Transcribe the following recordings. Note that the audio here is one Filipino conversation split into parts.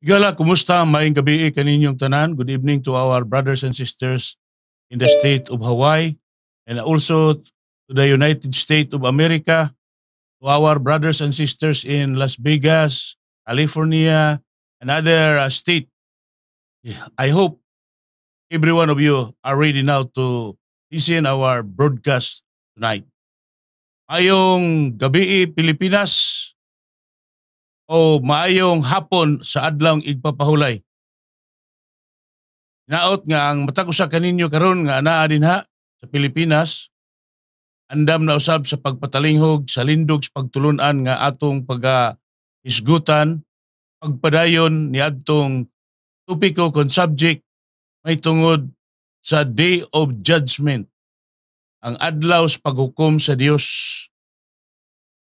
Gala, kumusta? Maying gabi eh, kaninyong tanan. Good evening to our brothers and sisters in the state of Hawaii and also to the United States of America, to our brothers and sisters in Las Vegas, California, and other uh, state. I hope every one of you are ready now to listen our broadcast tonight. Ayong gabi eh, Pilipinas o maayong hapon sa adlawng igpapahulay. Naot nga ang matag usa kaninyo karon nga anaa dinha sa Pilipinas andam na usab sa pagpatalinghog sa lindog sa pagtulunan nga atong pag isgutan pagpadayon ni adtong topiko kon subject may tungod sa Day of Judgment ang adlaw sa paghukom sa Dios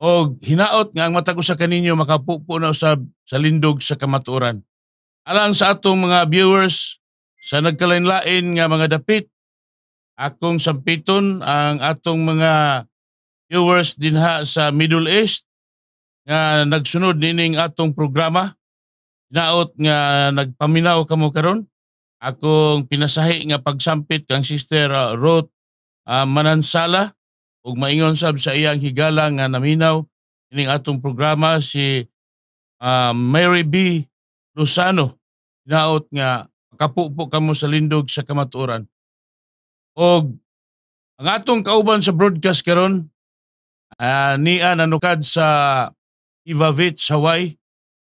o hinaot nga ang mata ko sa kaninyo makapupo na usab sa lindog sa kamaturan. Alang sa atong mga viewers sa nagkalain-lain nga mga dapit, akong sampiton ang atong mga viewers dinha sa Middle East nga nagsunod nining atong programa. Hinaot nga nagpaminaw kamo karon akong pinasahi nga pagsampit kang Sister ah, Ruth uh, Manansala ug maingon sab sa iyang higala nga naminaw ining atong programa si uh, Mary B. Luzano naot nga kapupo kamo sa lindog sa kamatuoran. Og ang atong kauban sa broadcast karon uh, niya nanukad sa Ivavits, Hawaii.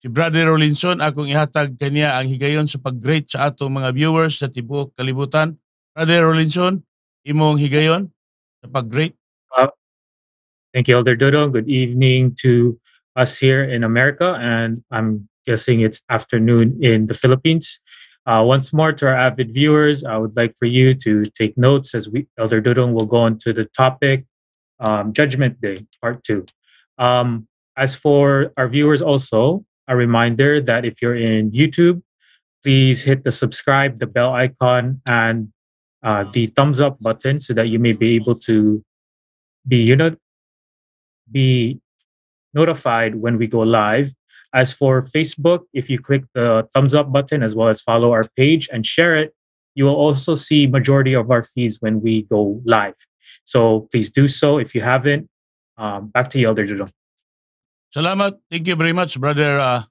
Si Brother Rollinson, akong ihatag kaniya ang higayon sa pag greet sa atong mga viewers sa tibuok kalibutan. Brother Rollinson, imong higayon sa pag greet Uh, thank you, Elder Dodo. Good evening to us here in America, and I'm guessing it's afternoon in the Philippines. Uh, once more to our avid viewers, I would like for you to take notes as we, Elder Dudong will go on to the topic um, Judgment Day, Part 2. Um, as for our viewers, also, a reminder that if you're in YouTube, please hit the subscribe, the bell icon, and uh, the thumbs up button so that you may be able to be you know be notified when we go live. As for Facebook, if you click the thumbs up button as well as follow our page and share it, you will also see majority of our feeds when we go live. So please do so if you haven't. Um, back to you, Elder Judo. Salamat. Thank you very much, Brother uh,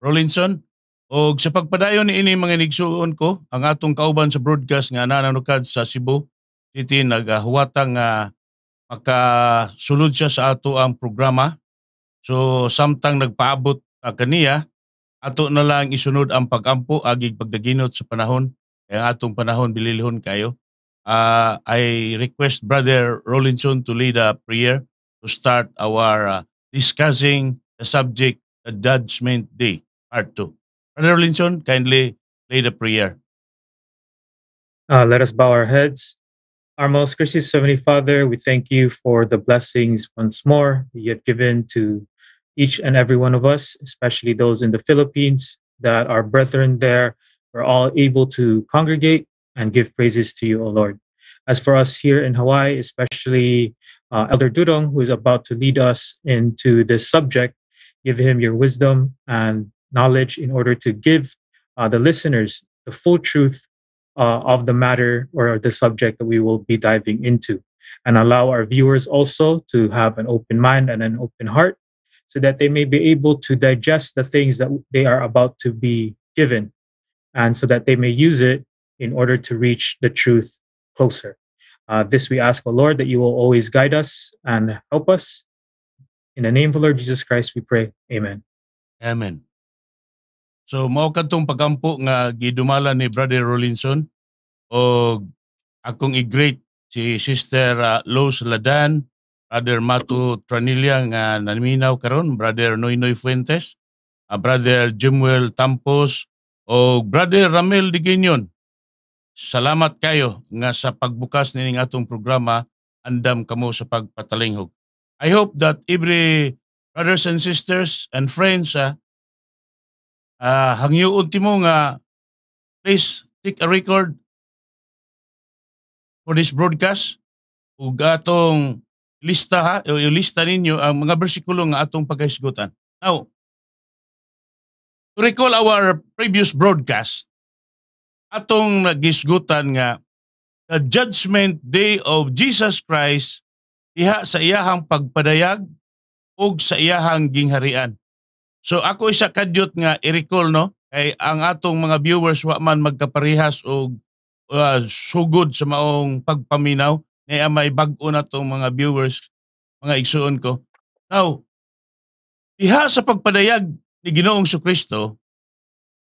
Rollinson. O sa pagpadayon ini mga nigsuon ko, ang atong kauban sa broadcast nga nananukad sa Cebu City nagahuwatang uh, makasulod siya sa ato ang programa. So samtang nagpaabot uh, kaniya, ato na lang isunod ang pagampo agig pagdaginot sa panahon kay atong panahon bililhon kayo uh, I request brother Rollinson to lead a prayer to start our uh, discussing the subject the judgment day part 2 brother Rollinson kindly lead a prayer uh, let us bow our heads Our most gracious Heavenly Father, we thank you for the blessings once more you have given to each and every one of us, especially those in the Philippines, that our brethren there are all able to congregate and give praises to you, O Lord. As for us here in Hawaii, especially uh, Elder Dudong, who is about to lead us into this subject, give him your wisdom and knowledge in order to give uh, the listeners the full truth uh, of the matter or the subject that we will be diving into and allow our viewers also to have an open mind and an open heart so that they may be able to digest the things that they are about to be given and so that they may use it in order to reach the truth closer. Uh, this we ask, O Lord, that you will always guide us and help us. In the name of the Lord Jesus Christ, we pray. Amen. Amen. So mao kadtong pagampo nga gidumala ni Brother Rollinson o akong i greet si Sister uh, ah, Lose Ladan, Brother Matu Tranilla nga naminaw karon, Brother Noynoy Fuentes, uh, Brother Jemuel Tampos o Brother Ramel Diginyon. Salamat kayo nga sa pagbukas nining atong programa andam kamo sa pagpatalinghog. I hope that every brothers and sisters and friends uh, uh, ah, hangyoon ti mo nga please take a record for this broadcast ug atong lista ha o ilista ninyo ang mga bersikulo nga atong pagkaisgutan. Now, to recall our previous broadcast, atong nagisgutan nga the judgment day of Jesus Christ diha sa iyahang pagpadayag ug sa iyahang gingharian. So ako isa kadyot nga i-recall no kay ang atong mga viewers wa man magkaparihas og uh, ah, sugod sa maong pagpaminaw ni may bag-o na tong mga viewers mga igsuon ko. Now, diha sa pagpadayag ni Ginoong Kristo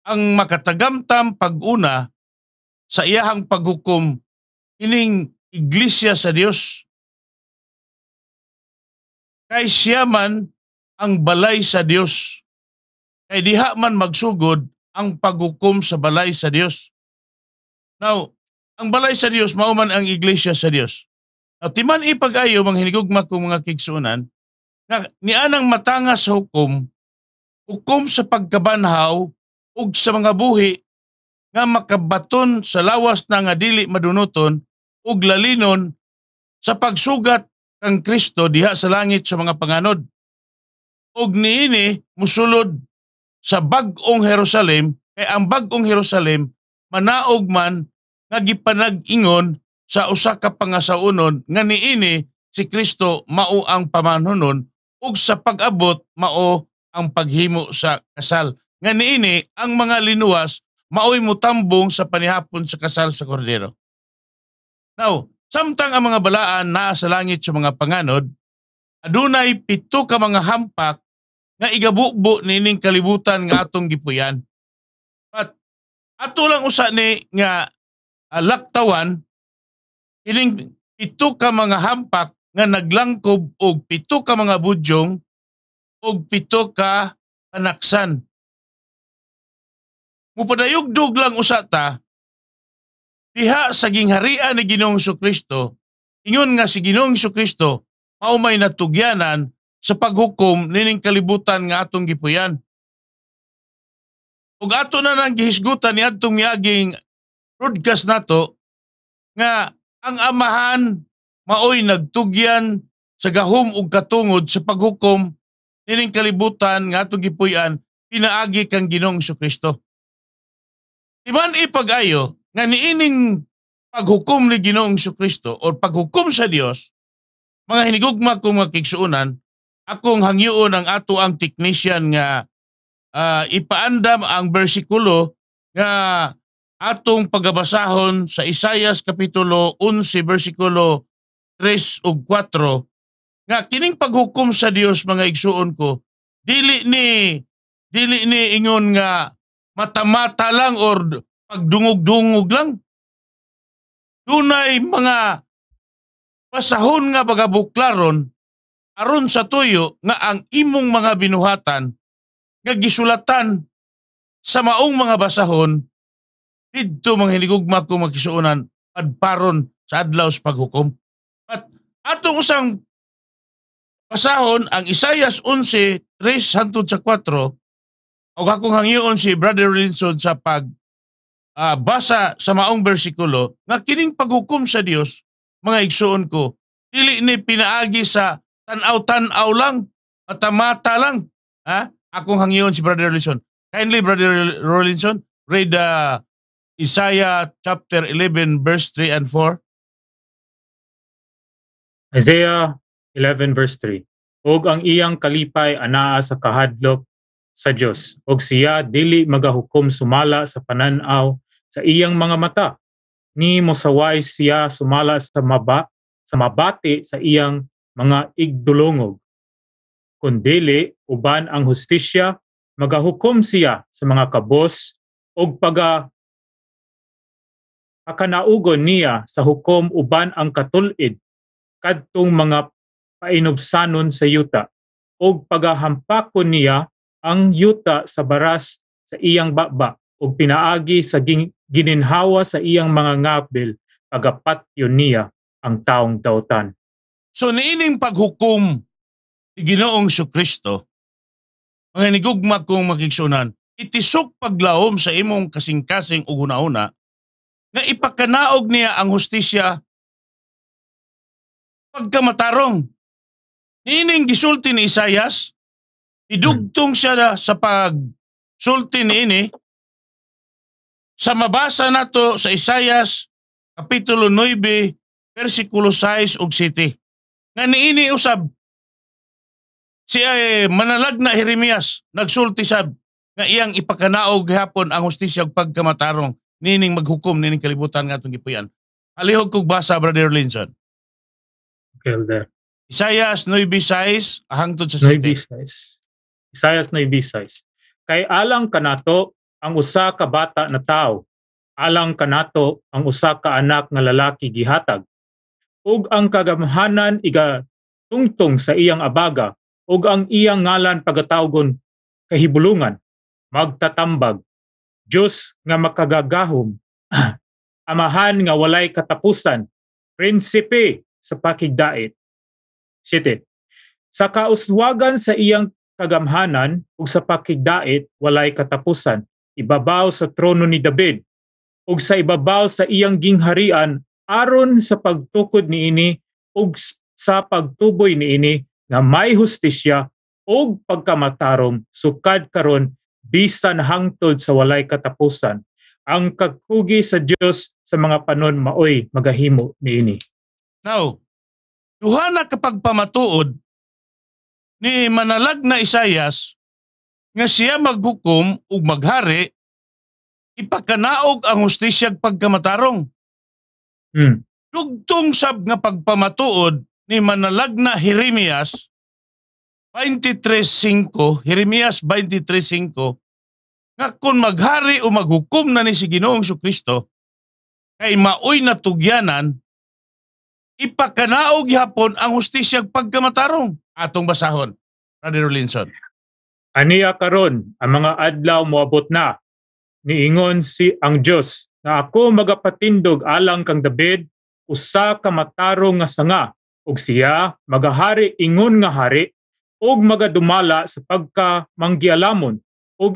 ang makatagamtam pag-una sa iyahang paghukom ining iglesia sa Dios kay siya man ang balay sa Dios Kay diha man magsugod ang paghukom sa balay sa Dios. Now, ang balay sa Dios mao man ang iglesia sa Dios. Now, timan ipagayo manghinigugma ko mga kigsuonan na nianang matanga sa hukom, hukom sa pagkabanhaw ug sa mga buhi nga makabaton sa lawas na nga dili madunoton ug lalinon sa pagsugat kang Kristo diha sa langit sa mga panganod. Ug niini musulod sa bagong Jerusalem kay ang bagong Jerusalem manaog man nga gipanag-ingon sa usa ka pangasaunon nga niini si Kristo mao ang pamanhonon ug sa pag-abot mao ang paghimo sa kasal nga niini ang mga linuwas maoy mutambong sa panihapon sa kasal sa kordero. Now, samtang ang mga balaan naa sa langit sa mga panganod, adunay pito ka mga hampak nga igabukbo nining kalibutan nga atong gipuyan. At ato lang usa ni nga uh, laktawan ining pito ka mga hampak nga naglangkob og pito ka mga budyong og pito ka panaksan. Mupadayog-dog lang usa ta diha sa gingharian ni Ginoong Kristo ingon nga si Ginoong Kristo mao may natugyanan sa paghukom nining kalibutan nga atong gipuyan. Ug ato na nang gihisgutan ni adtong miaging broadcast nato nga ang amahan maoy nagtugyan sa gahom ug katungod sa paghukom nining kalibutan nga atong gipuy-an pinaagi kang Ginoong Kristo. Iman ipag-ayo nga niining paghukom ni Ginoong Kristo o paghukom sa Dios mga hinigugma kong mga kiksuunan akong hangyoon ang ato ang technician nga uh, ipaandam ang bersikulo nga atong pagabasahon sa Isayas Kapitulo 11 bersikulo 3 ug 4 nga kining paghukom sa Dios mga igsuon ko dili ni dili ni ingon nga matamata lang or pagdungog-dungog lang dunay mga pasahon nga pagabuklaron aron sa tuyo nga ang imong mga binuhatan nga gisulatan sa maong mga basahon didto mga hinigugma ko magkisuunan padparon sa adlaw sa paghukom. At atong usang basahon ang Isayas 11:3 hangtod sa 4 o akong hangyoon si Brother Linson sa pag uh, basa sa maong bersikulo nga kining paghukom sa Dios mga igsuon ko dili ni pinaagi sa Tanaw-tanaw lang. Matamata lang. Ha? Akong hangiyon si Brother Rolinson Kindly, Brother Rolinson read uh, Isaiah chapter 11, verse 3 and 4. Isaiah 11 verse 3. Og ang iyang kalipay anaa sa kahadlok sa Dios, og siya dili magahukom sumala sa pananaw sa iyang mga mata. Ni mosaway siya sumala sa maba sa mabati sa iyang mga igdulongog. Kundili, uban ang hustisya, magahukom siya sa mga kabos og paga akanaugon niya sa hukom uban ang katulid kadtong mga painubsanon sa yuta og pagahampakon niya ang yuta sa baras sa iyang baba og pinaagi sa gininhawa sa iyang mga ngapdil agapat yun niya ang taong dautan. So niining paghukom ni Ginoong Kristo, mga nigugma kong makiksunan, itisok paglaom sa imong kasing-kasing ug una-una nga ipakanaog niya ang hustisya pagkamatarong. Niining gisulti ni Isayas, idugtong siya sa pagsulti ini sa mabasa nato sa Isayas kapitulo 9 versikulo 6 ug 7 nga niini usab si eh, manalag na Jeremias nagsulti sab nga iyang ipakanaog hapon ang hustisya ug pagkamatarong nining maghukom nining kalibutan nga atong gipuyan. Halihog kog basa brother Linson. Okay, there. Isayas 9:6 hangtod sa 7. 9:6. Isayas 9:6. Kay alang kanato ang usa ka bata na tawo. alang kanato ang usa ka anak nga lalaki gihatag ug ang kagamhanan iga tungtong sa iyang abaga ug ang iyang ngalan pagatawgon kahibulungan magtatambag Dios nga makagagahom amahan nga walay katapusan prinsipe sa pakigdait Siti. sa kauswagan sa iyang kagamhanan ug sa pakigdait walay katapusan ibabaw sa trono ni David ug sa ibabaw sa iyang gingharian aron sa pagtukod ni ini ug sa pagtuboy ni ini nga may hustisya ug pagkamatarong sukad karon bisan hangtod sa walay katapusan ang kagkugi sa Dios sa mga panon maoy magahimo ni ini Now, duha na kapag pamatuod ni manalag na Isayas nga siya maghukom ug maghari ipakanaog ang hustisyag pagkamatarong. Hmm. Dugtong sab nga pagpamatuod ni manalagna Jeremias 23.5, Jeremias 23.5, nga kun maghari o maghukom na ni si Ginoong Kristo, kay maoy na tugyanan, ipakanaog hapon ang hustisyag pagkamatarong. Atong basahon, Brother Rollinson. Aniya karon ang mga adlaw moabot na niingon si ang Dios na ako magapatindog alang kang David, usa ka matarong nga sanga, ug siya magahari ingon nga hari, ug magadumala sa pagka manggialamon, ug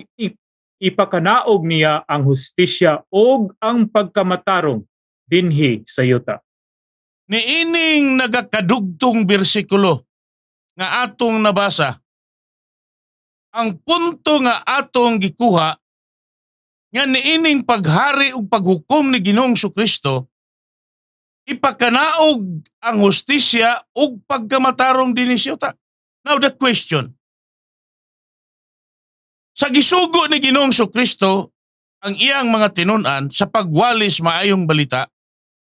ipakanaog niya ang hustisya ug ang pagkamatarong dinhi sa yuta. Niining nagakadugtong bersikulo nga atong nabasa, ang punto nga atong gikuha nga niining paghari ug paghukom ni Ginoong Kristo ipakanaog ang hustisya ug pagkamatarong dinhi siyota. Now the question. Sa gisugo ni Ginoong Kristo ang iyang mga tinunan sa pagwalis maayong balita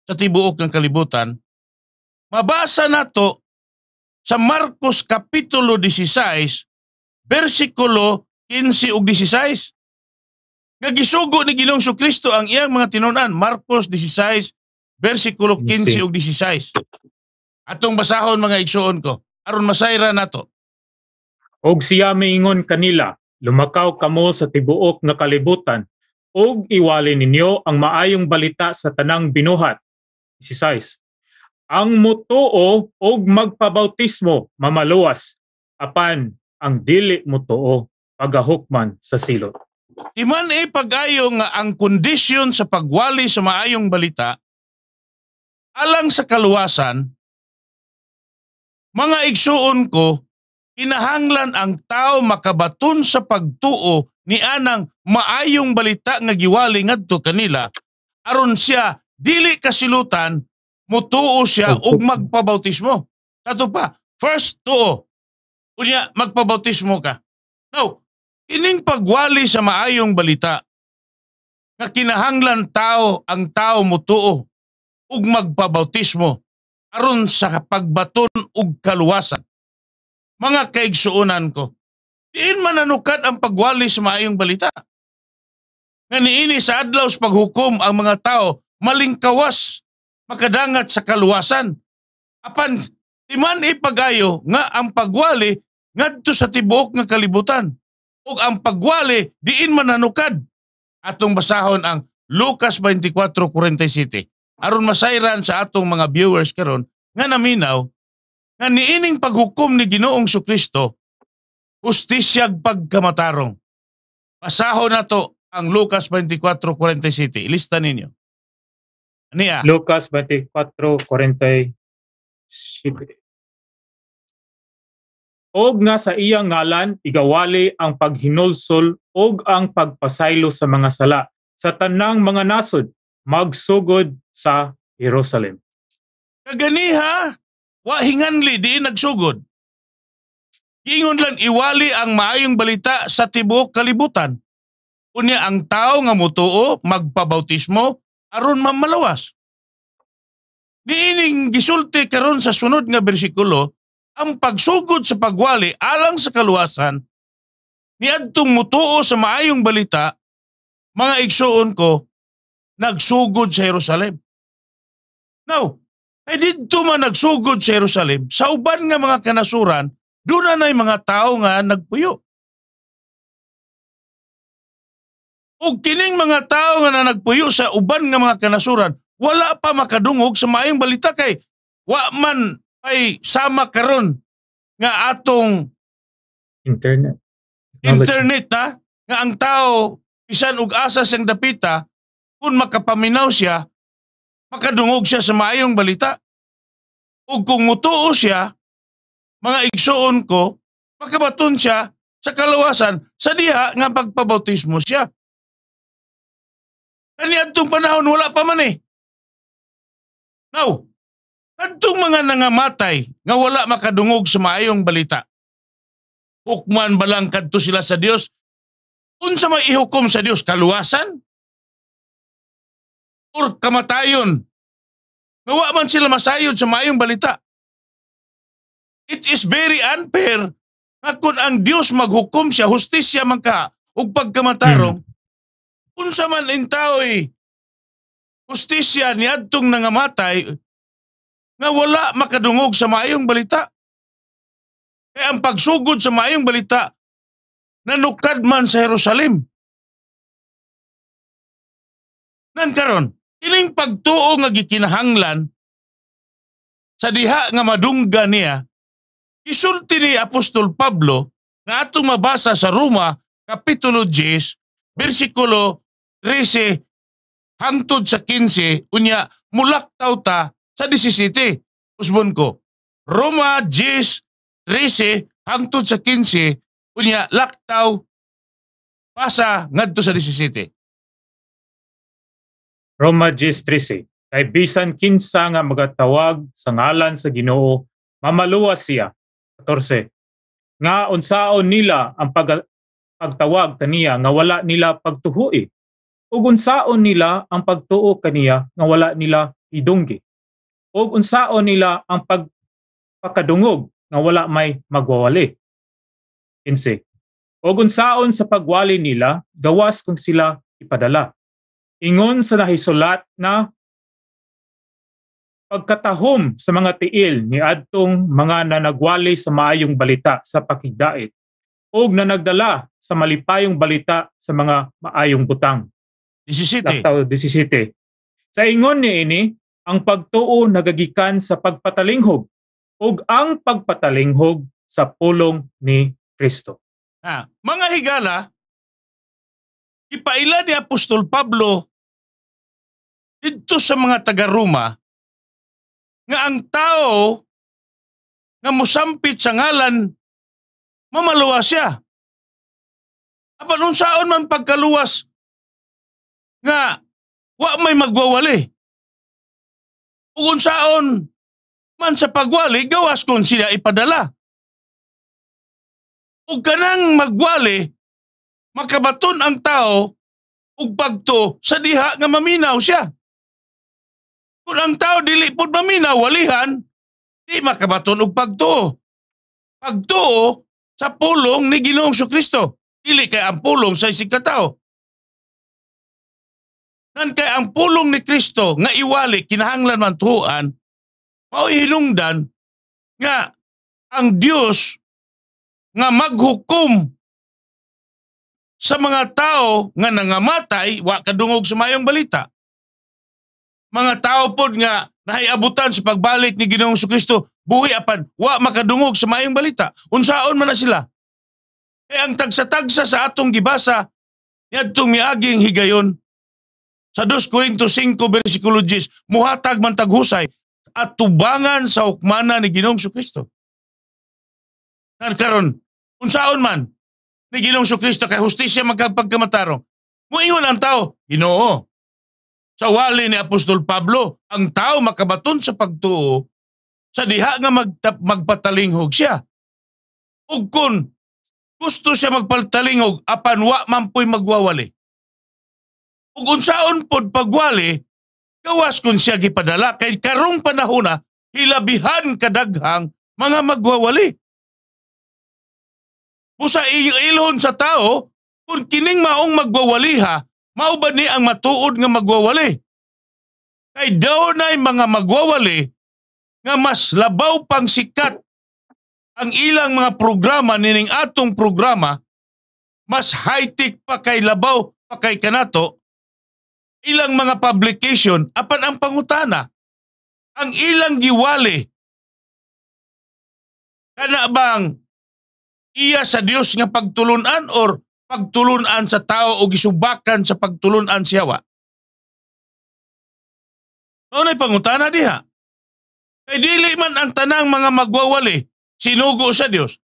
sa tibuok ng kalibutan, mabasa nato sa Marcos Kapitulo 16, versikulo 15 ug 16 nga gisugo ni Ginoong Kristo ang iyang mga tinunan Marcos 16 bersikulo 15 ug 16. Atong basahon mga igsuon ko aron masayra nato. Og siya ingon kanila, lumakaw kamo sa tibuok na kalibutan og iwali ninyo ang maayong balita sa tanang binuhat. 16. Ang mutuo og magpabautismo mamaluwas apan ang dili mutuo pagahukman sa silot. Iman ay pagayo nga ang kondisyon sa pagwali sa maayong balita alang sa kaluwasan mga igsuon ko kinahanglan ang tao makabaton sa pagtuo ni anang maayong balita nga giwali ngadto kanila aron siya dili kasilutan mutuo siya og magpabautismo. Kato pa, first tuo. Unya magpabautismo ka. No, Ining pagwali sa maayong balita nga kinahanglan tao ang tao mutuo ug magpabautismo aron sa pagbaton ug kaluwasan. Mga kaigsuonan ko, diin mananukad ang pagwali sa maayong balita. Nga niini sa adlaw sa paghukom ang mga tao malingkawas makadangat sa kaluwasan. Apan timan ipagayo nga ang pagwali ngadto sa tibuok nga kalibutan ug ang pagwali diin mananukad. Atong basahon ang Lucas 24:47. Aron masayran sa atong mga viewers karon nga naminaw nga niining paghukom ni Ginoong Sukristo hustisyag pagkamatarong. Basahon nato ang Lucas 24:47. Ilista ninyo. Niya. Lucas 24:47 og nga sa iyang ngalan igawali ang paghinulsol og ang pagpasaylo sa mga sala sa tanang mga nasod magsugod sa Jerusalem. Kaganiha, wa hinganli di nagsugod. Gingon lang iwali ang maayong balita sa tibuok kalibutan. Unya ang tao nga mutuo magpabautismo aron mamalawas. Diining gisulti karon sa sunod nga bersikulo ang pagsugod sa pagwali alang sa kaluwasan niadtong mutuo sa maayong balita mga igsuon ko nagsugod sa Jerusalem. Now, ay dito man nagsugod sa Jerusalem, sa uban nga mga kanasuran, doon na mga tao nga nagpuyo. O kining mga tao nga na nagpuyo sa uban nga mga kanasuran, wala pa makadungog sa maayong balita kay wa man ay sama karon nga atong internet internet ta nga ang tao bisan og asa siyang dapita kung makapaminaw siya makadungog siya sa maayong balita ug kung mutuo siya mga igsuon ko makabaton siya sa kaluwasan sa diha nga pagpabautismo siya kani adtong panahon wala pa man eh now Adtong mga nangamatay nga wala makadungog sa maayong balita. Hukman balang kadto sila sa Dios. Unsa may ihukom sa Dios kaluwasan? Or kamatayon? Nawa man sila masayod sa maayong balita. It is very unfair nga kung ang Dios maghukom siya, hustisya man ka, o pagkamatarong, hmm. unsa man in tao'y hustisya niadtong nangamatay, nga wala makadungog sa maayong balita. Kaya ang pagsugod sa maayong balita, nanukad man sa Jerusalem. Nan karon, ining pagtuo nga gikinahanglan sa diha nga madungga niya, isulti ni Apostol Pablo nga atong mabasa sa Roma Kapitulo 10, versikulo 13 hangtod sa 15, unya mulak ta sa 17. Usbon ko. Roma 10, 13, hangtod sa 15, unya laktaw, pasa ngadto sa 17. Roma 10.13 Kay bisan kinsa nga magatawag sa ngalan sa Ginoo, mamaluwas siya. 14. Nga unsaon nila ang pag pagtawag kaniya nga wala nila pagtuhui. Ug unsaon nila ang pagtuo kaniya nga wala nila idunggi o unsaon nila ang pagpakadungog nga wala may magwawali. Kinse. O unsaon sa pagwali nila gawas kung sila ipadala. Ingon sa nahisulat na pagkatahom sa mga tiil ni adtong mga nanagwali sa maayong balita sa pakigdait ug nanagdala sa malipayong balita sa mga maayong butang. 17. 17. Sa ingon ni ini, ang pagtuo nagagikan sa pagpatalinghog ug ang pagpatalinghog sa pulong ni Kristo. Ah, mga higala, ipaila ni Apostol Pablo dito sa mga taga-Roma nga ang tao nga musampit sa ngalan mamaluwas siya. Apan unsaon man pagkaluwas nga wa may magwawali. Kung saon man sa pagwali, gawas kon siya ipadala. Ug kanang magwali, makabaton ang tao ug pagto sa diha nga maminaw siya. Kung ang tao dili pod maminaw walihan, di makabaton og pagtuo. Pagtuo sa pulong ni Ginoong Kristo. Dili kay ang pulong sa isig katao. Nan kay ang pulong ni Kristo nga iwali kinahanglan man tuan, mao hinungdan nga ang Dios nga maghukom sa mga tao nga nangamatay wa kadungog sa mayong balita. Mga tao pod nga nahiabutan sa pagbalik ni Ginoong Kristo buhi apan wa makadungog sa mayong balita. Unsaon man na sila? Kaya eh, ang tagsa-tagsa sa atong gibasa niadtong miaging higayon sa 2 Corinto 5 versikulo 10, muhatag man taghusay at tubangan sa hukmana ni Ginoong Kristo. Nan karon, unsaon man ni Ginoong Kristo kay hustisya magkapagkamatarong. Muingon ang tao, Ginoo. Sa wali ni Apostol Pablo, ang tao makabaton sa pagtuo sa diha nga magtap, magpatalinghog siya. Ug kun gusto siya magpatalingog apan wa man po'y magwawali. Ug unsaon pod pagwali, gawas kun siya gipadala kay karong panahona hilabihan kadaghang mga magwawali. Busa ilhon sa tao kung kining maong magwawaliha, mao ba ni ang matuod nga magwawali? Kay daw na'y mga magwawali nga mas labaw pang sikat ang ilang mga programa nining atong programa mas high-tech pa kay labaw pa kay kanato ilang mga publication apan ang pangutana ang ilang giwali kana bang iya sa Dios nga pagtulunan or pagtulunan sa tao o gisubakan sa pagtulunan siyawa Mao nay pangutana diha kay dili man ang tanang mga magwawali sinugo sa Dios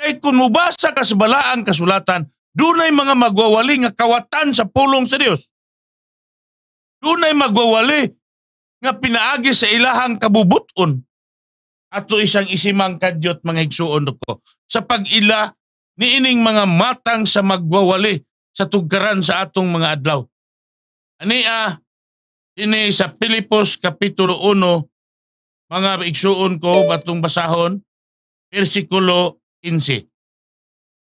kay kun mubasa ka sa balaang kasulatan dunay mga magwawali nga kawatan sa pulong sa Dios dunay magwawali nga pinaagi sa ilahang kabubuton. Ato isang isimang kadyot mga igsuon ko sa pagila ni ining mga matang sa magwawali sa tugkaran sa atong mga adlaw. Ani a ini sa Pilipos Kapitulo 1, mga igsuon ko batong basahon, bersikulo 15.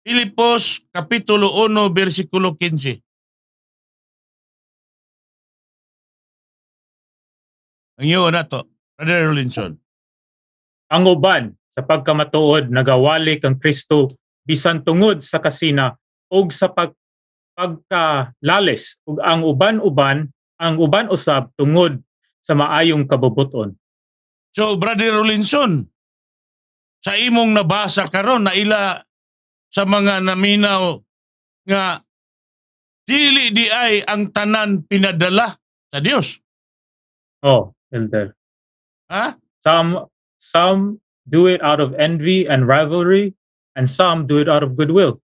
Pilipos Kapitulo 1, bersikulo 15. Ang iyo na to, Brother Rollinson. Ang uban sa pagkamatuod nagawali kang Kristo bisan tungod sa kasina og sa pag pagkalales og ang uban-uban ang uban usab tungod sa maayong kabubuton. So Brother Rollinson, sa imong nabasa karon na ila sa mga naminaw nga dili di ay ang tanan pinadala sa Dios. Oh. in there. Huh? Some some do it out of envy and rivalry, and some do it out of goodwill.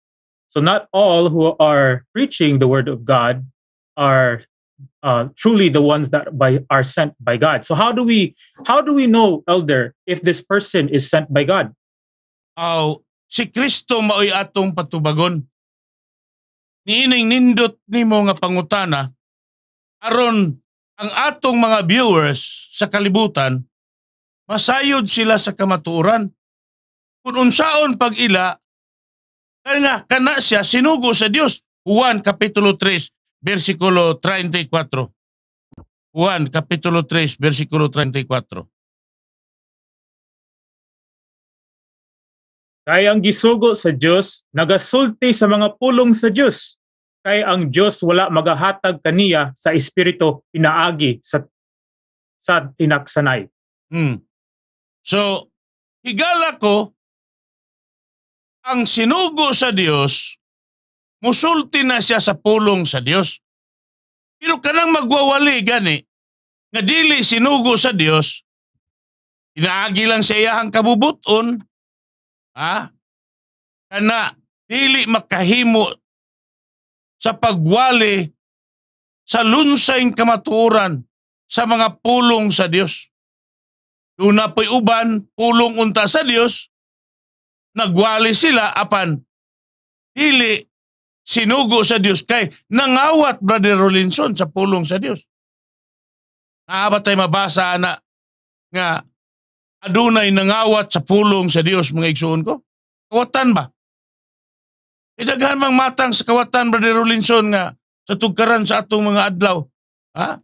So not all who are preaching the word of God are uh, truly the ones that by are sent by God. So how do we how do we know, elder, if this person is sent by God? Oh, si Kristo maoy atong patubagon. Niining nindot mo nga pangutana aron ang atong mga viewers sa kalibutan, masayod sila sa kamatuoran. Kung unsaon pag ila, kaya nga, kana siya sinugo sa Dios. Juan Kapitulo 3, versikulo 34. Juan Kapitulo 3, versikulo 34. Kaya ang gisugo sa Dios, nagasulti sa mga pulong sa Dios kay ang Dios wala magahatag kaniya sa espiritu pinaagi sa sa tinaksanay. Hmm. So, higala ko ang sinugo sa Dios musulti na siya sa pulong sa Dios. Pero kanang magwawali gani nga dili sinugo sa Dios inaagi lang sa iyahang kabubuton ha kana dili makahimo sa pagwali sa lunsay kamaturan sa mga pulong sa Diyos. Dios. na po'y uban, pulong unta sa Diyos, nagwali sila apan dili sinugo sa Diyos kay nangawat brother Rolinson sa pulong sa Diyos. Naaba tay mabasa na nga adunay nangawat sa pulong sa Diyos mga igsoon ko. Kawatan ba? Idaghan mang matang sa kawatan, Brother Rollinson, nga sa tugkaran sa atong mga adlaw. Ha?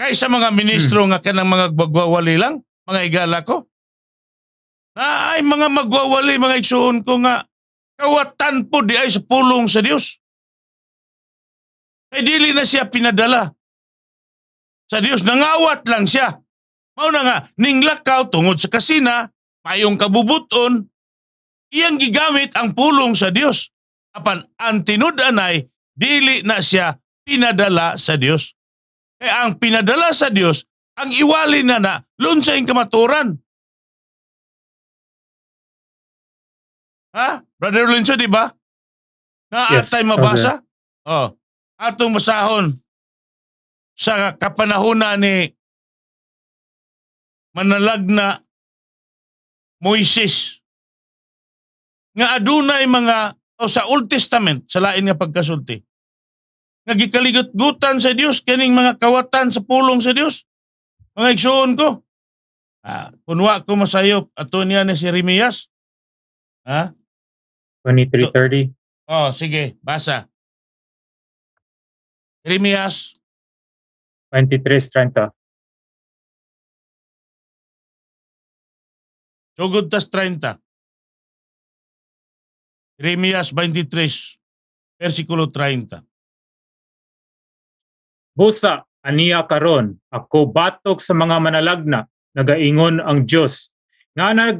Kaysa mga ministro hmm. nga kanang mga bagwawali lang, mga igala ko. Na ay mga magwawali, mga igsuon ko nga, kawatan po di ay sa pulong sa Dios. Kay dili na siya pinadala. Sa Dios, nangawat lang siya. Mao na nga, ninglakaw tungod sa kasina, payong kabubuton, iyang gigamit ang pulong sa Dios. Apan ang tinud-anay dili na siya pinadala sa Dios. kay ang pinadala sa Dios ang iwali na na lunsay kamaturan. Ha? Brother Lorenzo, di ba? Na yes, atay mabasa? Okay. Oh. Atong masahon sa kapanahuna ni manalagna Moises nga adunay mga o sa Old Testament sa lain nga pagkasulti nga gikaligot-gutan sa Dios kining mga kawatan sa pulong sa Dios mga igsuon ko ah, kunwa ko masayop ato niya ni si Jeremias ha 23:30 oh sige basa Jeremias 23:30 ah. Sugod tas Jeremías 23, versikulo 30. Busa, aniya karon, ako batok sa mga manalagna, nagaingon ang Diyos, nga nag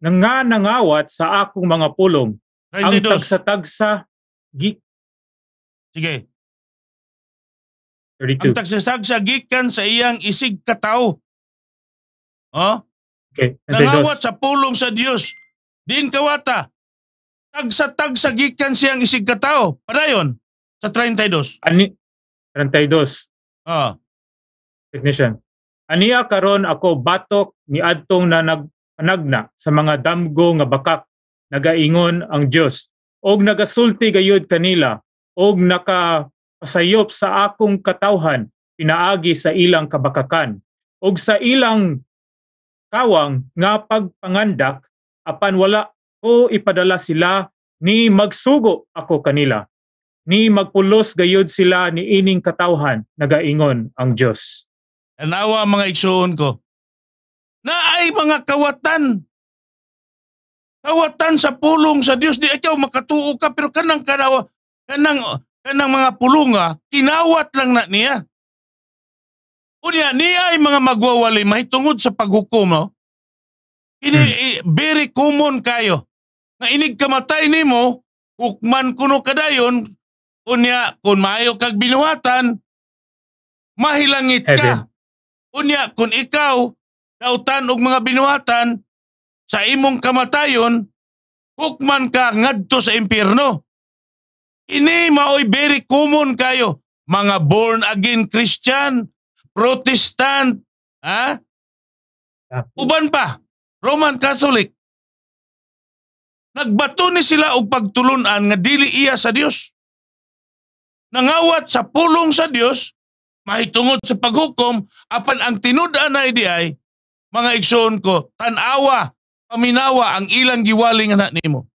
nga nangawat sa akong mga pulong, 22. ang tagsa-tagsa, gi- Sige. 32. Ang tagsasagsa gikan sa iyang isig kataw. Oh? Okay. Nangawat sa pulong sa Dios. Din kawata tag sa tag sa gikan siyang isig katao. Padayon sa 32. Ani 32. Ah. Technician. Aniya karon ako batok ni adtong na nagpanagna sa mga damgo nga bakak nagaingon ang Dios og nagasulti gayud kanila og nakapasayop sa akong katawhan pinaagi sa ilang kabakakan og sa ilang kawang nga pagpangandak apan wala o ipadala sila ni magsugo ako kanila ni magpulos gayud sila ni ining katawhan nagaingon ang Dios Anawa mga igsoon ko na ay mga kawatan kawatan sa pulong sa Dios di ikaw makatuo ka pero kanang kanawa kanang kanang mga pulunga ah, kinawat lang na niya Unya niya ay mga magwawali mahitungod sa paghukom no? Ini hmm. very common kayo nga inig kamatay nimo hukman kuno kadayon unya kun maayo kag binuhatan mahilangit ka unya kun ikaw dautan og mga binuhatan sa imong kamatayon hukman ka ngadto sa impierno ini maoy very common kayo mga born again Christian Protestant ha uban pa Roman Catholic Nagbato ni sila og pagtulunan nga dili iya sa Dios. Nangawat sa pulong sa Dios, mahitungod sa paghukom apan ang tinud-an na ay mga igsoon ko, tanawa, paminawa ang ilang giwaling anak nimo.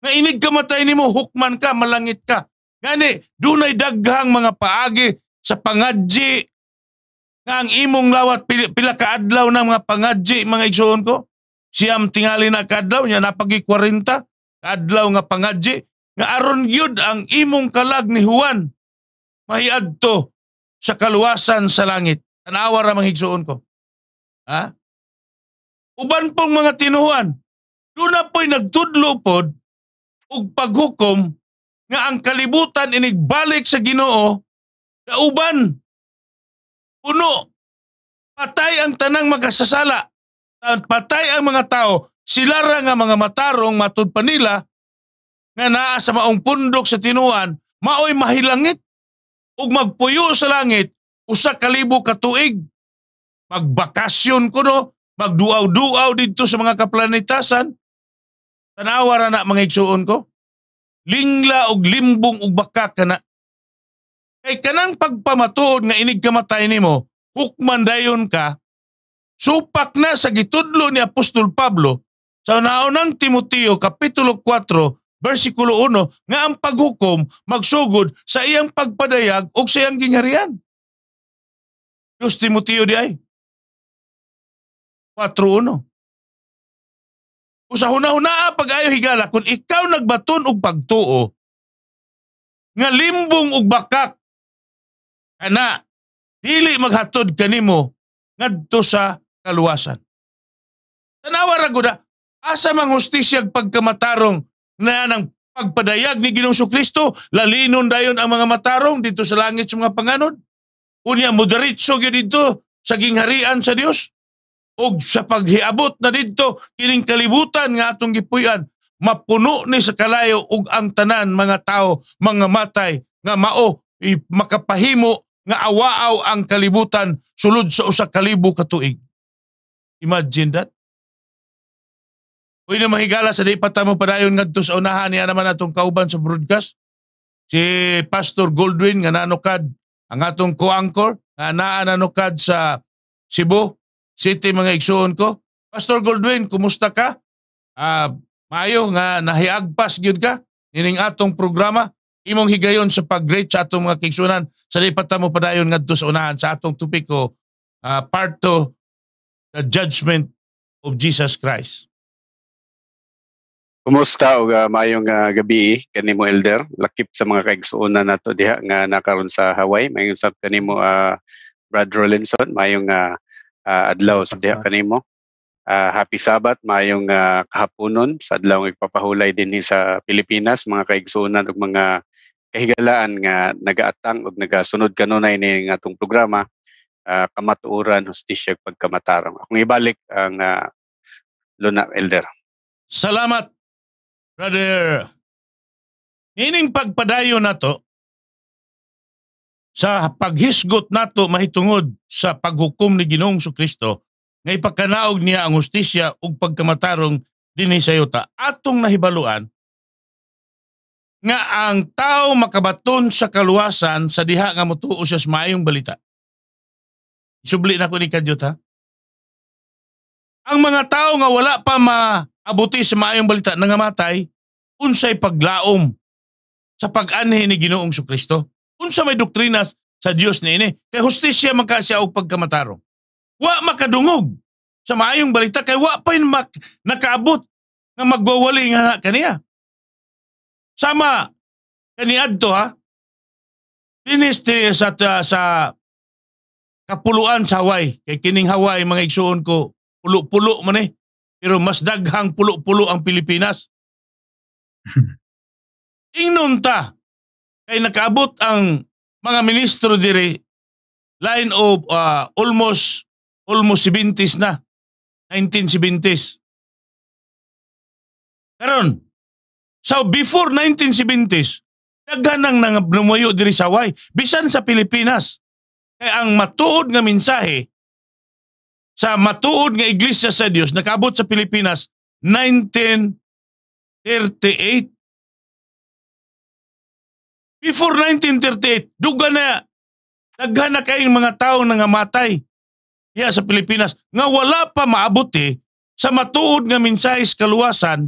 Nga inig kamatay nimo, hukman ka, malangit ka. Gani, dunay daghang mga paagi sa pangadji nga ang imong lawat pila, pila ka adlaw ng mga pangadji mga igsoon ko siyam tingali na kadlaw niya napagi 40 kadlaw nga pangadji nga aron gyud ang imong kalag ni Juan mahiadto sa kaluwasan sa langit. Tanawa ra manghigsuon ko. Ha? Uban pong mga tinuhan, doon na po'y nagtudlo pod og paghukom nga ang kalibutan inigbalik sa Ginoo sa uban puno patay ang tanang magasasala patay ang mga tao, sila ra nga mga matarong matud pa nila nga naa sa maong pundok sa tinuan, maoy mahilangit ug magpuyo sa langit usa ka libo ka tuig. Magbakasyon kuno, magduaw-duaw dito sa mga kaplanetasan. Tanawa ra na mga igsuon ko. Lingla og limbong og baka kana. Kay kanang pagpamatuod nga inig kamatay nimo, hukman dayon ka Supak na sa gitudlo ni Apostol Pablo sa naunang Timoteo Kapitulo 4, versikulo 1, nga ang paghukom magsugod sa iyang pagpadayag o sa iyang gingharian. Diyos Timoteo di ay. 4.1 Usa huna-hunaa pag-ayo higala kung ikaw nagbaton og pagtuo nga limbong ug bakak ana dili maghatod kanimo ngadto sa kaluwasan. Tanawa ra guda, asa manghustisyag pagkamatarong na nang pagpadayag ni Ginoong Kristo lalinon dayon ang mga matarong dito sa langit sa mga panganod. Unya moderitso gyud dito sa gingharian sa Dios Og sa paghiabot na dito kining kalibutan nga atong gipuy-an mapuno ni sa kalayo ug ang tanan mga tao mga matay nga mao makapahimo nga awaaw ang kalibutan sulod sa usa ka libo ka tuig. Imagine that. Uy na mahigala sa di patamo padayon ngadto sa unahan niya naman atong kauban sa broadcast. Si Pastor Goldwyn nga nanukad ang atong co-anchor nga naa nanukad sa Cebu City mga igsuon ko. Pastor Goldwyn, kumusta ka? Uh, maayo nga nahiagpas gyud ka ining atong programa imong higayon sa pag-rate sa atong mga kigsunan sa lipat mo padayon ngadto sa unahan sa atong topiko uh, part 2 the judgment of Jesus Christ. Kumusta o uh, mayong uh, gabi kanimo elder lakip sa mga kaigsuona nato diha nga nakaron sa Hawaii mayong sab kanimo uh, Brad Rollinson mayong uh, uh, adlaw sa diha kanimo uh, happy sabat mayong uh, kahaponon sa adlaw ipapahulay dinhi sa Pilipinas mga kaigsuonan ug mga kahigalaan nga nagaatang ug nagasunod kanunay ni atong programa uh, ah, kamaturan, hustisya, pagkamatarang. Kung ibalik ang uh, Luna Elder. Salamat, Brother. Ining pagpadayo nato sa paghisgot nato mahitungod sa paghukom ni Ginoong Su Kristo nga ipakanaog niya ang hustisya ug pagkamatarong dinhi sa yuta atong nahibaluan nga ang tao makabaton sa kaluwasan sa diha nga motuo siya sa maayong balita Subli na ko ni Kadyot ha. Ang mga tao nga wala pa maabuti sa maayong balita namatay, unsay paglaom sa pag-anhi ni Ginoong Sukristo. Unsa may doktrina sa Dios ni ini. Kay hustisya man ka siya og pagkamatarong. Wa makadungog sa maayong balita kay wa pa mak nakaabot nga magwawali nga na kaniya. Sama kaniadto ha. Dinis sa, sa kapuluan sa Hawaii. Kay kining Hawaii, mga igsuon ko, pulo-pulo man eh. Pero mas daghang pulo-pulo ang Pilipinas. Ingnon ta, kay nakaabot ang mga ministro diri line of uh, almost almost 70s na 1970s karon so before 1970s daghan nang nang lumayo diri sa Hawaii bisan sa Pilipinas kaya eh, ang matuod nga mensahe sa matuod nga iglesia sa Dios nakabot sa Pilipinas 1938 Before 1938, duga na daghan na kayong mga tao na nga matay yeah, sa Pilipinas nga wala pa maabot eh, sa matuod nga mensahe sa kaluwasan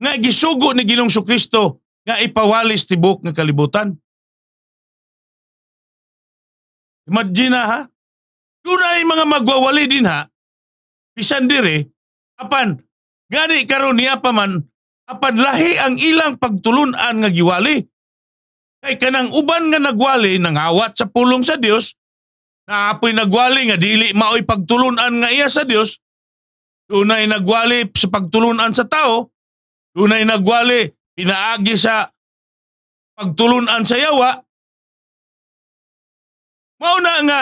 nga gisugo ni Ginoong Kristo nga ipawalis tibok nga kalibutan. Imagine ha. Dunay mga magwawali din ha. Bisan dire eh. apan gani karon niya pa man apan lahi ang ilang pagtulunan nga giwali. Kay kanang uban nga nagwali nangawat sa pulong sa Dios, na apoy nagwali nga dili maoy pagtulunan nga iya sa Dios. Dunay nagwali sa pagtulunan sa tao, dunay nagwali pinaagi sa pagtulunan sa yawa, Mao na nga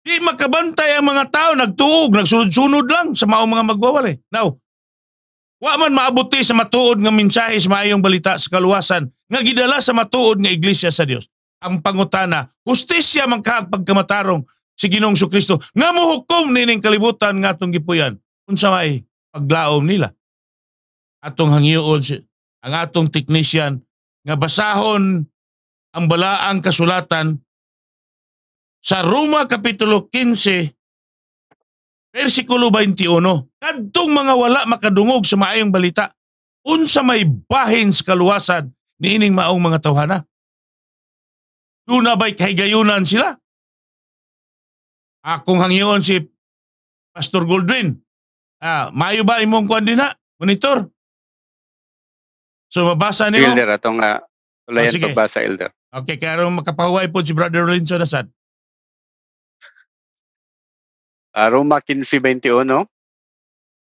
di makabantay ang mga tao nagtuog, nagsunod-sunod lang sa mao mga magwawalay. Now, wa man maabuti sa matuod nga mensahe sa maayong balita sa kaluwasan nga gidala sa matuod nga iglesia sa Dios. Ang pangutana, hustisya man kaag pagkamatarong si Ginoong Kristo nga mohukom nining kalibutan nga atong gipuyan unsa may paglaom nila. Atong hangiyoon si ang atong technician nga basahon ang balaang kasulatan sa Roma Kapitulo 15, versikulo 21, kadtong mga wala makadungog sa maayong balita, unsa may bahin sa kaluwasan niining maong mga tawhana. Doon na ba'y kahigayunan sila? Akong hangyoon si Pastor Goldwyn, ah, mayo ba imong kuan din na? Monitor? So mabasa niyo? Elder, atong uh, tulayan oh, pagbasa, Elder. Okay, kaya makapahuway po si Brother Linson Asad. Uh, Roma 15.21,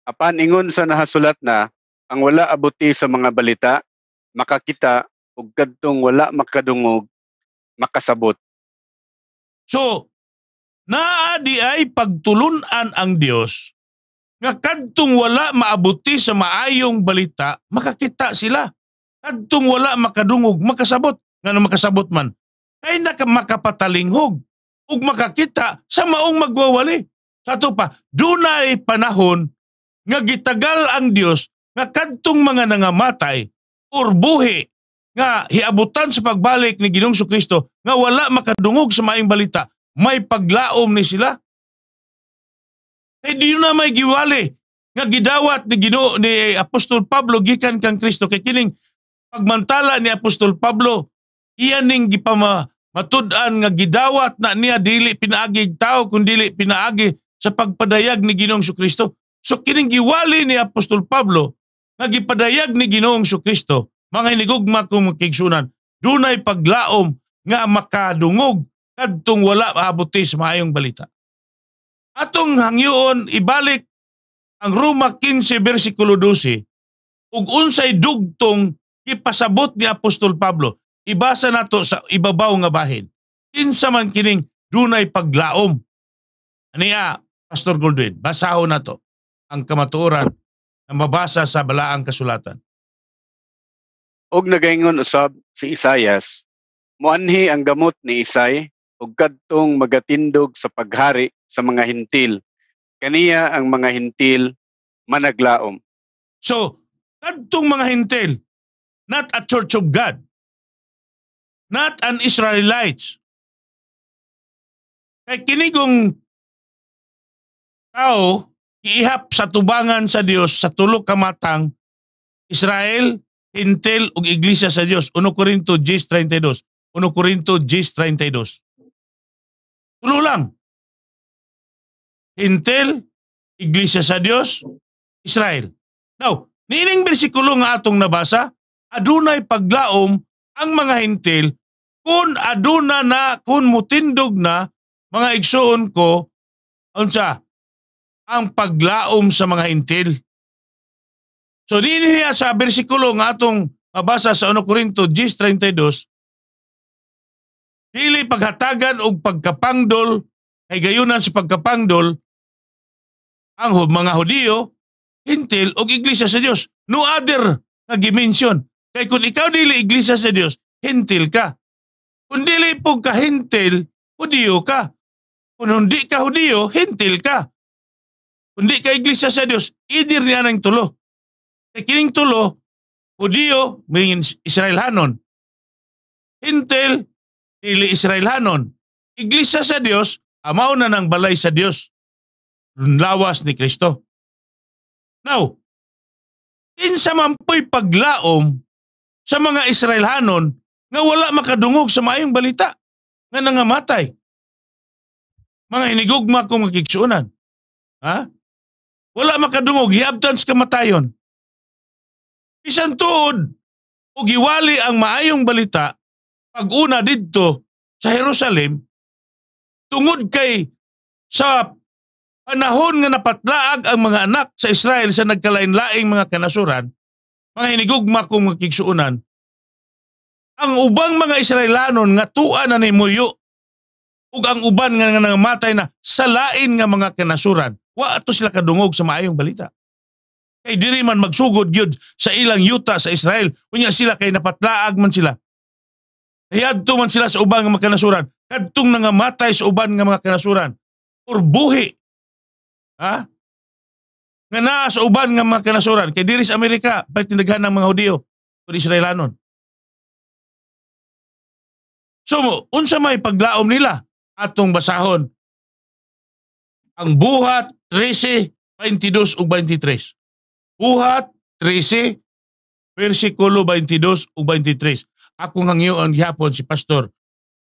Apan ingon sa nahasulat na, ang wala abuti sa mga balita, makakita, ug kadtong wala makadungog, makasabot. So, naa di ay pagtulunan ang Dios nga kadtong wala maabuti sa maayong balita, makakita sila. Kadtong wala makadungog, makasabot. Ngano makasabot man? Kay nakamakapatalinghog ug makakita sa maong magwawali. Sa ato pa, dunay panahon nga gitagal ang Dios nga kadtong mga nangamatay or buhi nga hiabutan sa pagbalik ni Ginoong Kristo nga wala makadungog sa maing balita, may paglaom ni sila. Kay eh, di na may giwali nga gidawat ni Gino ni Apostol Pablo gikan kang Kristo kay kining pagmantala ni Apostol Pablo iya ning gipama matud-an nga gidawat na niya dili pinaagi tao kun dili pinaagi sa pagpadayag ni Ginoong Kristo. So kining giwali ni Apostol Pablo nga gipadayag ni Ginoong Kristo mga hinigugma kong makigsunan dunay paglaom nga makadungog kadtong wala abuti sa maayong balita. Atong hangyoon ibalik ang Roma 15 bersikulo 12 ug unsay dugtong gipasabot ni Apostol Pablo. Ibasa nato sa ibabaw nga bahin. Kinsa man kining dunay paglaom. Ania, Pastor Goldwin, basahon na to ang kamatuoran na mabasa sa balaang kasulatan. Og nagaingon usab si Isayas, muanhi ang gamot ni Isay og kadtong magatindog sa paghari sa mga hintil. Kaniya ang mga hintil managlaom. So, kadtong mga hintil, not a church of God, not an Israelites. Kay kinigong tao giihap sa tubangan sa Dios sa tulo ka Israel, Hintel ug iglesia sa Dios. 1 Corinto 32. 1 Corinto 32. Tulo lang. Hintel, iglesia sa Dios, Israel. Now, niining bersikulo nga atong nabasa, adunay paglaom ang mga hintil kung aduna na, kung mutindog na, mga igsuon ko, unsa, ang paglaom sa mga hintil. So di niya sa bersikulo nga atong mabasa sa 1 Korinto 10.32, Dili paghatagan og pagkapangdol kay gayunan sa pagkapangdol ang mga Hudiyo, hintil og iglesia sa Dios. No other nga gimension. Kay kung ikaw dili iglesia sa Dios, hintil ka. Kung dili po ka hintil, Hudiyo ka. Kung hindi ka Hudiyo, hintil ka kundi ka iglesia sa Dios idir niya nang tulo kay kining tulo Hudiyo mingin Israelhanon hintil dili Israelhanon iglesia sa Dios amaw na nang balay sa Dios lawas ni Kristo now kinsa man po'y paglaom sa mga Israelhanon nga wala makadungog sa maayong balita nga nangamatay. Mga inigugma kong magkiksunan. Ha? Wala makadungog, hiabtan sa kamatayon. Bisan tuod, o giwali ang maayong balita, paguna una didto sa Jerusalem, tungod kay sa panahon nga napatlaag ang mga anak sa Israel sa nagkalain-laing mga kanasuran, mga hinigugma kung makiksuunan, ang ubang mga Israelanon nga tuan na ni Muyo ug ang uban nga nangamatay na sa lain nga mga kanasuran. Wa ato sila kadungog sa maayong balita. Kay diri man magsugod gyud sa ilang yuta sa Israel, unya sila kay napatlaag man sila. Hayadto man sila sa ubang nga makanasuran, kadtong nangamatay sa uban nga mga kanasuran or buhi. Ha? Nga naa sa uban nga mga kanasuran kay diri sa Amerika bait tinaghan ng mga Hudyo o Israelanon. So, unsa may paglaom nila atong basahon ang buhat 13, 22 ug 23. Buhat 13, versikulo 22 ug 23. Ako nga ngayon gihapon si Pastor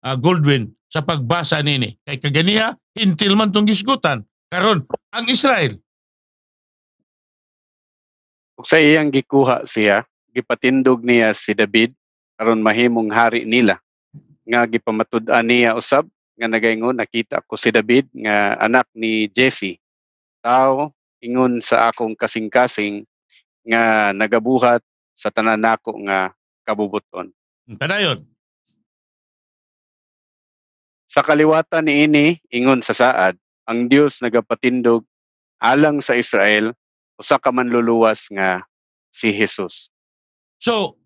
uh, Goldwyn sa pagbasa nini. Kay kaganiha, hintil man tong gisgutan. Karon, ang Israel. Sa iyang gikuha siya, gipatindog niya si David karon mahimong hari nila nga gipamatud-an niya usab nga nagaingon nakita ko si David nga anak ni Jesse tao ingon sa akong kasing-kasing nga nagabuhat sa tanan nako nga kabubuton. Tanayon. Sa kaliwatan ni ini ingon sa saad ang Dios nagapatindog alang sa Israel usa ka manluluwas nga si Jesus. So,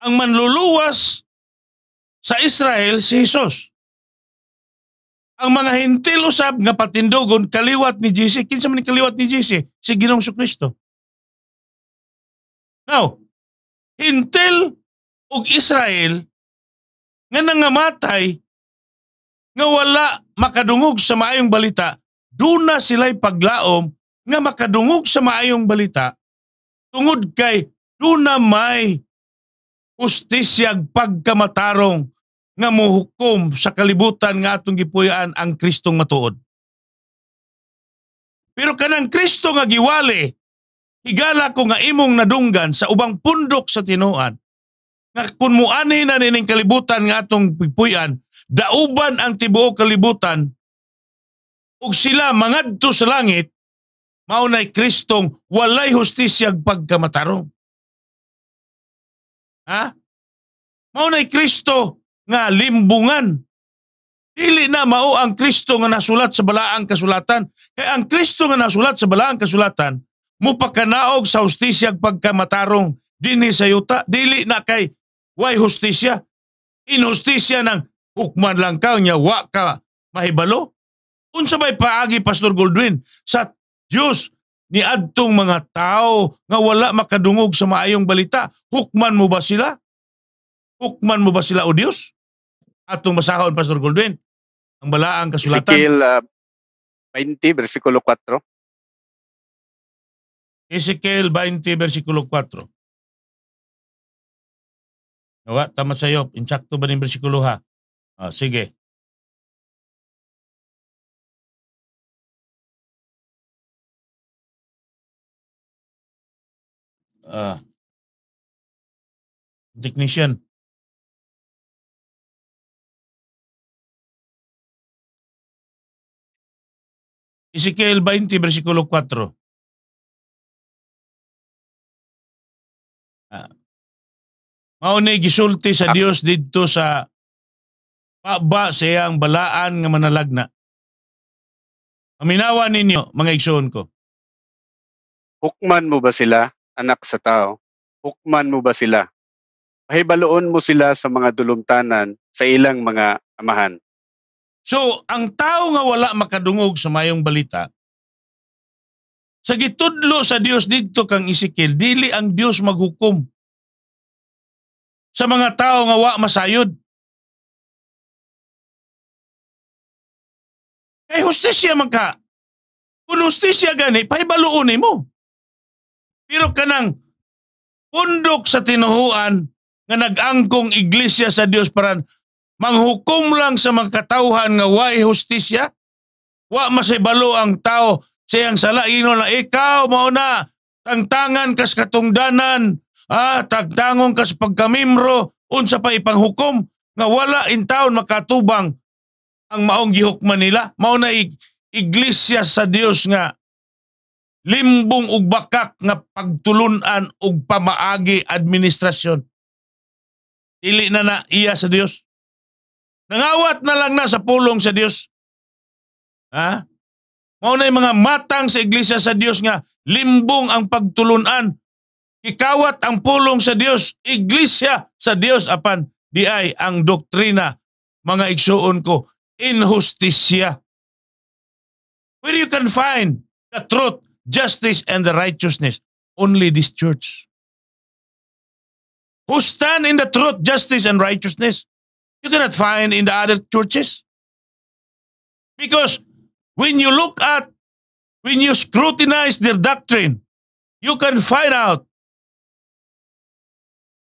ang manluluwas sa Israel si Jesus ang mga hintil usab nga patindogon kaliwat ni JC kinsa man kaliwat ni JC si Ginoong Kristo now hintil ug Israel nga nangamatay nga wala makadungog sa maayong balita duna sila'y paglaom nga makadungog sa maayong balita tungod kay duna may ustisyag pagkamatarong nga mohukom sa kalibutan nga atong gipuy-an ang Kristong matuod. Pero kanang Kristo nga giwali, higala ko nga imong nadunggan sa ubang pundok sa tinuan. Nga kun muani na nining kalibutan nga atong pipuy-an, dauban ang tibuo kalibutan ug sila mangadto sa langit mao nay Kristong walay hustisyag pagkamatarong. Ha? Mao nay Kristo nga limbungan. Dili na mao ang Kristo nga nasulat sa balaang kasulatan. Kay ang Kristo nga nasulat sa balaang kasulatan, mupakanaog sa hustisya pagkamatarong dinhi sa yuta. Dili na kay way hustisya. Inhustisya ng hukman lang ka niya wa ka mahibalo. Unsa may paagi Pastor Goldwyn sa Dios ni adtong mga tao nga wala makadungog sa maayong balita. Hukman mo ba sila? Hukman mo ba sila o Dios? atong basahon Pastor Goldwin, ang balaang kasulatan Ezekiel uh, ah, 20 versikulo 4 Ezekiel 20 versikulo 4 Nawa tama sa iyo insakto ba ning versikulo ha ah, sige Ah. Uh, technician. Ezequiel 20, versículo 4. Uh, ah. Maunay gisulti sa ah. Dios didto sa paba sa iyang balaan nga manalagna. Aminawa ninyo, mga igsoon ko. Hukman mo ba sila, anak sa tao? Hukman mo ba sila? Pahibaloon mo sila sa mga dulumtanan sa ilang mga amahan. So, ang tao nga wala makadungog sa mayong balita, sa gitudlo sa Dios didto kang isikil, dili ang Dios maghukom sa mga tao nga wa masayod. Kay eh, hustisya man ka. Kung hustisya gani, pahibaluon mo. Pero kanang pundok sa tinuhuan nga nagangkong iglesia sa Dios para manghukom lang sa magkatauhan nga way hustisya? Wa masibalo ang tao sala ino na ikaw mao na tangtangan kas katungdanan ah tagtangong kas pagkamimro unsa pa ipanghukom nga wala in town makatubang ang maong gihukman nila mao na ig- iglesia sa Dios nga limbong ug bakak nga pagtulunan ug pamaagi administrasyon dili na na iya sa Dios Nangawat na lang na sa pulong sa Dios. Ha? Mao na mga matang sa iglesia sa Dios nga limbong ang pagtulunan. Ikawat ang pulong sa Dios, iglesia sa Dios apan di ay ang doktrina mga igsuon ko injustisya. Where you can find the truth, justice and the righteousness only this church. Who stand in the truth, justice and righteousness? you cannot find in the other churches. Because when you look at, when you scrutinize their doctrine, you can find out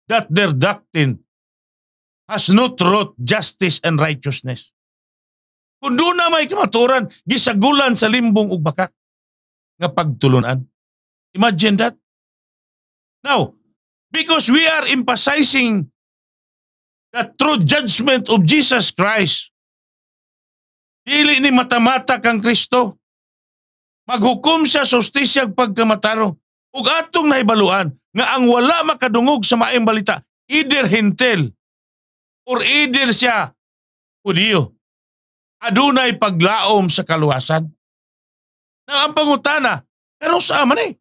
that their doctrine has no truth, justice and righteousness. Kung doon na may kamaturan, gisagulan sa limbong ug bakak nga pagtulunan. Imagine that. Now, because we are emphasizing the true judgment of Jesus Christ. Dili ni matamata kang Kristo. Maghukom siya sa ustisyag pagkamataro. Ug atong nahibaluan nga ang wala makadungog sa maayong balita, either hintel or either siya Hudiyo. Adunay paglaom sa kaluwasan. Na ang pangutana, pero sa aman eh.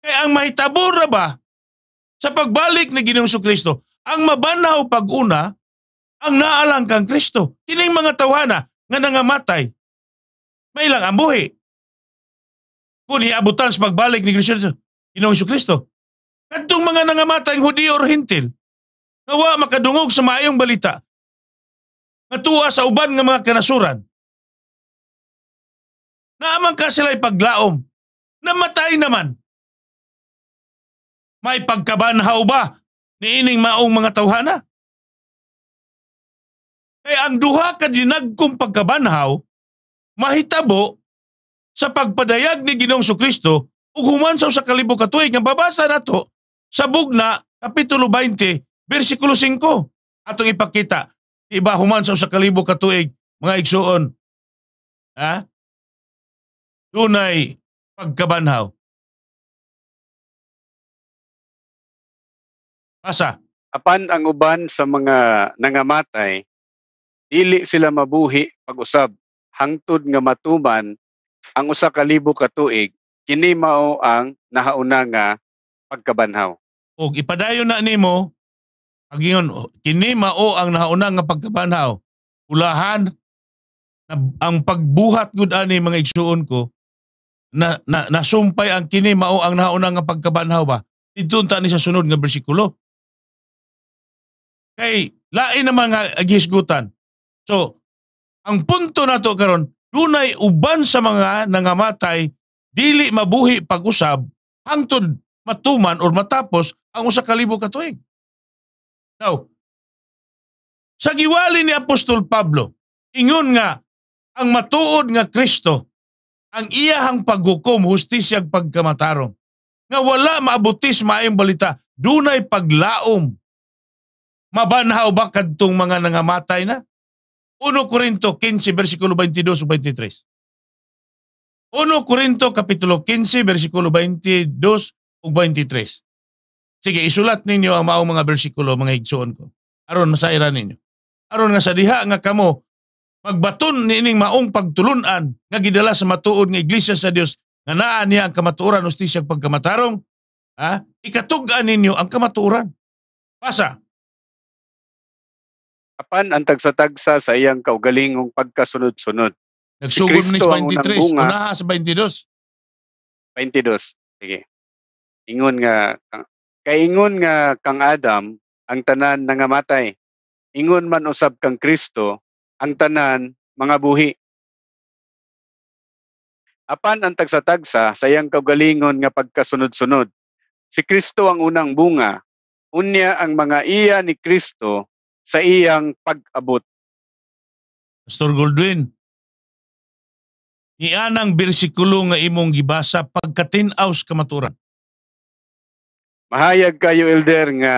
Kaya ang mahitabura ba sa pagbalik ni Ginoong Kristo, ang mabanaw pag-una, ang naalang kang Kristo. Kining mga tawana nga nangamatay, may lang ang buhi. Kung iabutan sa pagbalik ni Kristo, Ginoong Kristo, kadtong mga nangamatay ang Hudi or Hintil, nawa makadungog sa maayong balita, natuwa sa uban nga mga kanasuran. Naamang ka sila'y paglaom, namatay naman, may pagkabanhaw ba ni ining maong mga tawhana? Kay ang duha ka dinagkong pagkabanhaw, mahitabo sa pagpadayag ni Ginoong Kristo ug human sa usa ka ka tuig nga babasa nato sa bugna kapitulo 20 bersikulo 5 atong ipakita iba human sa usa ka ka tuig mga igsuon ha dunay pagkabanhaw Asa? Apan ang uban sa mga nangamatay, dili sila mabuhi pag-usab hangtod nga matuman ang usa ka libo ka tuig kini mao ang nahauna nga pagkabanhaw. Og ipadayon na nimo agingon kini mao ang nahauna nga pagkabanhaw. Ulahan na, ang pagbuhat gud ani mga igsuon ko na, na nasumpay ang kini mao ang nahauna nga pagkabanhaw ba. Dito ta ni sa sunod nga bersikulo kay lain ang mga agisgutan. So, ang punto nato karon dunay uban sa mga nangamatay dili mabuhi pag-usab hangtod matuman or matapos ang usa ka libo ka tuig. Now, sa giwali ni Apostol Pablo, ingon nga ang matuod nga Kristo ang iyahang paghukom hustisya ag pagkamatarong nga wala maabutis maayong balita dunay paglaom mabanhaw ba kadtong mga nangamatay na? 1 Corinto 15 versikulo 22 o 23. 1 Corinto Kapitulo 15, versikulo 22 ug 23. Sige, isulat ninyo ang maong mga bersikulo, mga igsuon ko. Aron masaira ninyo. Aron nga sa diha nga kamo, magbaton niining maong pagtulunan nga gidala sa matuod nga iglesia sa Dios nga naa niya ang kamatuoran ustisya pagkamatarong, ha? Ikatugan ninyo ang kamatuoran. Pasa apan ang tagsa-tagsa sa iyang kaugalingong pagkasunod-sunod. Nagsugod si ni 23, unaha sa 22. 22, sige. Ingon nga, kay ingon nga kang Adam, ang tanan nangamatay. Ingon man usab kang Kristo, ang tanan mga buhi. Apan ang tagsa-tagsa sa iyang kaugalingon nga pagkasunod-sunod. Si Kristo ang unang bunga, unya ang mga iya ni Kristo sa iyang pag-abot. Pastor Goldwyn, ang bersikulo nga imong gibasa pagkatinaw sa kamaturan. Mahayag kayo, Elder, nga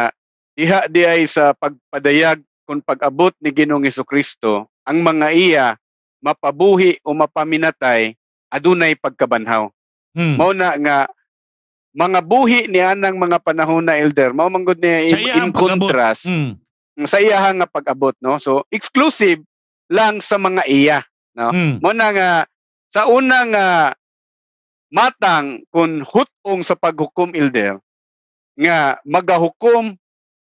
diha di ay sa pagpadayag kung pag-abot ni Ginoong Kristo, ang mga iya mapabuhi o mapaminatay adunay pagkabanhaw. Hmm. Mao na nga mga buhi ni anang mga panahon na elder mao manggod niya in, in contrast mm sa iyahang nga pag-abot no so exclusive lang sa mga iya no mm. mo na nga sa unang uh, matang kun hutong sa paghukom elder nga magahukom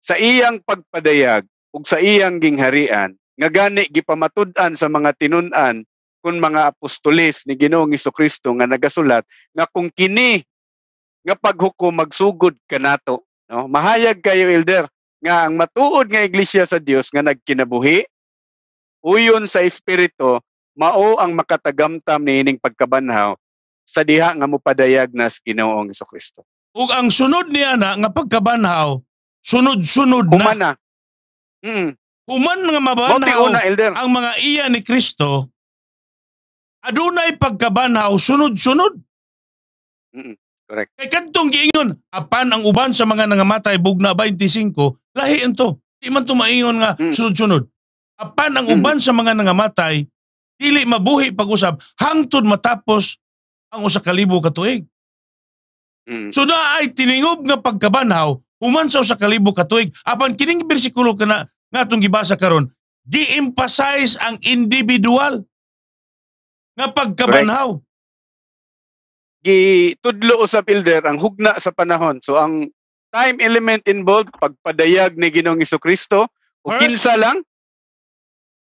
sa iyang pagpadayag ug sa iyang gingharian nga gani gipamatud-an sa mga tinun-an kun mga apostolis ni Ginoong Kristo nga nagasulat nga kung kini nga paghukom magsugod kanato no mahayag kayo elder nga ang matuod nga iglesia sa Dios nga nagkinabuhi uyon sa espiritu mao ang makatagamtam niining pagkabanhaw sa diha nga mopadayag na sa Ginoong Kristo. Ug ang sunod niya na nga pagkabanhaw sunod-sunod na. Human na. Mm. Human nga mabanhaw una, ang mga iya ni Kristo adunay pagkabanhaw sunod-sunod. Mm. Correct. Kay kadtong giingon apan ang uban sa mga nangamatay bugna 25 Lahi ito. Di man tumaingon nga mm. sunod-sunod. Apan ang hmm. uban mm. sa mga nangamatay, dili mabuhi pag-usab hangtod matapos ang usa ka libo ka tuig. Mm. So na ay tiningob nga pagkabanhaw human sa usa ka libo ka tuig apan kining bersikulo kana nga atong gibasa karon di-emphasize ang individual nga pagkabanhaw. Right. Gitudlo usab elder ang hugna sa panahon. So ang time element involved pagpadayag ni Ginoong Kristo o kinsa lang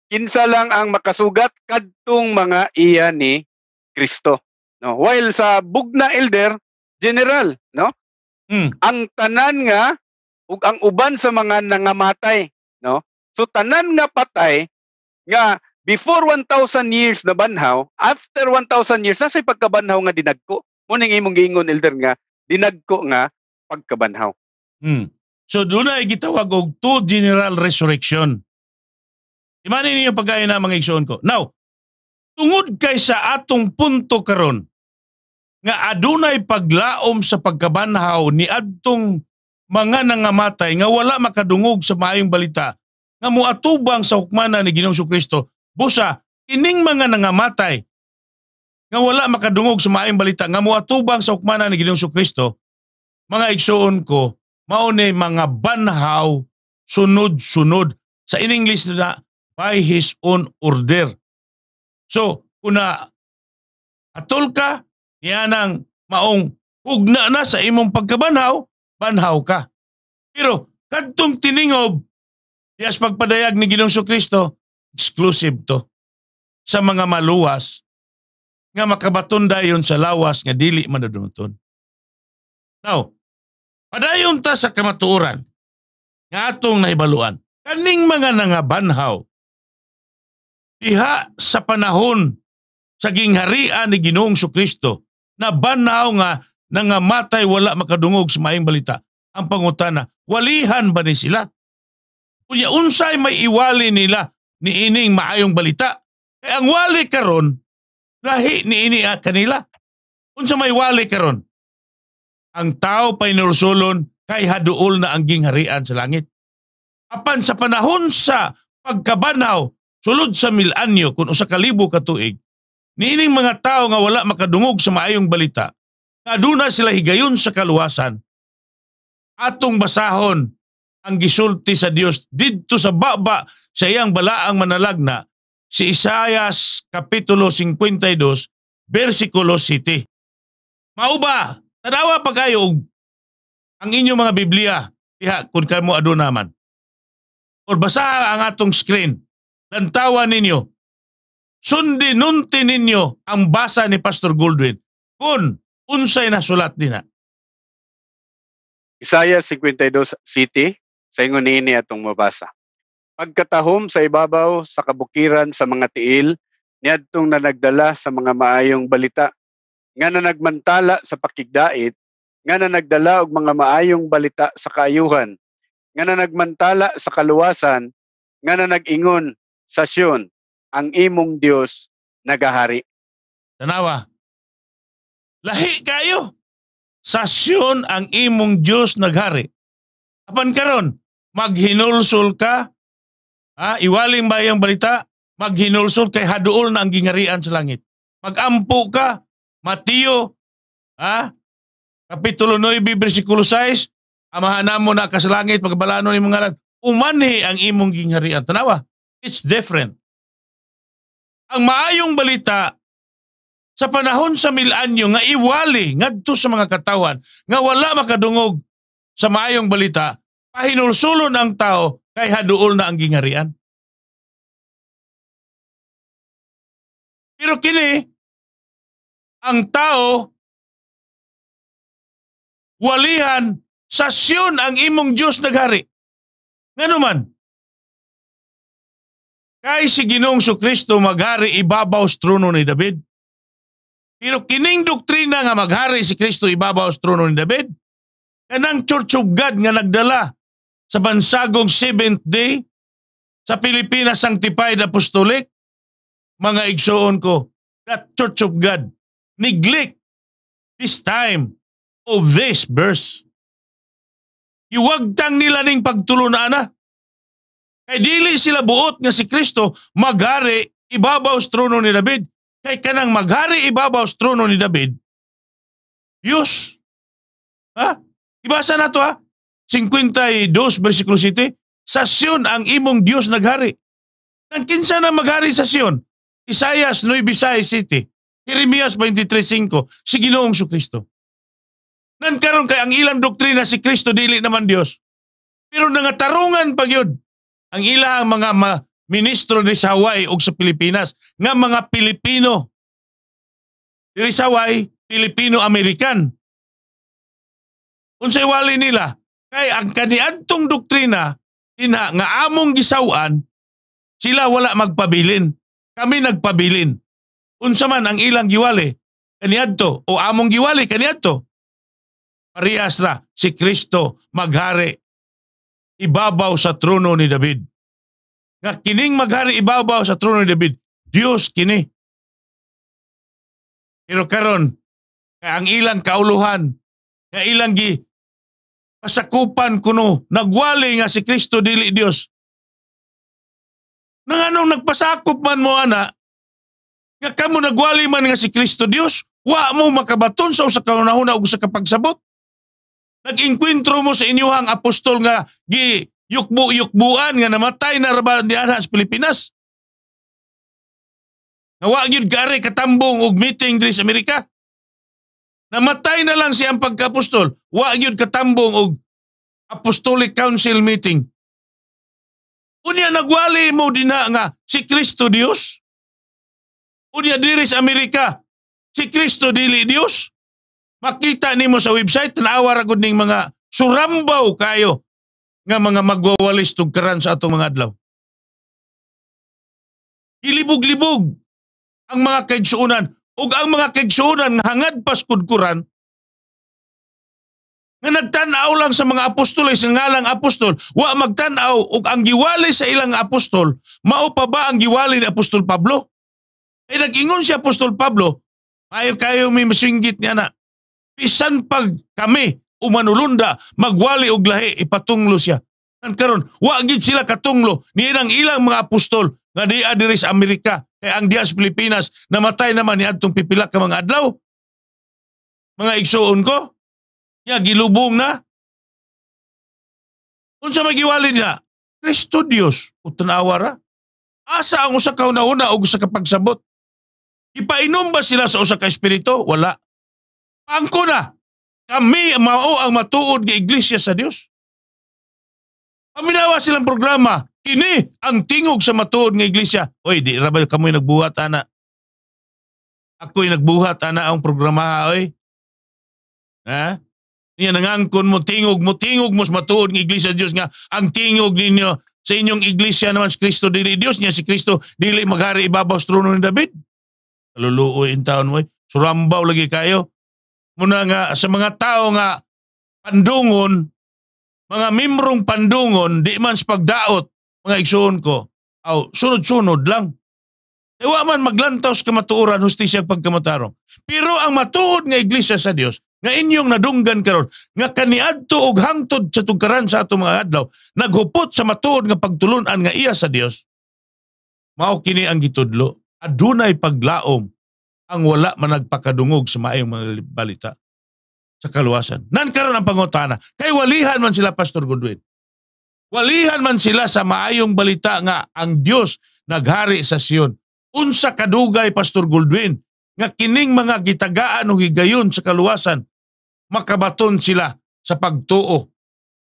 kinsa lang ang makasugat kadtong mga iya ni Kristo no while sa bugna elder general no mm. ang tanan nga ug ang uban sa mga nangamatay no so tanan nga patay nga before 1000 years na banhaw after 1000 years sa pagkabanhaw nga dinagko mo ning imong giingon elder nga dinagko nga pagkabanhaw. Hmm. So dunay gitawag og two general resurrection. Imani ninyo pagkain na mga eksyon ko. Now, tungod kay sa atong punto karon nga adunay paglaom sa pagkabanhaw ni adtong mga nangamatay nga wala makadungog sa maayong balita nga muatubang sa hukmana ni Ginoong Kristo busa ining mga nangamatay nga wala makadungog sa maayong balita nga muatubang sa hukmana ni Ginoong Kristo mga igsoon ko, maunay mga banhaw sunod-sunod. Sa in English na by his own order. So, kuna atol ka, yan ang maong hugna na sa imong pagkabanhaw, banhaw ka. Pero kadtong tiningob, yes pagpadayag ni Ginoong Kristo, exclusive to sa mga maluwas nga makabaton dayon sa lawas nga dili madudunton. Now, Padayon ta sa kamatuoran nga atong nahibaluan. Kaning mga nangabanhaw diha sa panahon sa gingharian ni Ginoong Kristo na banhaw nga nangamatay wala makadungog sa maayong balita. Ang pangutana, walihan ba ni sila? Kunya unsay may iwali nila ni ining maayong balita. Kaya ang wali karon lahi ni ini ah, kanila. Unsa may wali karon? ang tao pa'y nursulon kay haduol na ang gingharian sa langit. Apan sa panahon sa pagkabanaw, sulod sa milanyo kung usa kalibo ka tuig, niining mga tao nga wala makadungog sa maayong balita, kaduna sila higayon sa kaluwasan. Atong basahon ang gisulti sa Dios didto sa baba sa iyang balaang manalagna si Isaias Kapitulo 52 versikulo 7. Mao ba Tanawa pa kayo ang inyong mga Biblia diha kun kamo aduna man. Or basa ang atong screen. Lantawan ninyo. Sundi nunti ninyo ang basa ni Pastor Goldwyn kun unsay nasulat dinha. Isaiah 52 City sa ingon ini atong mabasa. Pagkatahom sa ibabaw sa kabukiran sa mga tiil niadtong na nagdala sa mga maayong balita nga na nagmantala sa pakigdait, nga na nagdala og mga maayong balita sa kaayuhan, nga na nagmantala sa kaluwasan, nga na nagingon sa siyon ang imong Dios nagahari. Tanawa. Lahi kayo. Sa siyon ang imong Dios naghari. Apan karon, maghinulsul ka, ha, iwaling ba yung balita, maghinulsul kay haduol na ang gingarian sa langit. Magampo ka, Mateo, ha? Kapitulo 9, versikulo 6, Amahan mo na kasalangit, pagbalano ni mga umani ang imong gingharian. Tanawa, it's different. Ang maayong balita sa panahon sa milanyo nga iwali ngadto sa mga katawan nga wala makadungog sa maayong balita pahinulsulo ang tao kay haduol na ang gingharian. pero kini ang tao walihan sa siyon ang imong Dios naghari. Ngano man, kay si Ginoong Kristo maghari ibabaw sa trono ni David. Pero kining doktrina nga maghari si Kristo ibabaw sa trono ni David, kanang Church of God nga nagdala sa bansagong Seventh Day sa Pilipinas Sanctified Apostolic, mga igsoon ko, that Church of God neglect this time of this verse. Iwagtang nila ning pagtulunan na. Ah. Kay dili sila buot nga si Kristo magari ibabaw sa trono ni David. Kay kanang magari ibabaw sa trono ni David. Diyos. Ha? Ibasa na to ha. Ah. 52 versikulo 7. Sa Sion ang imong Dios naghari. Nang kinsa na maghari sa Sion? Isaias 9:6 Jeremias 23.5, si Ginoong si Kristo. Nankaroon kay ang ilang doktrina si Kristo dili naman Dios. Pero nangatarungan pa gyud ang ilang mga ma ministro ni sa Hawaii ug sa Pilipinas nga mga Pilipino. Dili sa Hawaii, Pilipino-American. Unsay wali nila kay ang kaniadtong doktrina dinha nga among gisawaan sila wala magpabilin. Kami nagpabilin unsa man ang ilang giwali kaniadto o among giwali kaniadto parehas na si Kristo maghari ibabaw sa trono ni David nga kining maghari ibabaw sa trono ni David Dios kini pero karon ang ilang kauluhan nga ilang gi pasakupan kuno nagwali nga si Kristo dili Dios nang anong nagpasakop man mo ana nga kamo nagwali man nga si Kristo Dios, wa mo makabaton sa usa ka hunahuna ug sa kapagsabot. Nag-inkwentro mo sa inyuhang apostol nga gi yukbu-yukbuan nga namatay na raban di sa Pilipinas. Nawa gyud gare katambong og meeting diri sa Amerika. Namatay na lang siya siyang pagkaapostol. Wa gyud katambong og apostolic council meeting. Unya nagwali mo dinha nga si Kristo Dios Unya diri Amerika, si Kristo dili Dios. Makita nimo sa website na ra gud ning mga surambaw kayo nga mga magwawalis tug karan sa atong mga adlaw. Gilibog-libog ang mga kaigsuonan ug ang mga kaigsuonan nga hangad pas kudkuran nga nagtan-aw lang sa mga apostol sa ngalang apostol wa magtan-aw ug ang giwali sa ilang apostol mao pa ba ang giwali ni apostol Pablo ay eh, nag-ingon si Apostol Pablo, ayaw kayo may masinggit niya na, isan pag kami umanulunda, magwali og lahi, ipatunglo siya. Ang karon, wagid sila katunglo ni ang ilang mga apostol nga di adiri Amerika kay ang dias Pilipinas namatay naman ni adtong pipila ka mga adlaw. Mga igsuon ko, ya gilubong na. Unsa magiwali niya? Kristo Dios, utanawa ra. Asa ang usa ka una og sa kapagsabot? Ipainom ba sila sa usa ka espiritu? Wala. Pangko na. Kami mao ang matuod nga iglesia sa Dios. Paminawa silang programa, kini ang tingog sa matuod nga iglesia. Oy, di ra ba kamoy nagbuhat ana? Ako'y nagbuhat ana ang programa oy. Ha? Niya nangangkon mo tingog mo tingog mo sa matuod nga iglesia Dios nga ang tingog ninyo sa inyong iglesia naman si Kristo dili Dios niya si Kristo dili maghari ibabaw sa trono ni David kaluluoy in town mo. Surambaw lagi kayo. Muna nga sa mga tao nga pandungon, mga mimbrong pandungon, di man sa pagdaot, mga igsuon ko, aw, sunod-sunod lang. Ewa man maglantaw sa kamatuoran, hustisya pagkamatarong. Pero ang matuod nga iglesia sa Dios, nga inyong nadunggan karon nga kaniadto og hangtod sa tugkaran sa atong mga adlaw naghupot sa matuod nga pagtulunan nga iya sa Dios mao kini ang gitudlo adunay paglaom ang wala man nagpakadungog sa maayong mga balita sa kaluwasan. Nan karon ang pangutana, kay walihan man sila Pastor Goodwin. Walihan man sila sa maayong balita nga ang Dios naghari sa Sion. Unsa kadugay Pastor Goodwin nga kining mga gitagaan o higayon sa kaluwasan makabaton sila sa pagtuo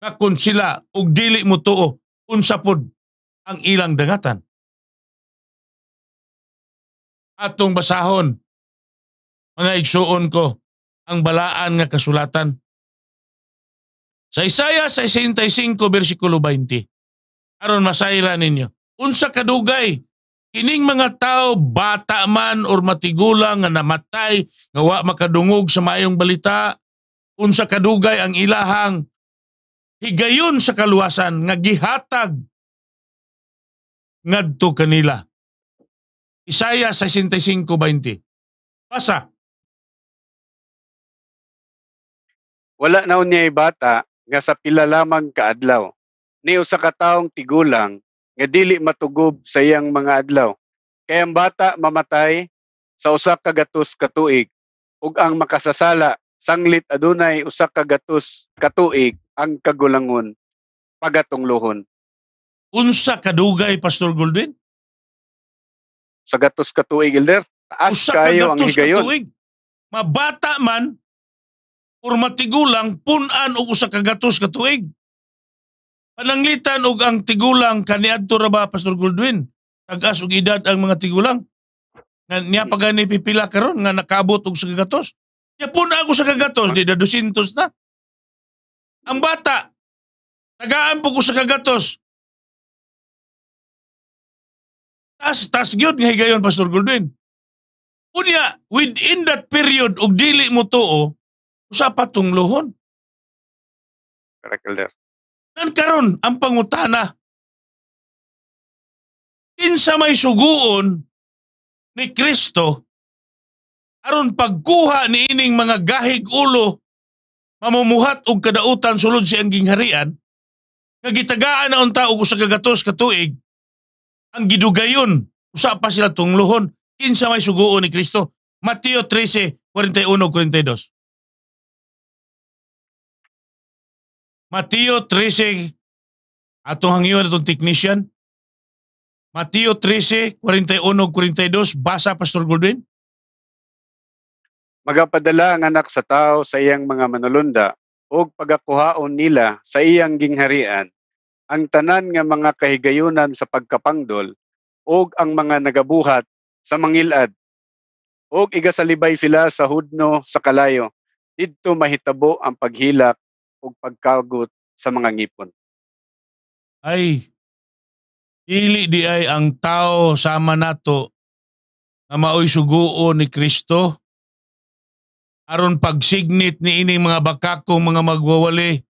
nga kun sila og dili mo tuo unsa pod ang ilang dangatan atong basahon. Mga igsuon ko ang balaan nga kasulatan. Sa Isaiah 65 bersikulo 20. Aron masayra ninyo. Unsa kadugay kining mga tao bata man or matigulang nga namatay nga wa makadungog sa maayong balita unsa kadugay ang ilahang higayon sa kaluwasan nga gihatag ngadto kanila Isaiah 65:20. Basa. Wala na niya bata nga sa pila lamang kaadlaw. Ni usa ka taong tigulang nga dili matugob sa iyang mga adlaw. Kay ang bata mamatay sa usak ka gatos ka tuig ug ang makasasala sanglit adunay usak ka gatos ka tuig ang kagulangon pagatong luhon. Unsa kadugay Pastor Goldwin? Sa gatos ka tuig, Elder. Taas Usa kayo ang higayon. Katuig. Mabata man, or matigulang, punan o usa ka gatos katuig. Pananglitan og ang tigulang kaniadto ra ba Pastor Goldwin? Tagas og edad ang mga tigulang. Nga niya pa gani pipila karon nga nakabot og sa kagatos. Ya pun ako sa kagatos di da 200 na. Ang bata tagaan pug sa kagatos. Tas, tas gyud nga higayon, Pastor Goldwin. Unya, within that period, og dili mo tuo, usa pa tunglohon. Correct, Elder. Nan karon ang pangutana. Kinsa may suguon ni Kristo aron pagkuha ni ining mga gahig ulo mamumuhat og kadautan sulod sa si ang gingharian nga gitagaan na unta og usa ka gatos ka tuig ang gidugayon usa pa sila tunglohon kinsa may suguon ni Kristo Mateo 13:41-42 Mateo 13 atong hangiyon atong technician Mateo 13:41-42 basa Pastor Goldwin. Magapadala ang anak sa tao sa iyang mga manulunda o pagakuhaon nila sa iyang gingharian ang tanan nga mga kahigayunan sa pagkapangdol ug ang mga nagabuhat sa mangilad ug igasalibay sila sa hudno sa kalayo didto mahitabo ang paghilak ug pagkagot sa mga ngipon ay dili di ay ang tao sama nato nga maoy suguo ni Kristo aron pagsignit ni ining mga bakakong mga magwawali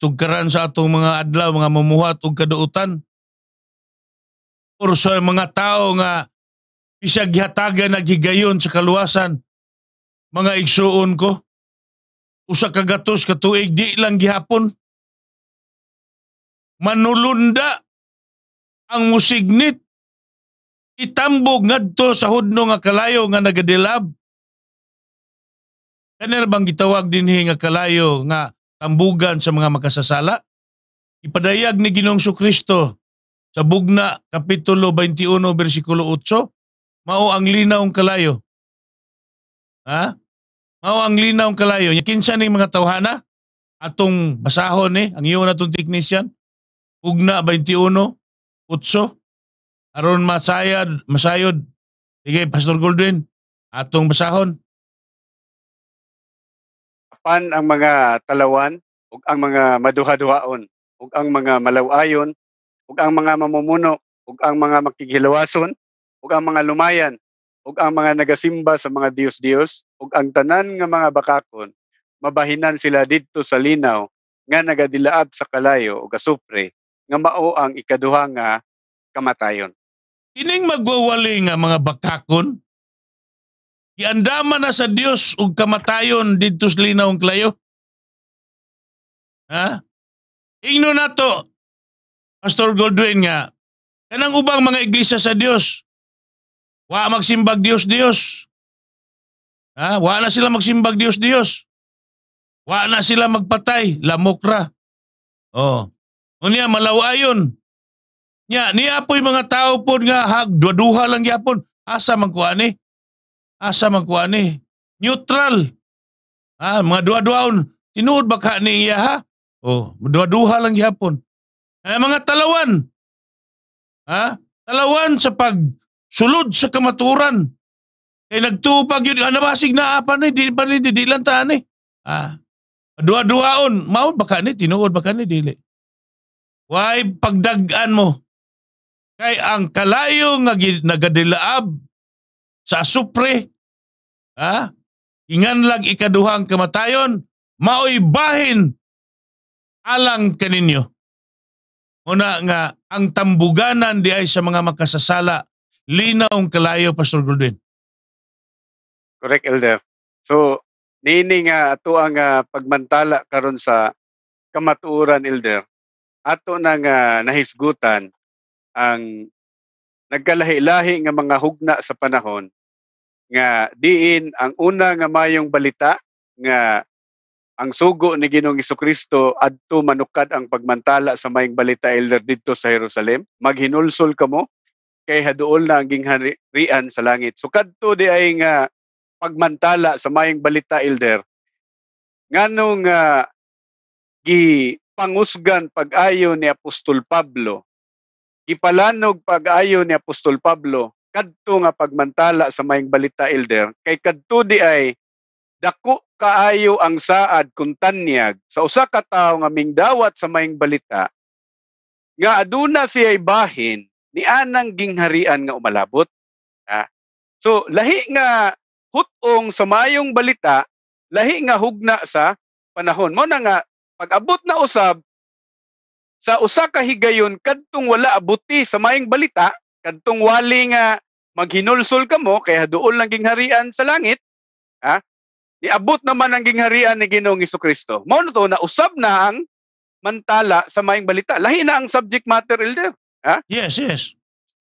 Tugkaran sa atong mga adlaw, mga mamuhat o kaduotan. Or sa mga tao nga bisag hatagan naghigayon sa kaluwasan, mga igsuon ko, usa ka gatos ka tuig di lang gihapon. Manulunda ang musignit itambog ngadto sa hudno nga kalayo nga nagadilab. Kaner bang gitawag dinhi nga kalayo nga tambugan sa mga makasasala? Ipadayag ni Ginoong Kristo sa Bugna, Kapitulo 21, versikulo 8, mao ang linaong kalayo. Ha? Mao ang linaong kalayo. Kinsa ni mga tawhana? Atong basahon ni, eh, ang iyon atong technician. Bugna 21, 8. Aron masayad, masayod. Sige, Pastor Goldwyn, atong basahon apan ang mga talawan ug ang mga maduha-duhaon ug ang mga malawayon ug ang mga mamumuno ug ang mga makigilawason ug ang mga lumayan ug ang mga nagasimba sa mga Dios-Dios ug ang tanan nga mga bakakon mabahinan sila didto sa linaw nga nagadilaab sa kalayo ug kasupre nga mao ang ikaduha nga kamatayon. Ining magwawali nga mga bakakon Giandama na sa Dios ug kamatayon didto sa linawng klayo. Ha? Ingno nato Pastor Goldwyn nga kanang ubang mga iglesia sa Dios wa magsimbag Dios Dios. Ha? Wa na sila magsimbag Dios Dios. Wa na sila magpatay, lamokra. Oh. Unya malawayon. Nya ni apoy mga tao pod nga hag duha lang gyapon. Asa man kuani? asa magkuan ni neutral ha mga dua duhaon tinuod ba ka ni iya ha oh duha-duha lang gihapon eh, mga talawan ha talawan sa pag sulod sa kamaturan kay eh, nagtupag yun ano ba apa ni di pa ni di lang ta ni ah dua duhaon mao ba ka ni tinuod ba ka ni dili Why pagdagan mo? Kay ang kalayo nga nagadilaab sa supre Ha? Inganlag ikaduhang kamatayon, maoy bahin alang kaninyo. Una nga, ang tambuganan di ay sa mga makasasala, linaw ang kalayo, Pastor Goldwin. Correct, Elder. So, nini nga ato ang uh, pagmantala karon sa kamatuoran, Elder. Ato na nga nahisgutan ang nagkalahi-lahi nga mga hugna sa panahon nga diin ang una nga mayong balita nga ang sugo ni Ginoong Kristo adto manukad ang pagmantala sa mayong balita elder didto sa Jerusalem maghinulsol kamo kay haduol na ang gingharian sa langit so kadto di ay nga pagmantala sa mayong balita elder nganong uh, gi pangusgan pag-ayo ni Apostol Pablo gipalanog pag-ayo ni Apostol Pablo kadto nga pagmantala sa mayang balita elder kay kadto di ay dako kaayo ang saad kung tanyag sa usa ka tawo nga mingdawat sa mayang balita nga aduna siya'y bahin ni anang gingharian nga umalabot ha? so lahi nga hutong sa mayong balita lahi nga hugna sa panahon mo na nga pag-abot na usab sa usa ka higayon kadtong wala abuti sa maayong balita kadtong wali nga maghinulsol kamo kaya duol lang gingharian sa langit ha niabot naman ang gingharian ni Ginoong Kristo mao na to na usab na ang mantala sa maing balita lahi na ang subject matter elder ha yes yes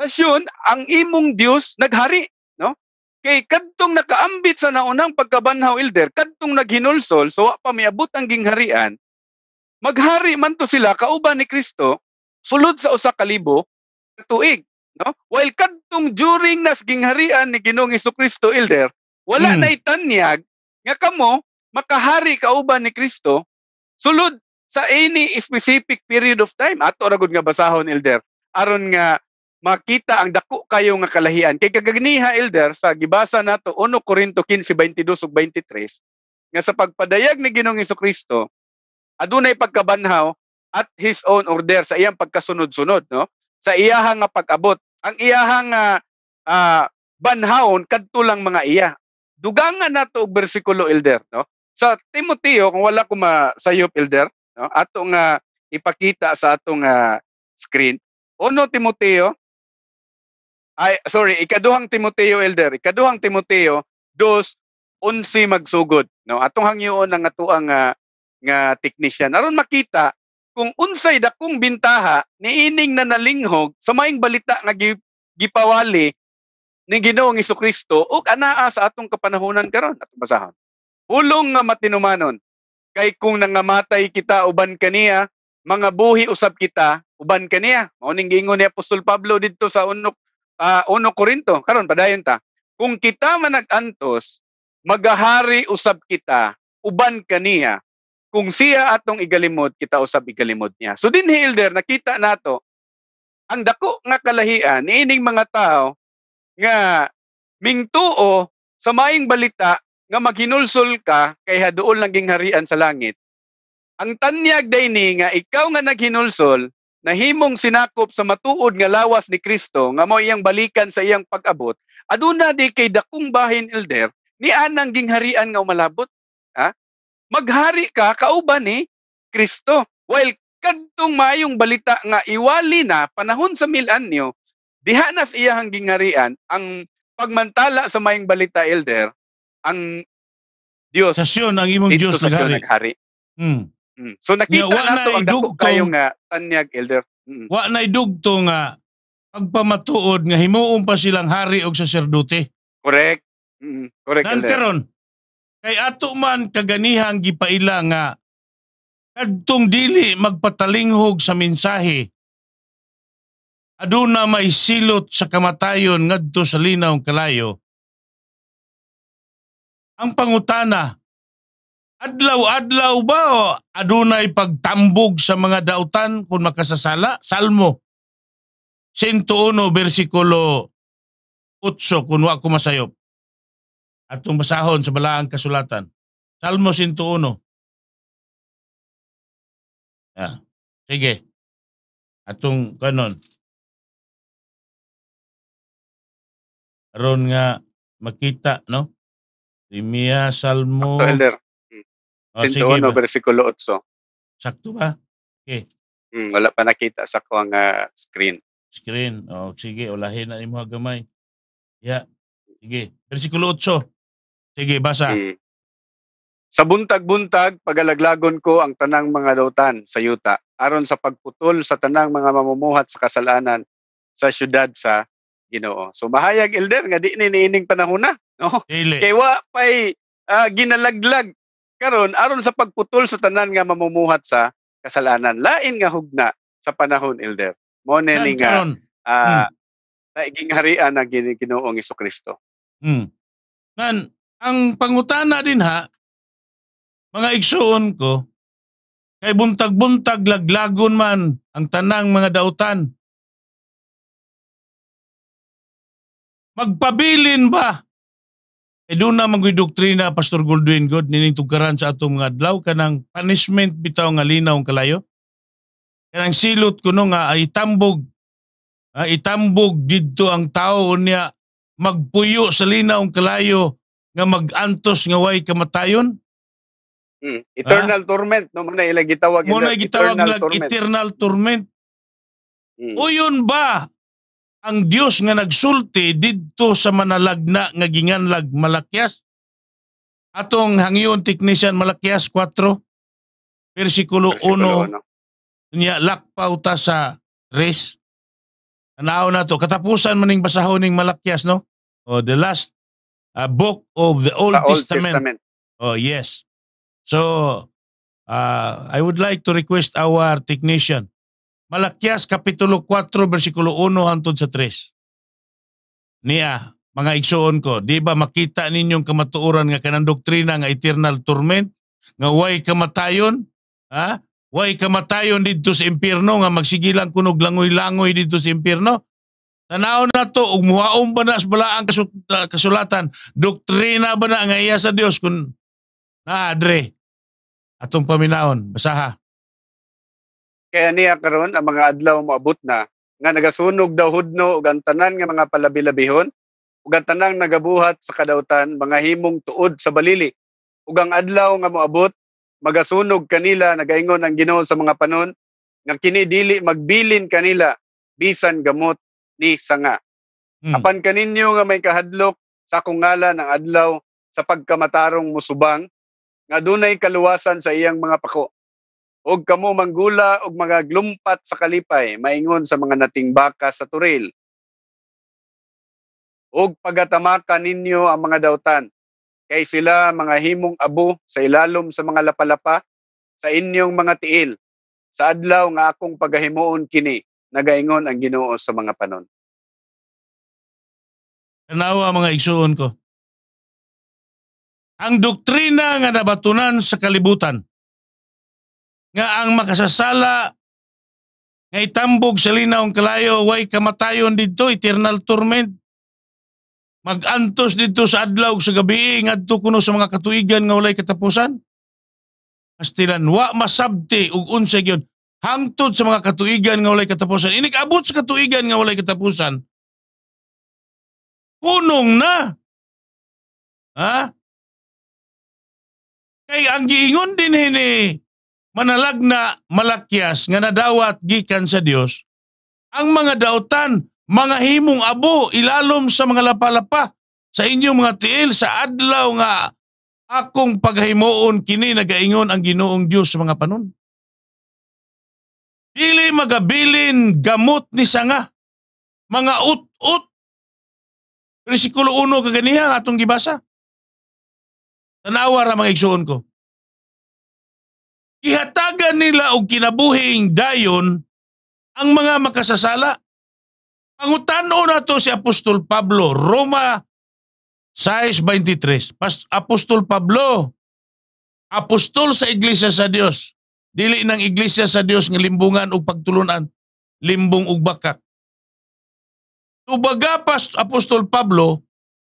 Tasyon, ang imong Dios naghari no kay kadtong nakaambit sa naunang pagkabanhaw elder kadtong naghinulsol so wa pa miabot ang gingharian maghari man to sila kauban ni Kristo sulod sa usa ka libo tuig No? While kadtong during nas gingharian ni Ginoong Kristo elder, wala hmm. na itanyag nga kamo makahari kauban ni Kristo sulod sa any specific period of time. Ato ra gud nga basahon elder aron nga makita ang dako kayo nga kalahian. Kay kagagniha elder sa gibasa nato 1 Corinto 15:22 ug 23 nga sa pagpadayag ni Ginoong Kristo adunay pagkabanhaw at his own order sa iyang pagkasunod-sunod no sa iyahang nga pag-abot. Ang iyahang nga ah, uh, ah, banhaon kadto lang mga iya. Dugangan nato og bersikulo elder, no? Sa Timoteo kung wala ko sayo elder, no? Ato nga ipakita sa atong uh, screen. Uno Timoteo ay sorry, ikaduhang Timoteo elder, ikaduhang Timoteo dos unsi magsugod, no? Atong hangyoon ang atuang nga ah, nga technician aron makita kung unsay dakong bintaha niining na nalinghog sa maing balita nga gipawali ni Ginoong Iso Kristo o anaa sa atong kapanahonan karon at basahon. Ulong nga matinumanon kay kung nangamatay kita uban kaniya mga buhi usab kita uban kaniya. Mao ning giingon ni Apostol Pablo didto sa unok ah, uh, 1 Korinto karon padayon ta. Kung kita man nagantos magahari usab kita uban kaniya kung siya atong igalimod, kita usab igalimod niya. So din elder, nakita nato, ang dako nga kalahian, niining mga tao, nga mingtuo sa maing balita, nga maghinulsol ka, kay haduol naging harian sa langit. Ang tanyag day ni, nga ikaw nga naghinulsol, himong sinakop sa matuod nga lawas ni Kristo, nga mo iyang balikan sa iyang pag-abot, aduna di kay dakong bahin elder, ni anang gingharian nga malabot Ha? maghari ka kauban ni Kristo. While kadtong mayong balita nga iwali na panahon sa milanyo, diha nas iya hangging harian ang pagmantala sa mayong balita elder ang Dios. Sa siyon ang imong Dios naghari. naghari. Hmm. hmm. So nakita yeah, na to ang dako kayo nga tanyag elder. Hmm. Wa na idugto nga pagpamatuod nga himuon pa silang hari og saserdote. Correct. Mm, correct. Ganteron, Kay ato man kaganihang gipaila nga kadtong dili magpatalinghog sa mensahe aduna may silot sa kamatayon ngadto sa linaw kalayo. Ang pangutana adlaw-adlaw ba o adunay pagtambog sa mga dautan kung makasasala? Salmo 101 bersikulo 8 kung wa ko masayop at basahon sa balaang kasulatan. Salmo 101. Ah, sige. Atong kanon. Aron nga makita, no? Rimia, Salmo. Sakto, Elder. Mm. Oh, 101, ba? versikulo 8. Sakto ba? Okay. Mm, wala pa nakita sa kuwang uh, ah, screen. Screen. oh, sige. Ulahin na ni mga gamay. Yeah. Sige. Versikulo 8. Sige, basa. Hmm. Sa buntag-buntag, pagalaglagon ko ang tanang mga lautan sa yuta, aron sa pagputol sa tanang mga mamumuhat sa kasalanan sa syudad sa Ginoo. So mahayag elder nga di ni panahon na, no? Dili. Kay wa pay uh, ginalaglag karon aron sa pagputol sa tanan nga mamumuhat sa kasalanan. Lain nga hugna sa panahon elder. Mo ni nga uh, ah, hmm. naiging harian na Ginoong Kristo. Hmm. Nan, ang pangutana din ha, mga igsuon ko, kay buntag-buntag laglagon man ang tanang mga dautan. Magpabilin ba? E doon na mga doktrina, Pastor Goldwyn God, nining tugkaran sa atong mga adlaw, kanang punishment bitaw nga linaw ang kalayo. Kanang silot kuno nga ay tambog, ah, itambog didto ang tao niya magpuyo sa linaw ang kalayo nga magantos nga way kamatayon? Hmm. Eternal ah? torment no muna ilang gitawag muna gitawag eternal lag torment. eternal torment. Hmm. Uyon ba ang Dios nga nagsulti didto sa manalagna nga ginganlag Malakias? Atong hangiyon technician Malakias 4 versikulo 1 niya lakpaw ta sa res. Anaw na to. Katapusan maning basahon ning Malakias no? O oh, the last a book of the Old, the Old Testament. Oh, yes. So, uh, I would like to request our technician. Malakyas Kapitulo 4, bersikulo 1 hantod sa 3. Niya, mga igsuon ko, di ba makita ninyong kamatuoran nga kanang doktrina nga eternal torment, nga way kamatayon, ha? Way kamatayon dito sa impierno nga magsigilang kunog langoy-langoy dito sa impierno? Tanaw na to, ug muhaom ba na bala ang kasulatan, doktrina ba na nga iya sa Dios kun naadre atong paminaon, basaha. Kaya niya karon ang mga adlaw moabot na nga nagasunog daw hudno ug ang tanan nga mga palabilabihon labihon ug ang tanang nagabuhat sa kadautan mga himong tuod sa balili ug ang adlaw nga moabot magasunog kanila nagaingon ang Ginoo sa mga panon nga kini magbilin kanila bisan gamot ni sanga. Hmm. Apan kaninyo nga may kahadlok sa akong ngalan adlaw sa pagkamatarong musubang nga dunay kaluwasan sa iyang mga pako. Og kamo manggula og mga glumpat sa kalipay maingon sa mga nating baka sa turil. Og pagatamakan ninyo ang mga dautan kay sila mga himong abo sa ilalom sa mga lapalapa sa inyong mga tiil sa adlaw nga akong pagahimoon kini nagaingon ang Ginoo sa mga panon. Tanawa mga igsuon ko. Ang doktrina nga nabatunan sa kalibutan nga ang makasasala nga itambog sa linaw kalayo way kamatayon didto eternal torment magantos didto sa adlaw sa gabi ngadto kuno sa mga katuigan nga walay katapusan Astilan, wa masabti ug unsa gyud hangtod sa mga katuigan nga walay katapusan. Inikabot sa katuigan nga walay katapusan. Kunong na. Ha? Kay ang giingon din hini manalag na malakyas nga nadawat gikan sa Dios ang mga dautan mga himong abo ilalom sa mga lapalapa sa inyong mga tiil sa adlaw nga akong paghimoon kini nagaingon ang Ginoong Dios sa mga panon Dili magabilin gamot ni sanga. Mga ut-ut. Resikulo 1 kaganiha atong gibasa. Tanawa ra mga igsuon ko. Gihatagan nila og kinabuhing dayon ang mga makasasala. Pangutano na to si Apostol Pablo, Roma 6.23. Apostol Pablo, apostol sa Iglesia sa Dios, Dili ng iglesia sa Dios nga limbungan ug pagtulunan, limbong ug bakak. Ubaga past Apostol Pablo,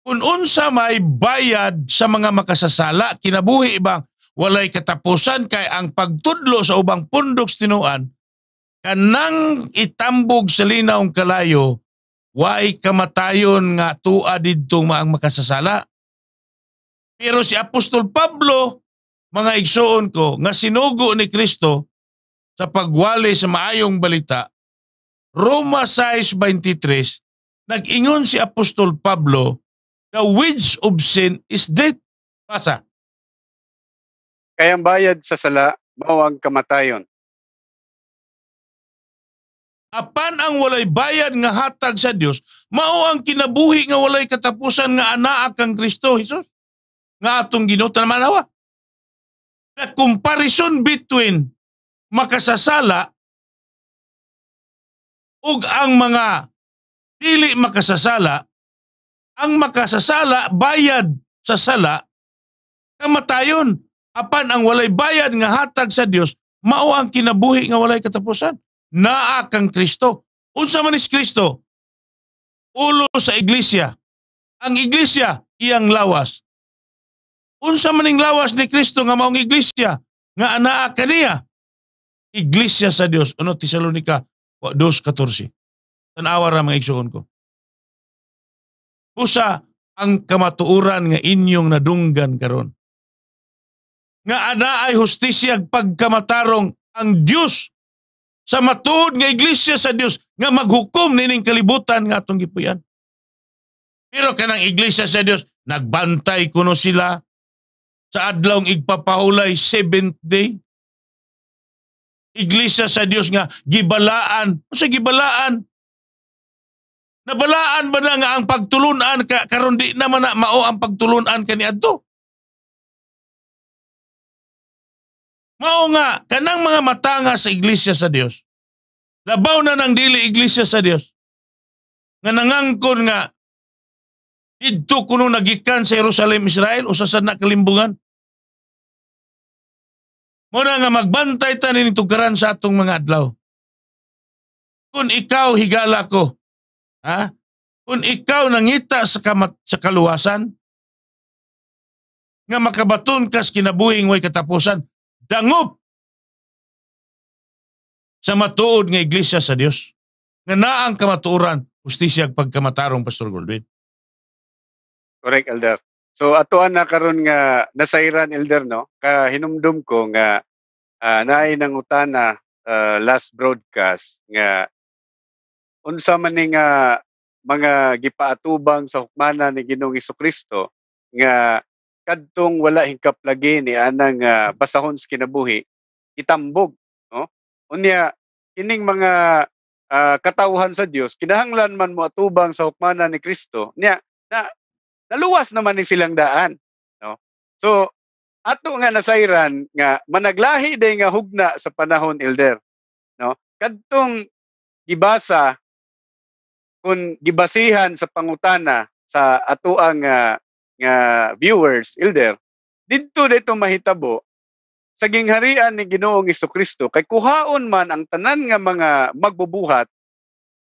kung unsa may bayad sa mga makasasala, kinabuhi ibang walay katapusan kay ang pagtudlo sa ubang pundok tinuan, kanang itambog sa linawng kalayo, way kamatayon nga tua didtong maang makasasala. Pero si Apostol Pablo, mga igsoon ko nga sinugo ni Kristo sa pagwali sa maayong balita, Roma 6.23, nag-ingon si Apostol Pablo, the wage of sin is death. Pasa. Kaya ang bayad sa sala, bawang kamatayon. Apan ang walay bayad nga hatag sa Dios, mao ang kinabuhi nga walay katapusan nga anaa kang Kristo Hesus. Nga atong Ginoo tanaman na comparison between makasasala ug ang mga dili makasasala ang makasasala bayad sa sala kamatayon apan ang walay bayad nga hatag sa Dios mao ang kinabuhi nga walay katapusan naa kang Kristo unsa man is Kristo ulo sa iglesia ang iglesia iyang lawas Unsa man maning lawas ni Kristo nga maong iglesia nga anaa kaniya? Iglesia sa Dios. Ano Tesalonica 2:14. Tanawa ra mga igsoon ko. Usa ang kamatuoran nga inyong nadunggan karon. Nga ana ay hustisya pagkamatarong ang Dios sa matuod nga iglesia sa Dios nga maghukom nining kalibutan nga atong gipuyan. Pero kanang iglesia sa Dios nagbantay kuno sila, sa adlawng igpapahulay seventh day. Iglesia sa Dios nga gibalaan, o sa gibalaan. Nabalaan ba na nga ang pagtulunan ka, karon di naman na mao ang pagtulunan adto. Mao nga kanang mga mata nga sa iglesia sa Dios. Labaw na nang dili iglesia sa Dios. Nga nangangkon nga didto kuno nagikan sa Jerusalem Israel usa sa nakalimbungan Muna nga magbantay tanin itugkaran sa atong mga adlaw. Kung ikaw higala ko, ha? Kung ikaw nangita sa, kamat, sa kaluwasan, nga makabaton kas kinabuhing way katapusan, dangop sa matuod nga iglesia sa Dios nga naa ang kamatuoran, ustisya pagkamatarong Pastor Goldwin Correct, Elder. So atuan na karon nga nasairan elder no ka hinumdum ko nga uh, naay nang utana uh, ah, last broadcast nga unsa man ni nga mga gipaatubang sa hukmana ni Ginoong Kristo nga kadtong wala hingkap lagi ni anang uh, basahon sa kinabuhi itambog no unya ining mga uh, katawhan sa Dios kinahanglan man mo atubang sa hukmana ni Kristo niya na naluwas naman ni silang daan. No? So, ato nga nasayran nga managlahi day nga hugna sa panahon elder no kadtong gibasa kun gibasihan sa pangutana sa atoang nga, ah, nga viewers elder didto dito mahitabo sa gingharian ni Ginoong Kristo kay kuhaon man ang tanan nga mga magbubuhat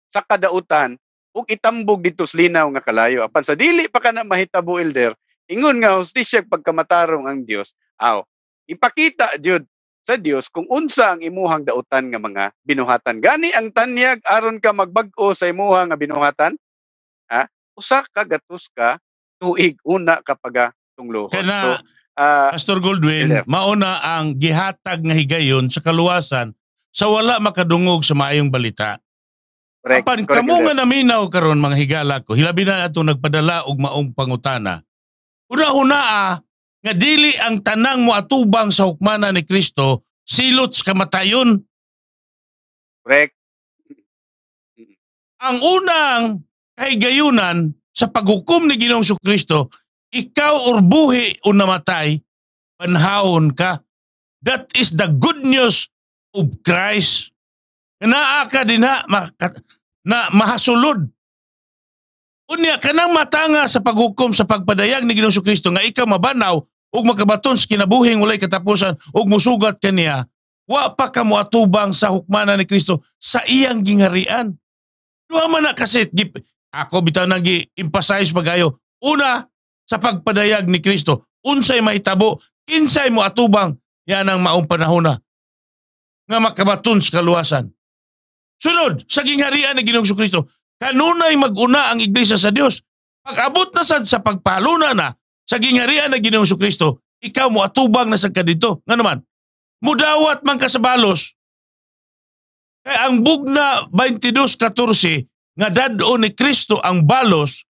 sa kadautan ug itambog dito sa linaw nga kalayo apan sa dili pa kana mahitabo elder ingon nga hustisya pagkamatarong ang Dios aw ipakita jud sa Dios kung unsa ang imuhang dautan nga mga binuhatan gani ang tanyag aron ka magbag-o sa imuha nga binuhatan ha usa ka gatos ka tuig una kapag tunglo so uh, Pastor Goldwyn elder. mauna ang gihatag nga higayon sa kaluwasan sa wala makadungog sa maayong balita Correct. Apan Correct. kamo nga naminaw karon mga higala ko, hilabi na ato nagpadala og maong pangutana. Una-una ah, nga dili ang tanang mo atubang sa hukmana ni Kristo silot sa kamatayon. Correct. Ang unang kahigayunan sa paghukom ni Ginoong Kristo, ikaw urbuhi o namatay, panhaon ka. That is the good news of Christ. Naa ka din ha, na mahasulod. Unya kanang matanga sa paghukom sa pagpadayag ni Ginoong Kristo nga ikaw mabanaw ug makabaton sa kinabuhing walay katapusan ug musugat kaniya wa pa ka mo atubang sa hukmana ni Kristo sa iyang gingharian. Duha man na kasi gip, ako bitaw nang gi-emphasize pagayo. Una sa pagpadayag ni Kristo, unsay mahitabo, kinsay mo atubang yan ang maong na nga makabaton sa kaluwasan. Sunod, sa gingharian ng Ginoong Kristo, kanunay maguna ang iglesia sa Dios. Pag-abot na sad sa pagpaluna na sa gingharian ng Ginoong Kristo, ikaw mo atubang na sa kadito. Nga naman, mudawat man ka Kay ang bugna 22:14 nga dad-o ni Kristo ang balos,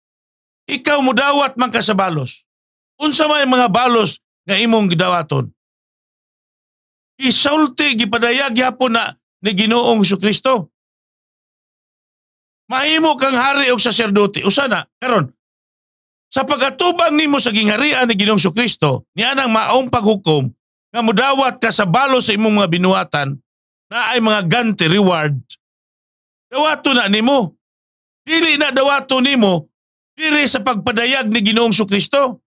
ikaw mudawat man ka sa balos. Unsa may mga balos nga imong gidawaton? Isulti gipadayag yapon na ni Ginoong Kristo. Mahimo kang hari og saserdote. Usa na karon sa pagatubang nimo sa gingharian ni Ginoong Kristo, ni anang maong paghukom nga mudawat ka sa balo sa imong mga binuhatan na ay mga ganti reward. Dawato na nimo. Dili na dawato nimo diri sa pagpadayag ni Ginoong Kristo.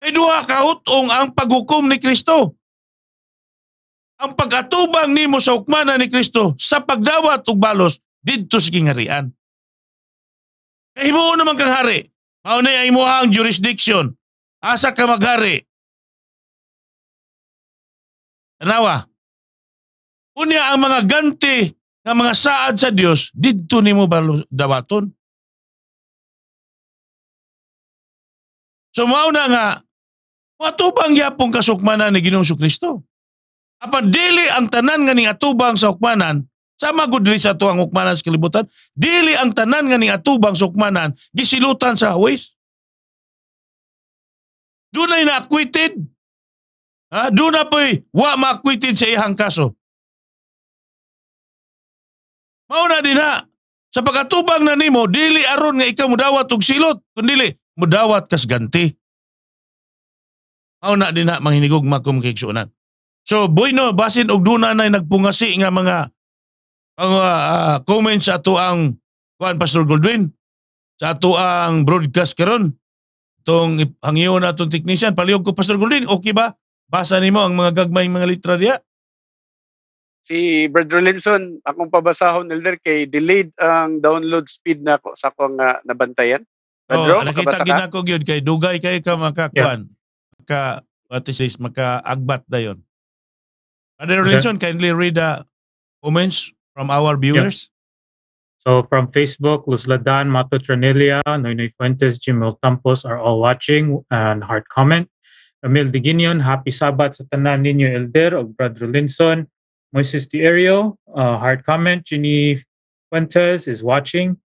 Kay duha ka hutong ang paghukom ni Kristo. Ang pagatubang nimo sa hukmana ni Kristo sa pagdawat og balos didto sa kingharian. Kahimuon naman kang hari. Maunay ay mo ang jurisdiction. Asa ka maghari. Tanawa. Unya ang mga ganti ng mga saad sa Dios didto nimo dawaton. So mao na nga matubang yapong kasukmanan ni Ginoong Kristo. Apan dili ang tanan nga ning atubang sa hukmanan Sama gud diri sa tuang hukmanan sa kalibutan, dili ang tanan nga ni atubang sa hukmanan gisilutan sa awis. Dunay na acquitted. Ha, duna po'y wa ma-acquitted sa iyang kaso. Mauna na din ha. Sa pagkatubang na nimo, dili aron nga ikaw mudawat og silot, kundi mudawat kas ganti. Mauna na din ha manghinigog makum So, boy no, basin og duna na nagpungasi nga mga pang uh, ah, ah, comment sa ato ang kuan Pastor Goldwin sa ato ang broadcast karon tong hangyo na atong technician palihog ko Pastor Goldwin okay ba basa nimo ang mga gagmay mga litra diya si Brother Linson akong pabasahon elder kay delayed ang download speed nako na sa akong uh, nabantayan Pedro, oh, nakita ginako gyud kay dugay kay ka makakwan. Yeah. Ka what is this maka agbat dayon. Other relation okay. kindly read the comments from our viewers? So from Facebook, Luz Ladan, Mato Tranilia, Noynoy Fuentes, Jim Tampos are all watching and hard comment. Emil Diginion, Happy Sabat sa tanan ninyo Elder o Brother Linson. Moises Dierio, uh, hard comment. Ginny Fuentes is watching.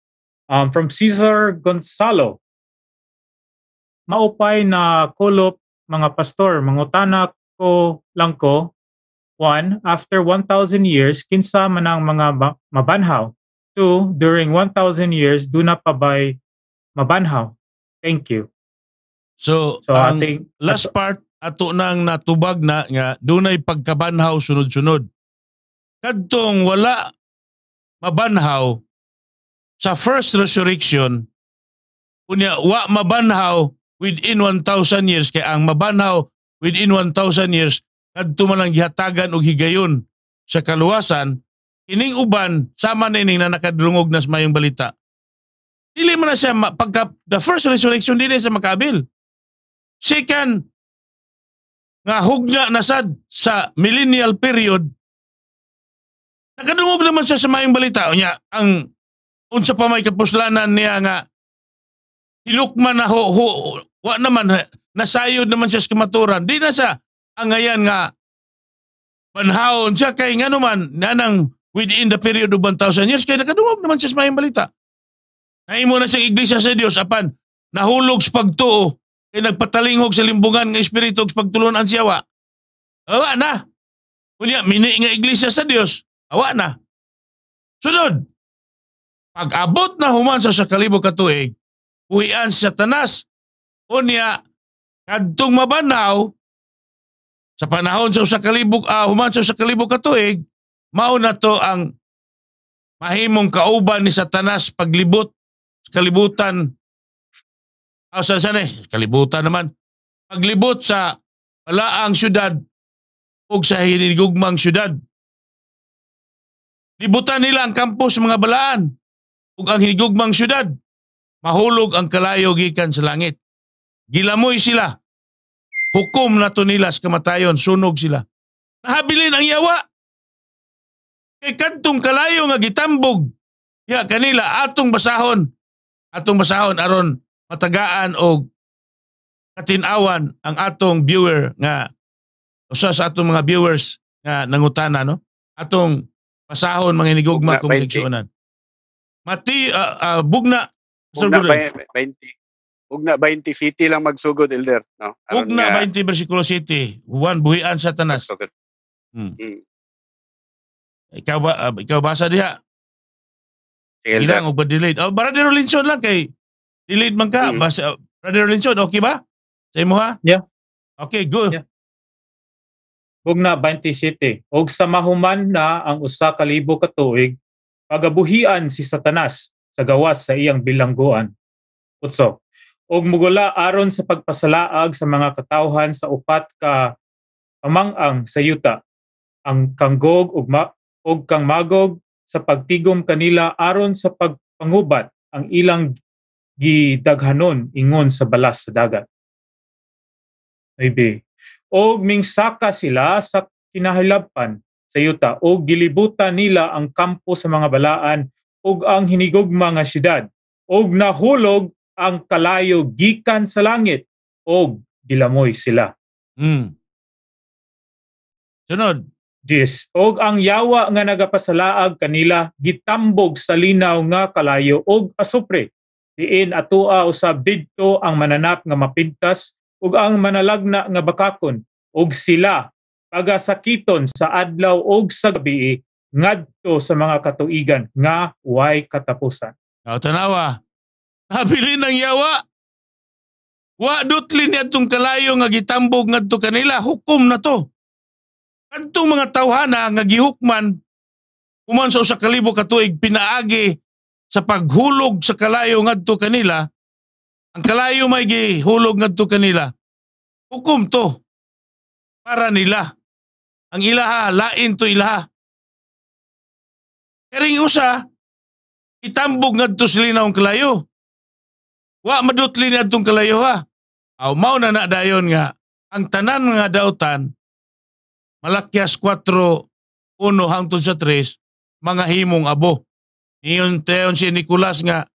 Um, from Cesar Gonzalo, maupay na kulop mga pastor, mangutana ko lang ko 1. After 1,000 years, kinsama man ang mga mabanhaw. 2. During 1,000 years, do na pa ba'y mabanhaw. Thank you. So, so ang ating, last part, ato na ang natubag na nga, dunay pagkabanhaw sunod-sunod. Kadtong wala mabanhaw sa first resurrection, kunya wa mabanhaw within 1,000 years, kaya ang mabanhaw within 1,000 years, kadto man ang gihatagan og higayon sa kaluwasan ining uban sama na ining na nakadrungog nas mayong balita dili man na siya pagka the first resurrection dili sa makabil second nga hugna nasad sa millennial period nakadungog naman siya sa mayong balita unya ang unsa pa may kapuslanan niya nga hilukman na ho, ho wa naman nasayod naman siya sa kamaturan di na sa ang angayan nga manhaon siya kay nga naman nanang within the period of 1,000 years kay nakadungog naman siya sa mayang balita. Naimo na siyang iglesia sa Dios apan nahulog sa pagtuo kay nagpatalingog sa limbungan nga espiritu sa pagtulon ang siyawa. Awa na. Unya mini nga iglesia sa Dios. Awa na. Sunod. Pag-abot na human sa sakalibo ka tuig, huwian si Satanas Kunya, kadtong mabanaw sa panahon sa usa kalibog uh, ah, human sa usa kalibog ka tuig, mao na to ang mahimong kauban ni Satanas paglibot sa kalibutan. Ah, sa saan eh? Kalibutan naman. Paglibot sa balaang syudad o sa hinigugmang syudad. Libutan nila ang kampus mga balaan ug ang hinigugmang syudad. Mahulog ang kalayo gikan sa langit. Gilamoy sila Hukom na to nila sa kamatayon, sunog sila. Nahabilin ang yawa. Kay kantong kalayo nga gitambog. Ya kanila atong basahon. Atong basahon aron matagaan og katinawan ang atong viewer nga usa sa atong mga viewers nga nangutana no atong basahon mga inigugma kung nagsuonan mati uh, uh, bugna bugna 20 Ugna na 20 city lang magsugod elder, no? Ugna na 20 bersikulo city, Juan buhian Satanas. Okay. Hmm. hmm. Ikaw ba uh, ikaw basa diha? Ilang og delete. Oh, Brother Linson lang kay delete man ka. Hmm. Basa, oh, Brother Linson, okay ba? Sa imo ha? Yeah. Okay, good. Yeah. Ug 20 city, og sa mahuman na ang usa ka libo ka tuig, pagabuhian si Satanas sa gawas sa iyang bilangguan. Utso og mugula aron sa pagpasalaag sa mga katauhan sa upat ka pamangang sa yuta ang kanggog ug ma- og kang magog sa pagtigom kanila aron sa pagpangubat ang ilang gidaghanon ingon sa balas sa dagat maybe og mingsaka sila sa kinahilabpan sa yuta og gilibutan nila ang kampo sa mga balaan ug ang hinigog mga syudad og nahulog ang kalayo gikan sa langit o gilamoy sila. Mm. Sunod. Yes. Og ang yawa nga nagapasalaag kanila gitambog sa linaw nga kalayo og asupre. Diin atoa usab didto ang mananap nga mapintas ug ang manalagna nga bakakon og sila pagasakiton sa adlaw og sa gabi ngadto sa mga katuigan nga way katapusan. Now, tanawa, Nabilin ang yawa. Wa dutlin niya itong kalayo nga gitambog nga kanila. Hukom na to. Kantong mga tawhana nga gihukman human sa usa kalibo katuig pinaagi sa paghulog sa kalayo ngadto kanila ang kalayo may gihulog ngadto kanila hukom to para nila ang ilaha lain to ilaha Kering usa itambog ngadto sa linaw ang kalayo Wa madutli na itong kalayo ha. Aw, mau na na dayon nga, ang tanan nga dautan, Malakyas 4, 1 hangtod sa 3, mga himong abo. Iyon teon si Nicolas nga,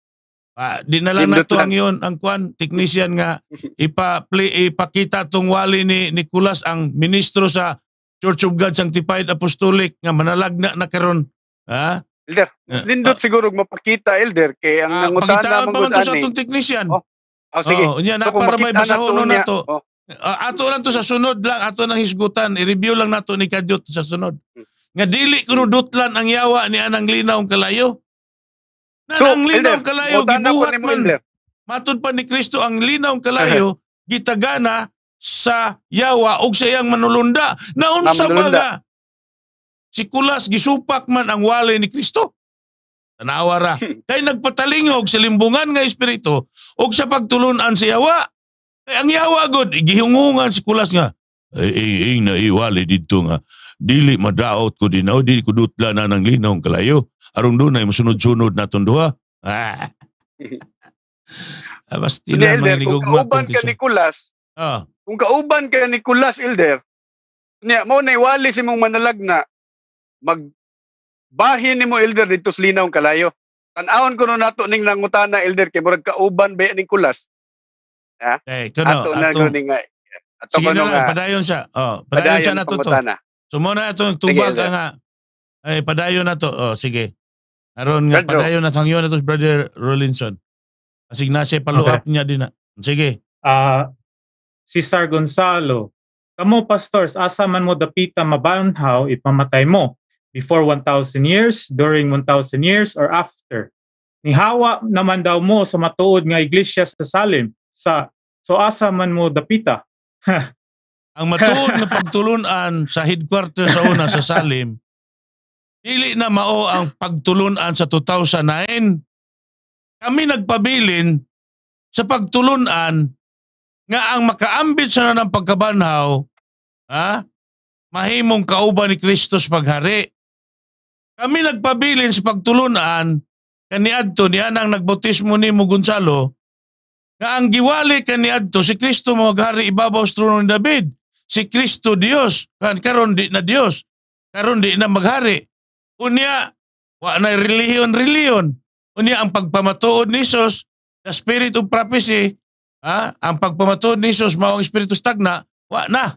ah, dinala na to ang yun, ang kwan, technician nga, ipa, play, ipakita tong wali ni Nicolas, ang ministro sa Church of God Sanctified Apostolic, nga manalagna na karon ha? Elder, eh, mas uh, lindot uh, siguro mapakita, Elder, kay ang uh, nangutan na mga gusan. Pakitaan sa itong technician. Oh, oh sige. Oh, yan, so, para may basahono na, na to. Oh. Uh, ato lang to sa sunod lang, ato nang hisgutan. I-review lang nato ni Kadyot sa sunod. Hmm. Nga dili kuno dutlan ang yawa ni anang linaw kalayo. Na so, ang linaw elder, kalayo gibuhat man. Elder. Matod pa ni Kristo ang linaw kalayo gitagana sa yawa ug sa iyang manulunda. Naunsa ba nga si Kulas gisupak man ang walay ni Kristo. Tanawa ra. Hmm. Kay nagpatalingog sa limbungan nga espiritu ug sa pagtulunan sa yawa. Kay ang yawa gud gihungungan si Kulas nga ay na iwali didto nga dili madaot ko din o dili ko dutla na ng linong kalayo aron dunay masunod sunod naton duha ah. ah basta na mga nigugma kung ka Nicolas. Ah. Kung kauban ka Nicolas Elder, niya mo na iwali si mong manalagna mag bahin nimo elder dito sa linaw kalayo. Tanawon ko no nato ning nangutana elder kay murag kauban ba ning kulas. Ha? Eh, ito Ato na ato, ning ato Sige na lang, padayon siya. Oh, padayon, padayon siya nato to. Sumo na ato tubag ka nga. Ay, eh, padayon nato. Oh, sige. Aron nga Pedro. padayon na sangyo na to brother Rollinson. Kasi na siya paluap okay. niya din na. Sige. Ah, uh, si Sir Gonzalo, Kamo pastors, asa man mo dapita mabanhaw ipamatay mo before 1,000 years, during 1,000 years, or after. Nihawa naman daw mo sa matuod nga iglesia sa Salem, sa so asa man mo dapita. Ang matuod na pagtulunan sa headquarters sa una sa Salem, dili na mao ang pagtulunan sa 2009. Kami nagpabilin sa pagtulunan nga ang makaambit sa na ng pagkabanhaw, ha? mahimong kauban ni Kristus paghari. Kami nagpabilin sa pagtulunan kaniadto ni ang nagbautismo ni mo Gonzalo nga ang giwali kani Adto, si Kristo mo gari ibabaw sa trono ni David si Kristo Dios kan karon di na Dios karon di na maghari unya wa na religion religion. unya ang pagpamatuod ni Jesus the spirit of prophecy ha ang pagpamatuod ni Jesus mao ang espiritu stagna wa na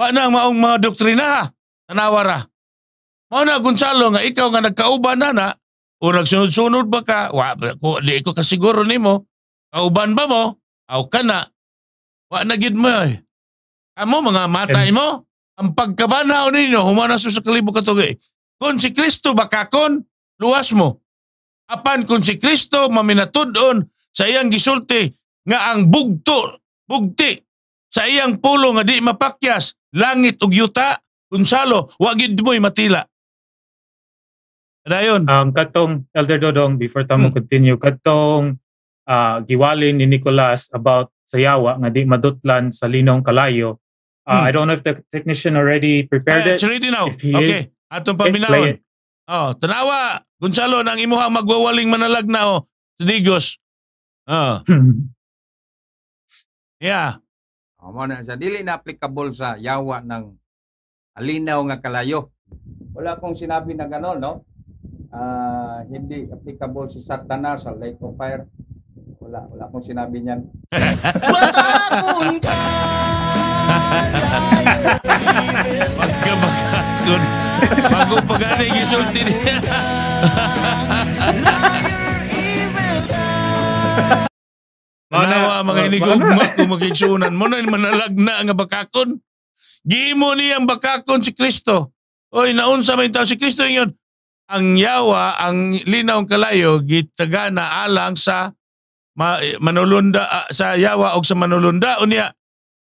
wa na ang maong mga doktrina ha tanawara Mao na Gonzalo nga ikaw nga nagkauban na na o nagsunod-sunod ba ka? Wa ko di ko kasiguro nimo. Kauban ba mo? Aw ka na. Wa na gid mo. Eh. Amo mga matay mo ang pagkabanaw ninyo humana sa kalibo katugi. Kung si Kristo kon luwas mo. Apan kung si Kristo maminatudon sa iyang gisulti nga ang bugto, bugti sa iyang pulo nga di mapakyas, langit ug yuta, Gonzalo, wagid mo'y matila. Dayon. Um, katong Elder Dodong, before tamo hmm. continue, katong uh, giwalin ni Nicolas about sayawa nga di madutlan sa linong kalayo. Uh, hmm. I don't know if the technician already prepared Ay, eh, it. It's ready now. If he okay. Atong paminahon. Oh, tanawa, Gonzalo, nang imuha magwawaling manalagna oh, sa Digos. Oh. yeah. Oh, na, sa dili na applicable sa yawa ng alinaw nga kalayo. Wala akong sinabi na gano'n, no? uh, hindi applicable si Satanas sa Lake of Fire. Wala, wala akong sinabi niyan. Pagka akong bago pa galing isulti niya. Manawa mga inigugma kung makinsunan mo na manalagna na nga bakakon. Gimo ang bakakon si Kristo. Oy, naunsa may tao si Kristo yun ang yawa, ang linaw kalayo, gitagana alang sa ma, manulunda, uh, sa yawa og sa manulunda. unya niya,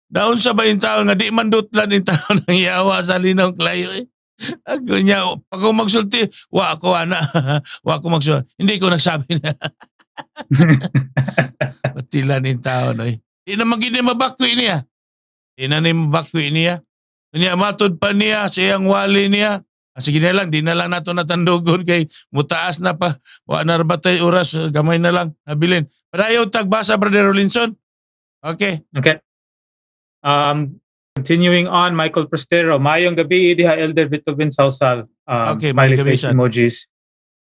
daon sa ba tao nga, di man dutlan yung tao ng yawa sa linaw kalayo eh. Ako niya, pag ako magsulti, wa ako ana, wa ako magsulti. Hindi ko nagsabi na. Patilan yung tao no eh. Di na magiging mabakwi niya. Di na ni mabakwi niya. Niya matod pa niya sa iyang wali niya Ah, sige na lang, di na lang nato natandugon kay mutaas na pa. Wa na oras, gamay na lang, habilin. Padayo tagbasa, Brother Rollinson. Okay. Okay. Um, continuing on, Michael Prostero, Mayong gabi, Idiha Elder Vitovin Sausal. Um, okay, smiley face emojis.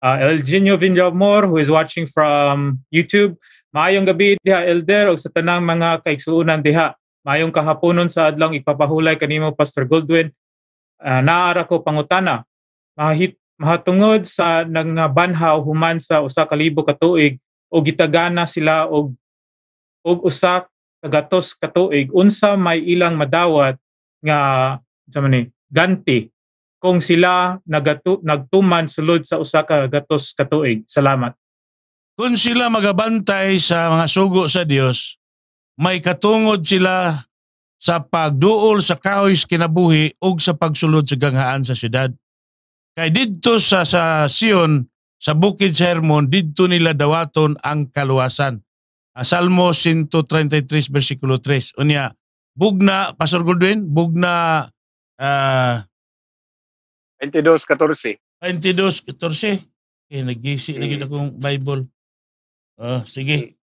Uh, Elginio Vinyamor, who is watching from YouTube. Mayong gabi, Idiha Elder, o sa tanang mga kaiksuunan diha. Mayong kahaponon sa adlong ipapahulay kanimo Pastor Goldwyn uh, naara ko pangutana mahit mahatungod sa nagabanha o human sa usa ka libo ka tuig o gitagana sila og og usa ka gatos ka tuig unsa may ilang madawat nga sa ni ganti kung sila nagatu, nagtuman sulod sa usa ka gatos ka tuig salamat kung sila magabantay sa mga sugo sa Dios may katungod sila sa pagduol sa kahoy kinabuhi ug sa pagsulod sa ganghaan sa siyudad. Kay didto sa sa Sion sa bukid sa Hermon didto nila dawaton ang kaluwasan. Ah, Salmo 133 bersikulo 3. Unya bugna Pastor Goodwin, bugna uh, 22:14. 22:14. Okay, nagisi hmm. na gid akong Bible. Uh, sige.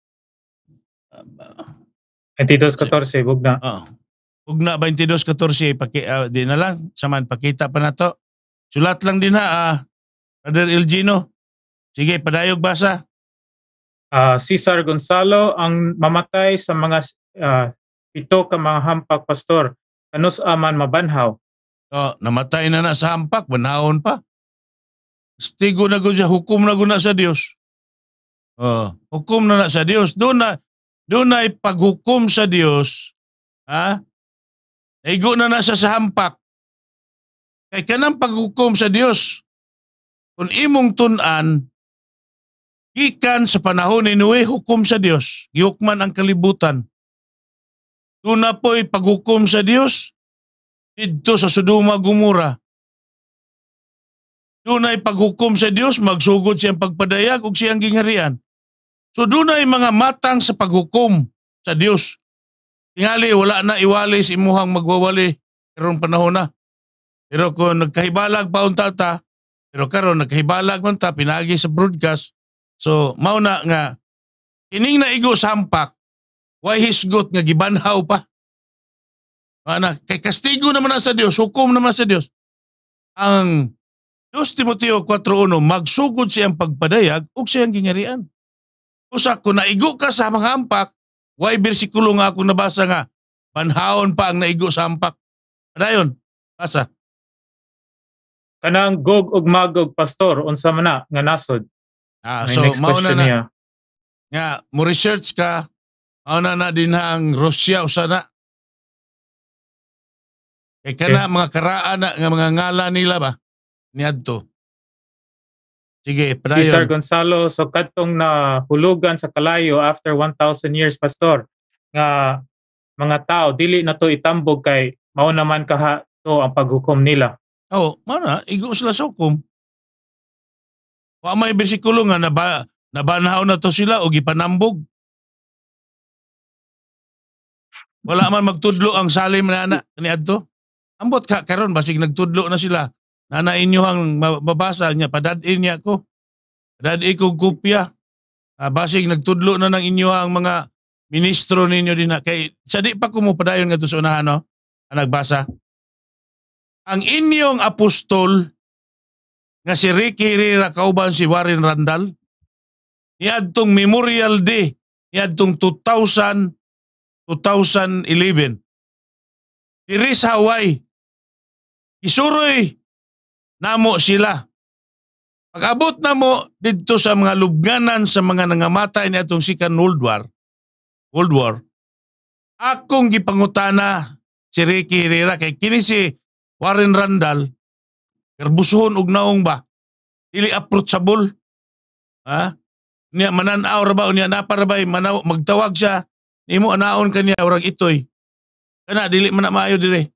22:14 mm. ah, bugna. Oh. Ug na 22-14, paki, uh, di na lang. Saman, pakita pa na to. Sulat lang din ha, uh, Brother Elgino. Sige, padayog basa. Uh, Cesar Gonzalo ang mamatay sa mga uh, pito ka mga hampak pastor. Kanus aman mabanhaw. Oh, namatay na na sa hampak, banahon pa. Stigo na gud siya, hukom na gud na sa Dios. Oh, hukom na na sa Dios. Doon na doon na ipaghukom sa Dios, ha? Naigo na na sa hampak. Kay kanang paghukom sa Dios. Kung imong tunan, an gikan sa panahon ni Noe hukom sa Dios, Giukman ang kalibutan. Doon na po'y paghukom sa Dios didto sa Sodoma Gomora. Dunay paghukom sa Dios, magsugod siyang pagpadayag ug siyang gingharian. So dunay mga matang sa paghukom sa Dios. Tingali, wala na iwali si imuhang magwawali karong panahon na. Pero kung nagkahibalag pa unta ta, pero karon nagkahibalag man ta pinagi sa broadcast. So mao na nga ining naigo sampak why his hisgot nga gibanhaw pa. Ana kay kastigo naman na sa Dios, hukom naman sa Dios. Ang 2 Timoteo 4:1 magsugod siyang pagpadayag ug siyang gingharian. Usa ko naigo ka sa mga ampak, Why bersikulo nga akong nabasa nga, manhaon pa ang naigo sa ampak. Adayon, basa. Kanang gog og magog pastor unsa man na nga nasod. Ah, May so mauna na. Niya. Nga, mo research ka, mauna na din ang Rusya usana. Kay kana okay. mga karaan na nga mga ngala nila ba niadto. Sige, Brian. Si Sir Gonzalo Socatong na hulugan sa kalayo after 1,000 years, Pastor. Nga mga tao, dili na to itambog kay mao naman kaha to ang paghukom nila. Oo, oh, mana, igo sila sa hukom. Wa may bersikulo nga na ba, na to sila o gipanambog. Wala man magtudlo ang salim na ana ni adto. Ambot ka karon basig nagtudlo na sila na na inyo ang mababasa niya, padad-in niya ko. Padad-in ko kopya. ah, basig nagtudlo na ng inyo ang mga ministro ninyo din na. Kay, sa di pa kumupadayon nga sa unahan, no? Ang nagbasa. Ang inyong apostol nga si Ricky Rira kauban si Warren Randall niadtong Memorial Day niadtong 2000 2011 diri sa Hawaii Isuroy namo sila. Pag-abot na mo dito sa mga lubnganan sa mga nangamatay na itong second World War, World War, akong gipangutana si Ricky Herrera kay kini si Warren Randall, kerbusuhon og naong ba? Dili approachable. Ha? Niya mananaw ra ba niya naparabay manaw magtawag siya nimo anaon kaniya urag itoy. Kana dili man maayo dire.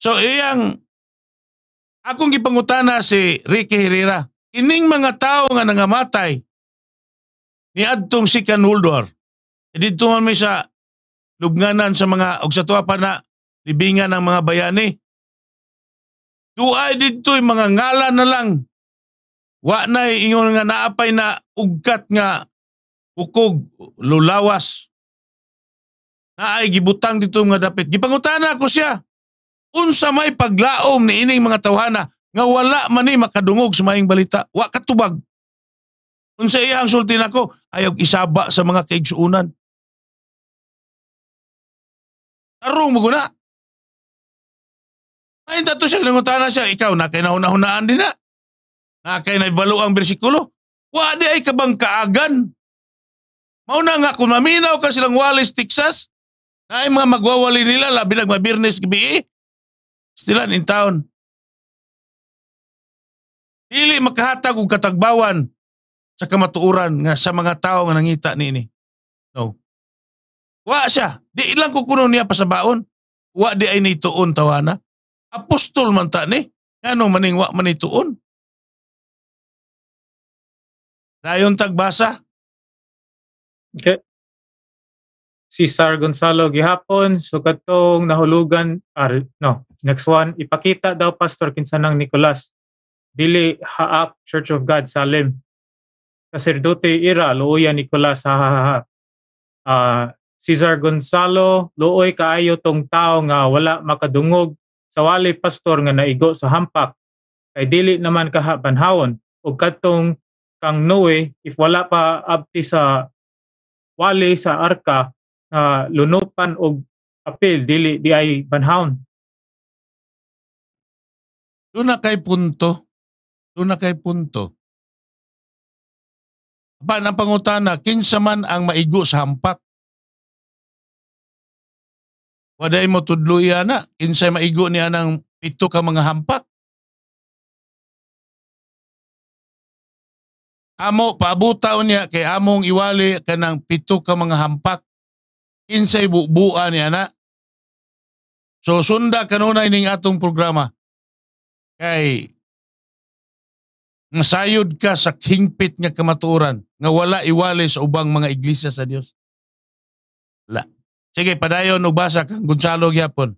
So iyang Akong gipangutana si Ricky Herrera, ining mga tao nga nangamatay ni adtong si Canhuldor, e dito man may sa lubnganan sa mga og sa tuwa pa na libingan ng mga bayani. Duay dito yung mga ngala na lang. Wa na ingon nga naapay na ugkat nga ukog lulawas. Na ay gibutang dito nga dapit. Gipangutana ko siya unsa may paglaom ni ining mga tawhana nga wala man ni makadungog sa maing balita wa katubag unsa iyang sulti nako ayog isaba sa mga kaigsuunan tarong mo guna ay tato siya nangutana siya ikaw na kay nahunahunaan din na na kay naibalo ang bersikulo wa di ay kabang kaagan mao na nga kung maminaw ka silang Wallace Texas na ay mga magwawali nila labi nagmabirnes gabi stilan in town. Dili makahatag og katagbawan sa kamatuuran nga sa mga tao nga nangita niini. No. Wa siya. Di ilang kukuno niya pasabaon. Wa di ay nituon tawana. Apostol man ta ni. Ngano maning wa man nituon? Dayon tagbasa. Okay. Si Sar Gonzalo gihapon so nahulugan ar no Next one, ipakita daw Pastor Kinsanang Nicolas, dili haap Church of God Salem. Sacerdote ira, looya Nicolas, ha ha ha. Uh, Cesar Gonzalo, luoy kaayo tong tao nga wala makadungog sa wali pastor nga naigo sa hampak. Kay dili naman kahabanhawon o katong kang Noe if wala pa abti sa wali sa arka na uh, lunupan og apil dili di ay banhawon doon na kay punto. Doon na kay punto. Ba ng pangutana, kinsa man ang maigo sa hampak. Waday mo iya na, kinsa maigo niya ng pito ka mga hampak. Amo, paabutaw niya kay among iwali ka ng pito ka mga hampak. Kinsay ibubuan niya na. So sunda kanunay ning atong programa. Kay nasayod ka sa kingpit nga kamaturan nga wala iwali sa ubang mga iglesia sa Dios. La. Sige, padayon og basa kang Gonzalo gyapon.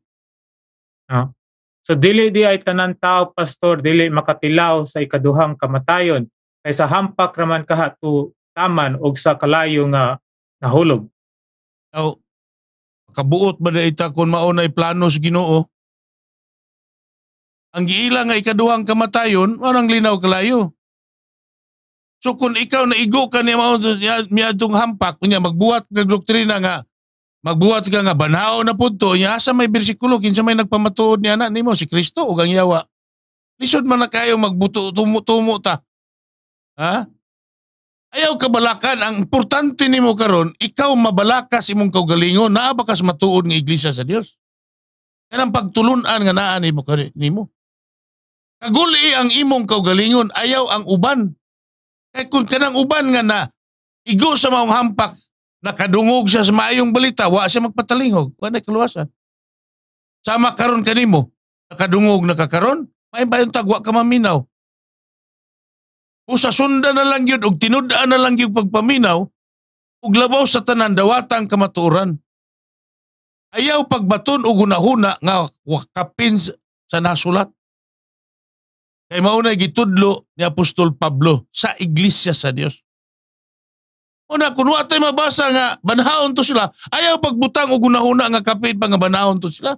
Oh. So dili di ay tanan tao pastor dili makatilaw sa ikaduhang kamatayon kay sa hampak raman kahato taman og sa kalayo nga nahulog. Oh, kabuot ba na ita kung maunay plano sa Ginoo? Ang giila nga ikaduhang kamatayon, warang linaw kalayo. So kung ikaw na igo ka ni mao miadtong hampak, unya magbuhat ka doktrina nga magbuhat ka nga banaw na punto, nya asa may bersikulo kinsa may nagpamatuod ni anak nimo si Kristo ug ang yawa. Lisod man na kayo magbuto tumo, tumo ta. Ha? Ayaw kabalakan ang importante nimo karon, ikaw mabalakas imong kaugalingon naa bakas matuod nga iglesia sa Dios. Kanang pagtulunan nga naa nimo kani nimo. Kaguli ang imong kaugalingon, ayaw ang uban. Kay kung kanang uban nga na igo sa maong hampak, nakadungog siya sa maayong balita, wa siya magpatalingog, wa na kaluwasan. Sama karon kanimo, nakadungog nakakaron, kakaron, may bayong tagwa ka maminaw. Usa sunda na lang yun, og tinudaan na lang yung pagpaminaw, ug labaw sa tanan dawatang kamaturan. Ayaw pagbaton og gunahuna nga kapins sa nasulat. Kay mauna gitudlo ni Apostol Pablo sa iglesia sa Dios. Una, kuno atay mabasa nga, banahon to sila. Ayaw pagbutang og gunahuna nga kapit pa nga banahon to sila.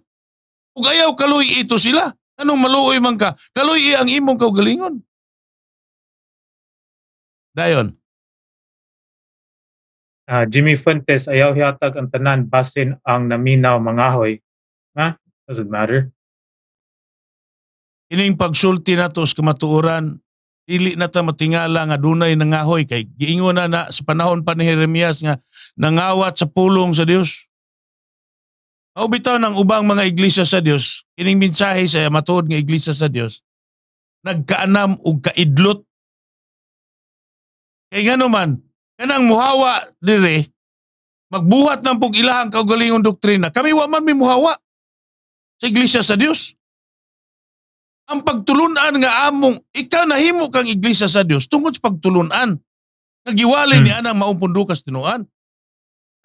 Ug ayaw kaluy ito sila. Anong maluoy man ka? Kaluy ang imong kaugalingon. Dayon. Uh, Jimmy Fuentes, ayaw hiatag ang tanan basin ang naminaw mangahoy. Ha? Huh? Doesn't matter. Ining pagsulti nato sa kamatuoran, dili na ta matingala nga dunay nangahoy kay giingon na na sa panahon pa ni Jeremias nga nangawat sa pulong sa Dios. Mao bitaw ng ubang mga iglesia sa Dios, ining mensahe sa matuod nga iglesia sa Dios nagkaanam og kaidlot. Kay nganuman, kanang muhawa dire magbuhat ng pug ilahang kaugalingong doktrina. Kami wa man mi muhawa sa iglesia sa Dios ang pagtulunan nga among ikaw nahimo kang iglesia sa Dios tungod sa pagtulunan. Nagiwalay hmm. ni anang maong pundok sa tinuan.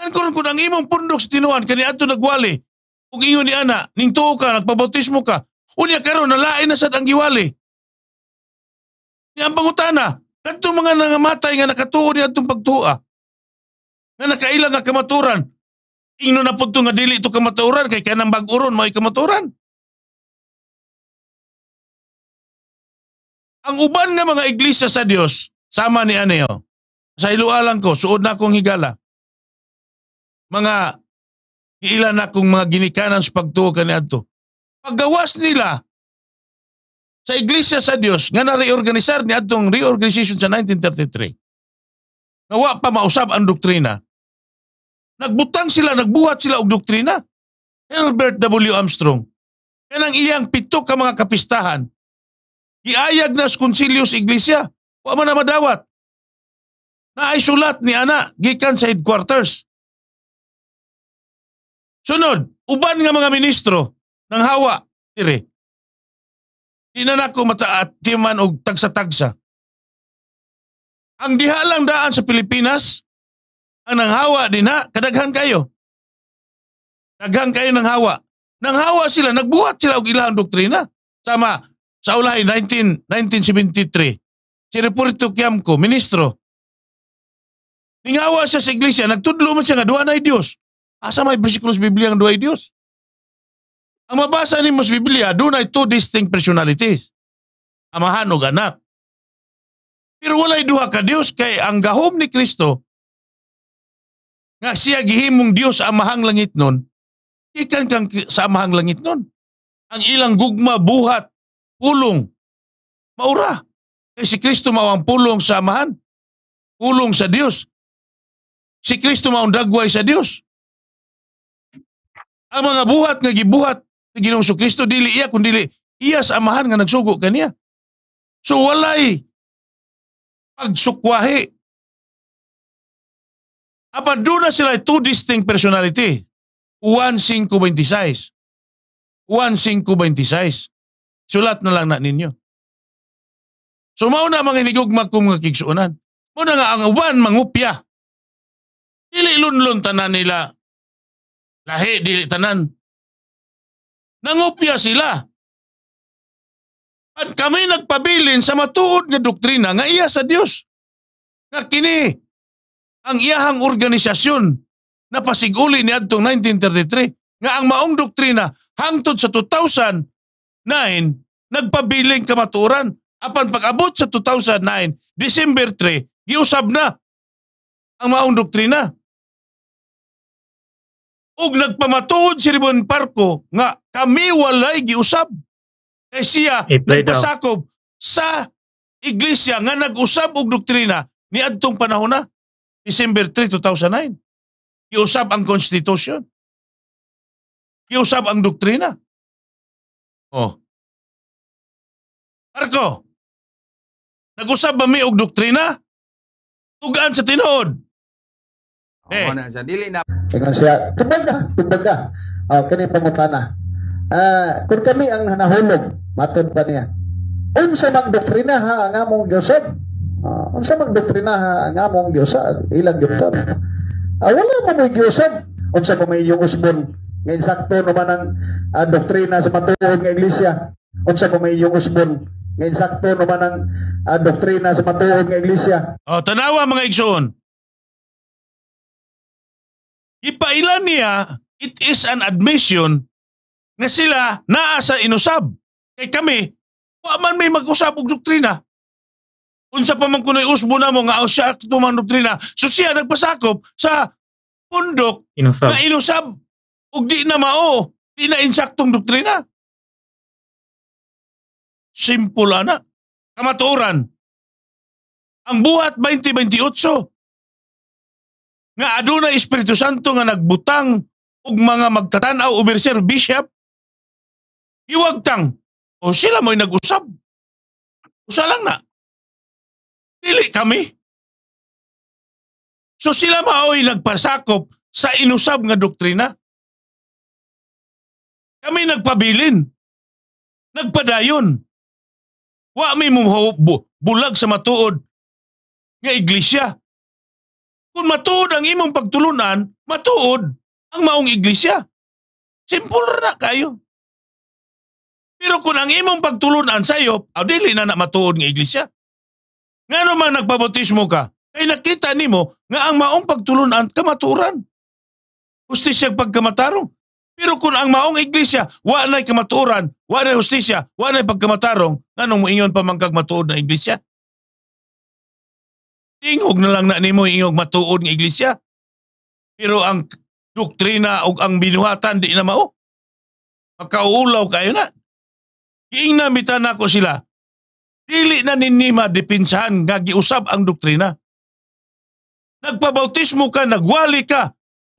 Ang kun kun ang imong pundok sa tinuan kani adto nagwali. Ug ingon ni ana, ning tuo ka nagbabautismo ka. Unya karon nalain na sad ang giwali. Ni ang pangutana, kadto mga nangamatay nga nakatuo ni adtong pagtuo ah. nga nakailang nga kamaturan. Ingno na pud nga dili to kamaturan kay kanang bag-uron mao kamaturan. Ang uban nga mga iglesia sa Dios sama ni Aneo. Sa ilualan ko, suod na akong higala. Mga ilan na kong mga ginikanan sa pagtuo kaniadto. Paggawas nila sa iglesia sa Dios nga na-reorganisar ni atong reorganization sa 1933. Nga pa mausab ang doktrina. Nagbutang sila, nagbuhat sila og doktrina. Herbert W. Armstrong. Kanang iyang pito ka mga kapistahan Giayag na sa konsilyo sa iglesia. Wa man na madawat. Naay sulat ni ana gikan sa headquarters. Sunod, uban nga mga ministro ng hawa dire. Di na nako mataat timan og tagsa-tagsa. Ang diha lang daan sa Pilipinas, ang nanghawa din ha, kadaghan kayo. Daghan kayo ng hawa. Nang hawa sila, nagbuhat sila og ilang doktrina. Sama sa Ulay 19, 1973. Si Ruperto Quiamco, ministro. Ningawa siya sa iglesia, nagtudlo man siya nga, duha na Diyos. Asa may versikulos Biblia ang duha Diyos? Ang mabasa ni Mos Biblia, doon ay two distinct personalities. Amahan o anak. Pero walay duha ka Dios kay ang gahom ni Kristo nga siya gihimong Dios amahang langit nun, ikan kang sa amahang langit nun. Ang ilang gugma buhat Pulong. Maura. Kaya eh, si Kristo mao ang pulong sa Amahan. Pulong sa Dios. Si Kristo mao ang dagway sa Dios. Ang mga buhat nga gibuhat ni Ginoong Kristo dili iya kundi dili iya sa Amahan nga nagsugo kaniya. So walay pagsukwahi. Apan doon na sila two distinct personality. 1.5.26. 1.5.26. Sulat na lang na ninyo. So mao na mga hinigugmag kong mga kigsuunan. Muna nga ang uban mangupya. Dili lunlon tanan nila. Lahi dili tanan. Nangupya sila. At kami nagpabilin sa matuod na doktrina nga iya sa Dios. Nga kini ang iyahang organisasyon na pasiguli ni adtong 1933 nga ang maong doktrina hangtod sa 2000 nagpabiling kamaturan. Apan pag-abot sa 2009, December 3, giusab na ang maong doktrina. Ug nagpamatuod si Rimon Parko nga kami walay giusab. Kay siya nagpasakop sa iglesia nga nag-usab og doktrina ni adtong panahon na December 3, 2009. Giusab ang konstitusyon. Giusab ang doktrina. Oh. Marco! Nag-usab ba mi og doktrina? Tugaan sa tinuod. Eh. Oh, na siya. Dili na. Kaya siya, tumbaga, tumbaga. Oh, kani pangutana. Ah, uh, kung kami ang nahulog, matod pa niya. Unsa mang doktrina ha ang among Diyosob? Uh, ah, unsa mang doktrina ha ang among Diyosa? Ilang Diyosob? Uh, ah, wala man may Diyosob. Unsa pa may yung usbon nga insakto naman ang uh, ah, doktrina sa matuod nga iglesia unsa kung may iyong usbon nga insakto naman ang uh, ah, doktrina sa matuod nga iglesia oh tanawa mga igsoon ipailan niya it is an admission nga sila naa sa inusab kay kami wa man may mag-usab og doktrina unsa pa man kunoy usbon namo nga siya tumang doktrina so siya nagpasakop sa pundok inusab. nga inusab ug di na mao, di na insaktong doktrina. Simple ana, Kamaturan. Ang buhat 2028 nga aduna Espiritu Santo nga nagbutang og mga magtatan-aw overseer bishop hiwagtang o sila mo'y nag-usab. Usa lang na. Dili kami. So sila mao'y nagpasakop sa inusab nga doktrina. Kami nagpabilin. Nagpadayon. Wa may bulag sa matuod nga iglesia. Kung matuod ang imong pagtulunan, matuod ang maong iglesia. Simple ra kayo. Pero kung ang imong pagtulunan sa aw dili na na matuod nga iglesia. Ngano man nagpabautismo ka, kay nakita nimo nga ang maong pagtulunan kamaturan. Hustisya pagkamatarong. Pero kung ang maong iglesia, wa na'y kamaturan, wa na'y hustisya, wa na'y pagkamatarong, anong mo ingon pamangkag matuod na iglesia? Ingog na lang na nimo ingog matuod nga iglesia. Pero ang doktrina o ang binuhatan di na mao. Makaulaw kayo na. Giingnan bitan nako sila. Dili na ninni madepinsahan nga giusab ang doktrina. Nagpabautismo ka, nagwali ka,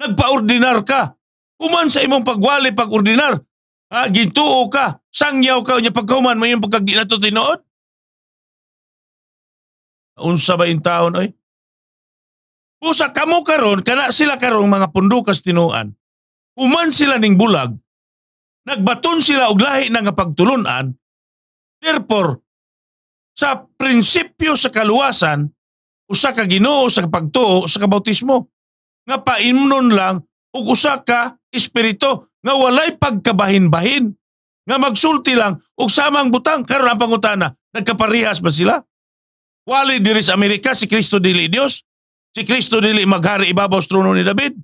nagpaordinar ka, Uman sa imong pagwali pag ordinar. Ha, gintuo ka, sangyaw ka unya pagkahuman mayong pagkagdi nato tinuod. Unsa ba in taon oy? Busa kamo karon kana sila karong mga pundukas tinuan. Uman sila ning bulag. Nagbaton sila og lahi na nga pagtulunan. Therefore, sa prinsipyo sa kaluwasan, usa ka Ginoo sa pagtuo sa kabautismo. Nga paimnon lang ug usa ka espiritu nga walay pagkabahin-bahin nga magsulti lang ug samang butang karon ang pangutana nagkaparihas ba sila wali diri sa Amerika si Kristo dili Dios si Kristo dili maghari ibabaw sa trono ni David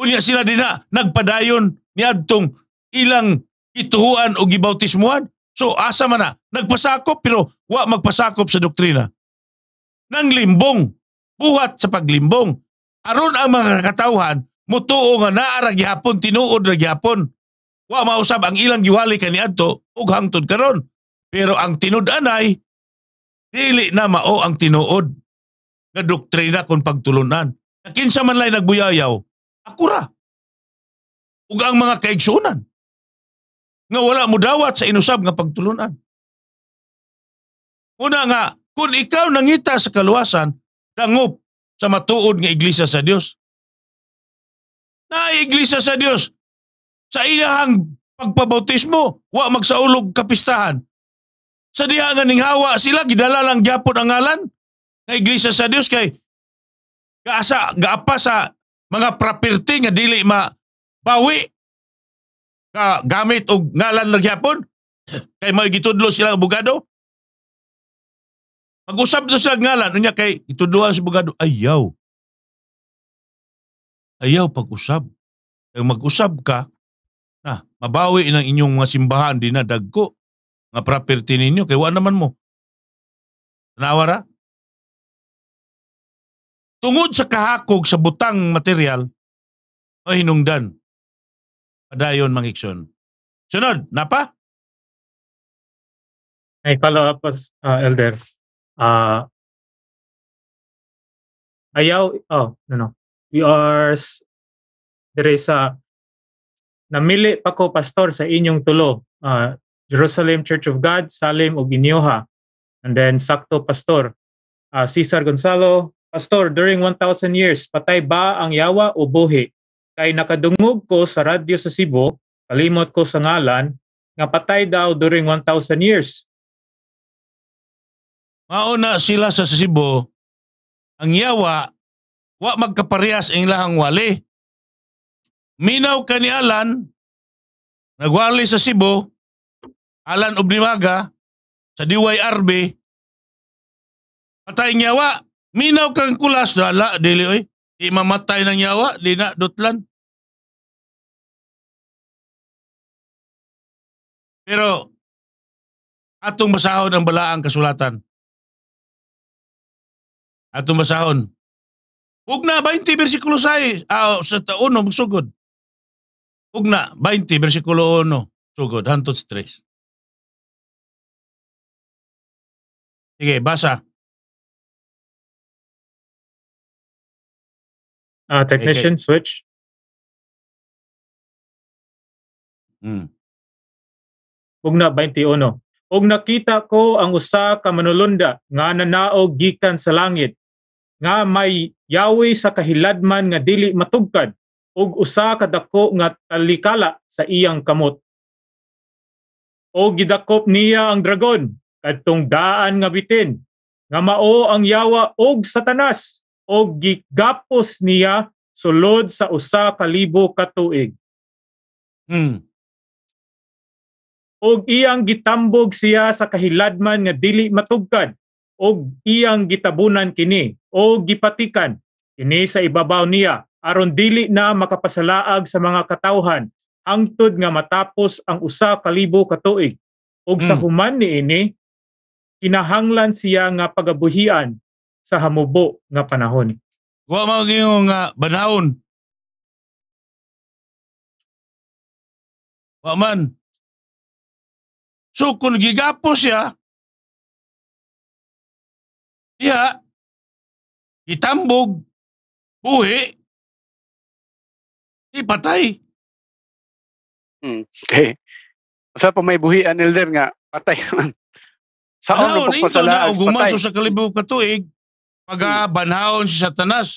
unya sila dina nagpadayon niadtong ilang ituhuan o gibautismuan so asa man na nagpasakop pero wa magpasakop sa doktrina Nang limbong buhat sa paglimbong aron ang mga katawhan mutuo nga naa ra gihapon tinuod ra gihapon wa mausab ang ilang giwali kaniadto ug hangtod karon pero ang tinud-anay dili na mao ang tinuod nga doktrina kon pagtulunan kinsa man lay nagbuyayaw ako ra ug ang mga kaigsunan nga wala mo dawat sa inusab nga pagtulunan una nga kung ikaw nangita sa kaluwasan dangop sa matuod nga iglesia sa Dios. Na iglesia sa Dios sa ilahang pagpabautismo wa magsaulog kapistahan. Sa diha nga hawa sila gidala lang gyapon ang ngalan nga iglesia sa Dios kay gaasa gaapa sa mga property nga dili ma bawi ka gamit og ngalan lang gyapon kay mao gitudlo sila abogado Mag-usap to sila ngalan. Unya ano kay ituduhan si Bugado, ayaw. Ayaw pag-usap. Kay mag-usap ka, na, mabawi ng inyong mga simbahan, din na dagko. Nga property ninyo, kay wala naman mo. Nawara? Tungod sa kahakog sa butang material, o hinungdan. Padayon, mga iksyon. Sunod, napa? May follow up, uh, elders. Uh, ayaw oh no no we are dere sa namili pa ko pastor sa inyong tulo uh, Jerusalem Church of God Salem ug Inyoha and then sakto pastor uh, Cesar Gonzalo pastor during 1000 years patay ba ang yawa o buhi kay nakadungog ko sa radyo sa Cebu kalimot ko sa ngalan nga patay daw during 1000 years mauna sila sa Cebu, ang yawa, wa magkaparehas ang ilahang wali. Minaw Alan, nagwali sa Cebu, alan oblimaga, sa DYRB, patay nyawa, minaw kang kulas, dala, dili oy, di mamatay ng yawa, di na, dutlan. Pero, atong basahon ang balaang kasulatan at tumasahon. Huwag na, 20 versikulo 6. Ah, sa uno, magsugod. Huwag na, 20 versikulo uno, Sugod, hantot stress. Sige, basa. Uh, technician, okay. switch. Hmm. Ugna 21. Ug nakita ko ang usa ka manulunda nga nanaog gikan sa langit nga may yawi sa kahiladman nga dili matugkad og usa ka dako nga talikala sa iyang kamot. O gidakop niya ang dragon kadtong daan nga bitin nga mao ang yawa og satanas o gigapos niya sulod sa usa ka libo ka tuig. Hmm. Og iyang gitambog siya sa kahiladman nga dili matugkad o iyang gitabunan kini o gipatikan kini sa ibabaw niya aron dili na makapasalaag sa mga katawhan hangtod nga matapos ang usa ka libo ka tuig ug sa hmm. human niini kinahanglan siya nga pagabuhian sa hamubo nga panahon wa mao giyong uh, banahon wa man so kung gigapos siya Iya. gitambog, buhi, Ipatay. Hmm, okay. Eh, sa pa buhi, an Elder, nga, patay man. Sa ano po pasalaas, patay. Gumanso sa kalibaw katuig, eh. pagabanhaon hmm. si Satanas.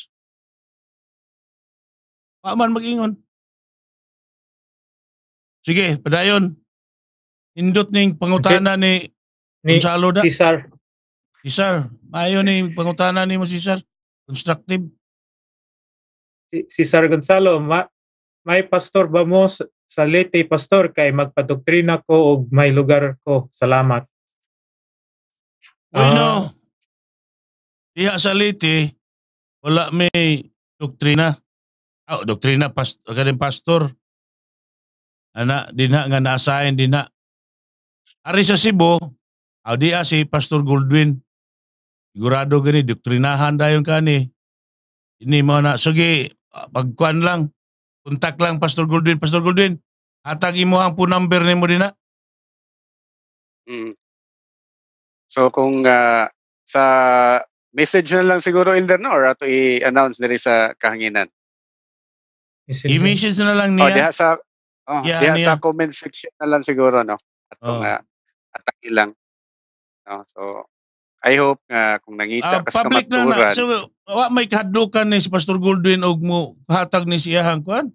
Paman magingon. Sige, padayon. Indot ning pangutana ni Gonzalo da. Si Sir. Si Sir, maayo ni pangutana ni mo si Sir. Constructive. Si, si Sir Gonzalo, ma, may pastor ba mo sa, sa Leyte pastor kay magpadoktrina ko og may lugar ko. Salamat. Uy no. Uh, ah. Iya sa Leyte wala may doktrina. Oh, doktrina pastor, ganin pastor. Ana dinha nga naasahin dinha. Ari sa Cebu, Audi si Pastor Goldwyn. Sigurado gani, doktrinahan dayon kani. Ini mo na, sige, pagkuan lang. Kontak lang, Pastor Goldwin Pastor Goldwin hatag imo ang phone number ni mo din na. Mm. So kung uh, sa message na lang siguro, Elder, no? Or ato i-announce na sa kahanginan. I-message na lang oh, niya. Oh, diha sa, oh, yeah, diha niya. sa comment section na lang siguro, no? atong kung oh. uh, ah, atagi lang. No? So, I hope nga kung nangita uh, ah, kas public na na. So, wa may kahadlukan ni si Pastor Goldwyn og mo hatag ni si iyahang kuan.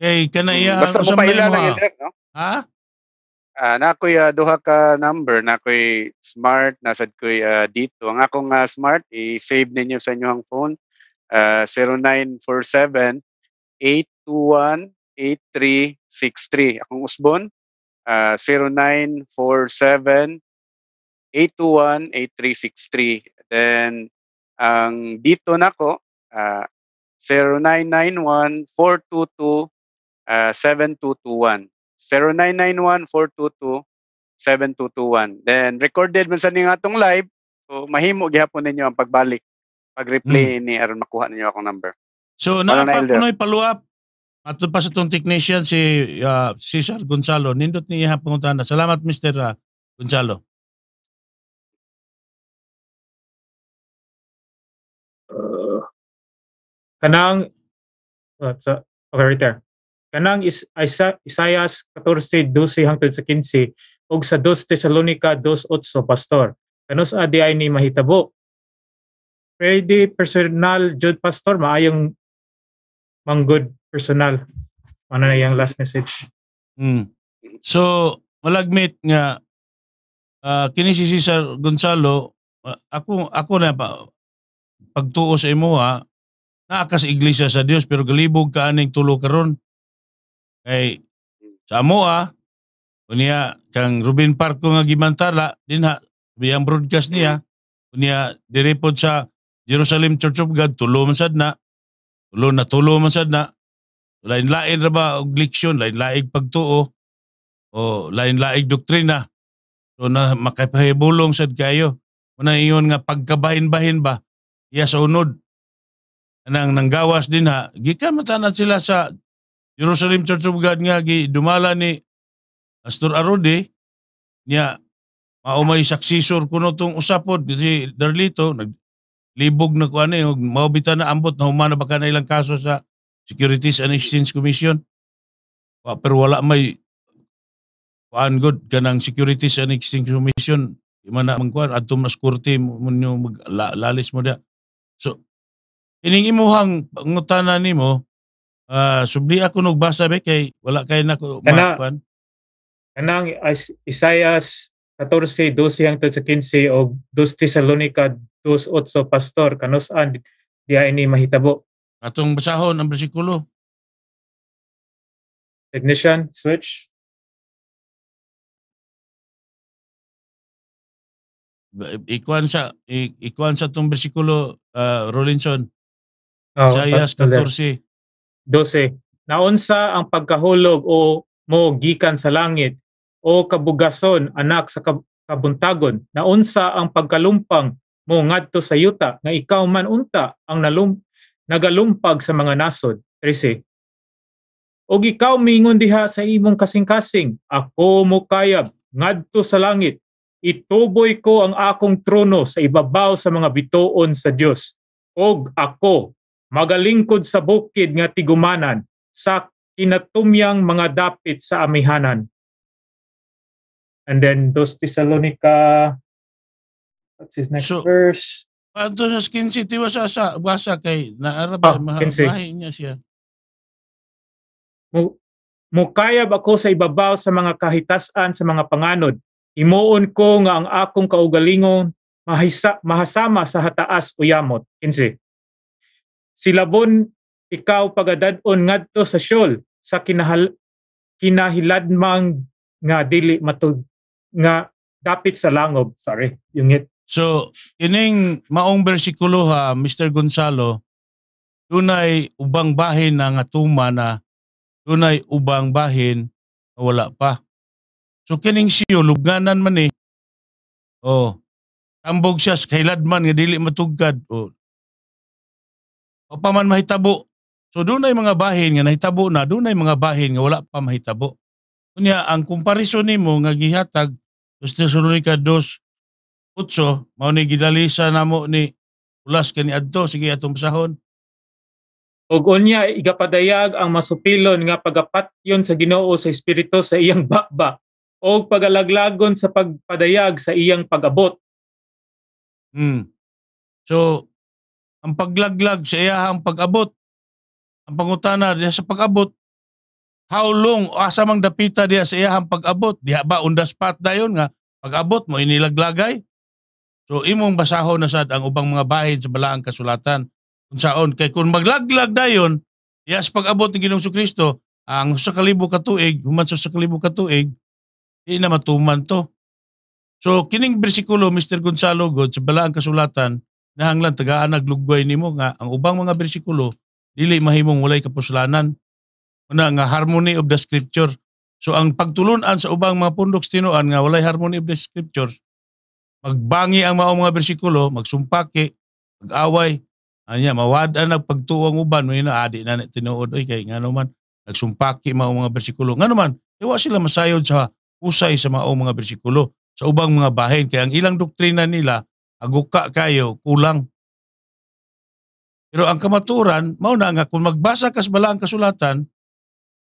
Kay kana iya hmm, basta mo paila lang ilan, no? Ha? Uh, na ko'y uh, duha ka number, na ko'y smart, nasad ko'y uh, dito. Ang akong uh, smart, i-save ninyo sa inyong phone, uh, 0947-821-8363. Akong usbon, uh, 0947 821-8363. Then, ang dito nako, uh, 0991-422-7221. 0991-422-7221. Then, recorded man sa ning atong live, so mahimo gihapon ninyo ang pagbalik, pag-replay hmm. ni aron makuha ninyo akong number. So, na nakapapunoy paluap, at pa sa itong technician si uh, ah, Cesar Gonzalo, nindot niya pangunta na. Salamat Mr. Ah, Gonzalo. kanang oh, so, okay right there kanang is Isa, Isaiah 14:12 hangtod sa 15 ug sa 2 Thessalonica 2:8 pastor kanus adi ay ni mahitabo pwede personal jud pastor maayong mang good personal ano na yung last message mm. so malagmit nga uh, kini si Cesar Gonzalo ah, ako ako na pa pagtuo sa imo ha ah, Naakas iglesia sa Dios pero galibog ka aning tulo karon. Kay sa amoa ah, unya kang Ruben Parko nga gimantala dinha biyang broadcast niya unya dire sa Jerusalem Church of God tulo man sad na tulo na tulo man sad na lain-lain ra ba og leksyon lain-laig pagtuo o lain lain doktrina so na makapahibulong sad kayo una iyon nga pagkabahin-bahin ba iya sa unod nang nanggawas din ha gikan matanan sila sa Jerusalem Church of God nga gi dumala ni Pastor Arude niya maumay successor kuno tong usapod si Darlito nag libog na kuan eh maubita na ambot na humana baka na ilang kaso sa Securities and Exchange Commission wa pero wala may kuan god kanang Securities and Exchange Commission imana man kuan adto mas korte mo mag lalis mo da so Ining imuhang ngutana nimo uh, subli ako nagbasa be kay wala kay nako makuan. Kanang Isaias 14:12 hangtod sa 15 og 2 Thessalonica 2:8 pastor kanus-an diha ini mahitabo. Atong basahon ang bersikulo. Ignition switch. Ikuan sa ikuan sa tong bersikulo uh, Rollinson Oh, Isaiah 14. 12. Naunsa ang pagkahulog o mo gikan sa langit o kabugason anak sa kabuntagon naunsa ang pagkalumpang mo ngadto sa yuta nga ikaw man unta ang nalum nagalumpag sa mga nasod 13 og ikaw mingon diha sa imong kasing-kasing, ako mo kayab ngadto sa langit. Ituboy ko ang akong trono sa ibabaw sa mga bituon sa Dios. Og ako magalingkod sa bukid nga tigumanan sa kinatumyang mga dapit sa amihanan. And then those Thessalonica what's his next so, verse? Adto sa skin city was asa basa kay naarap oh, eh, ma- mahi niya siya. Mo mukayab ako sa ibabaw sa mga kahitasan sa mga panganod. Imuon ko nga ang akong kaugalingon mahisa, mahasama sa hataas uyamot. Kinsi silabon ikaw pagadadon ngadto sa syol sa kinahal kinahiladmang nga dili matud nga dapit sa langob sorry yungit so ining maong bersikulo ha Mr. Gonzalo dunay ubang bahin na nga tuma na dunay ubang bahin na wala pa so kining siyo lubganan man eh oh tambog siya sa kailadman nga dili matugkad oh o pa man mahitabo. So dunay mga bahin nga nahitabo na dunay mga bahin nga wala pa mahitabo. Kunya ang comparison nimo nga gihatag Tesalonica 2:8 utso, ni gidalisa namo ni ulas ni adto sige atong basahon. Og unya igapadayag ang masupilon nga pagapatyon sa Ginoo sa espiritu sa iyang bakba o pagalaglagon sa pagpadayag sa iyang pagabot. Hmm. So ang paglaglag sa iyahang pag-abot. Ang pangutana diya sa pag-abot, how long o asa mang dapita diya sa iyahang pag-abot? Diha ba undas pat spot dayon nga pag-abot mo inilaglagay? So imong basahon na sad ang ubang mga bahin sa balaang kasulatan. Unsaon kay kun maglaglag dayon, yes pag-abot ni Ginoong Kristo, ang sa kalibo ka tuig, human sa kalibo ka tuig, di na matuman to. So kining bersikulo Mr. Gonzalo God sa balaang kasulatan nahanglan tagaan naglugway nimo nga ang ubang mga bersikulo dili mahimong walay kapuslanan una nga harmony of the scripture so ang pagtulunan sa ubang mga pundok tinuan nga walay harmony of the scriptures magbangi ang mao mga bersikulo magsumpaki mag-away anya mawad-an nagpagtuwang uban may na adi na tinuod oy kay ngano man nagsumpaki mao mga bersikulo ngano man iwa sila masayod sa usay sa mao mga bersikulo sa ubang mga bahin kay ang ilang doktrina nila aguka kayo, kulang. Pero ang kamaturan, mao na nga kung magbasa ka sa balaang kasulatan,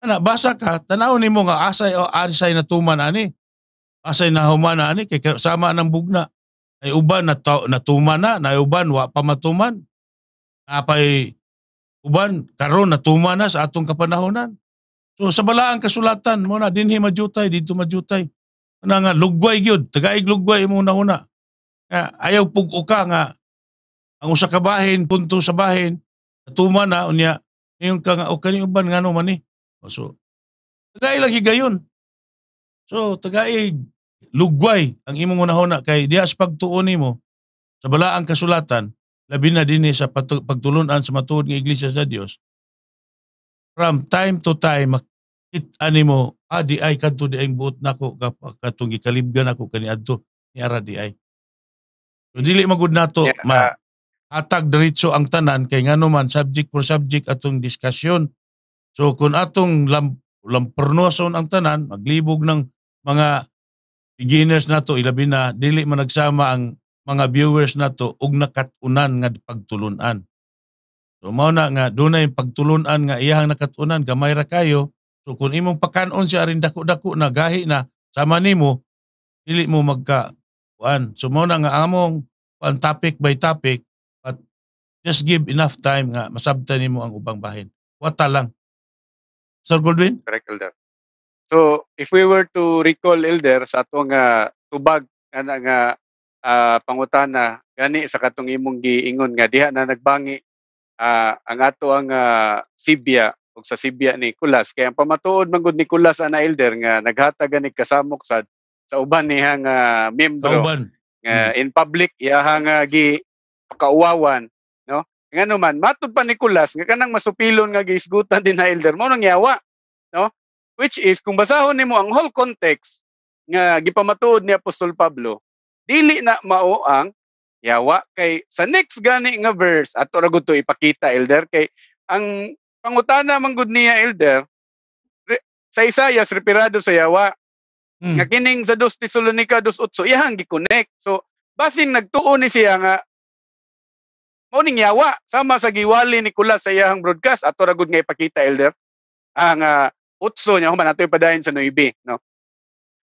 ana basa ka, tanaw nimo nga asay o asay na tuman ani. Asay na human ani kay sama ng bugna. Ay uban na natuman na, na uban wa pamatuman. matuman. Apay uban karon natuman na sa atong kapanahonan. So sa balaang kasulatan mo na dinhi majutay, dito madyutay. Ana nga lugway gyud, tagaig lugway mo na una. Nga, ayaw pugo ka nga ang usa ka bahin punto sa bahin tuma na unya ngayon ka nga o kani uban ngano man ni. Eh. So tagay lang higayon. So tagay lugway ang imong unahona kay dias pagtuon nimo sa balaang kasulatan labi na dinhi sa pagtulunan sa matuod nga iglesia sa Dios. From time to time makit animo adi ah, ay kadto di ay buot nako katong gikalibgan ako kani adto ni ara di ay. So dili magud nato yeah, ma ah. atag diretso ang tanan kay ngano man subject for subject atong diskasyon. So kung atong lam, lampernoson ang tanan, maglibog ng mga beginners nato ilabi na dili man nagsama ang mga viewers nato og nakatunan nga pagtulunan. So mao na nga dunay pagtulunan nga iyang nakatunan gamay ra kayo. So kung imong pakanon si arin dako-dako na gahi na sama nimo dili mo magka kuan so mo na nga among kuan topic by topic but just give enough time nga masabtan nimo ang ubang bahin wata lang Sir Goldwyn correct elder so if we were to recall elder sa ato nga tubag ana nga uh, ah, pangutana gani sa katong imong giingon nga diha na nagbangi uh, ang ato ang uh, Sibya o sa Sibya ni Kulas kay ang pamatuod man gud ni Kulas ana elder nga naghatag ni kasamok sa sa uban niyang uh, ah, membro uban. Uh, in public iyahang uh, ah, gi kauwawan no nga naman matud pa ni Kulas nga kanang masupilon nga giisgutan din na elder mo nangyawa no which is kung basahon nimo ang whole context nga gipamatuod ni Apostol Pablo dili na mao ang yawa kay sa next gani nga verse ato ra ipakita elder kay ang pangutana man gud niya elder re, sa Isaias reperado sa yawa Mm. Nga kining sa 2 Tesalonica 2:8 iyang gi-connect. So basin nagtuo ni siya nga mao ning yawa sama sa giwali ni Kula sa iyang broadcast ato ra gud nga ipakita elder ang ah, uh, utso niya human atoy padayon sa 9 no.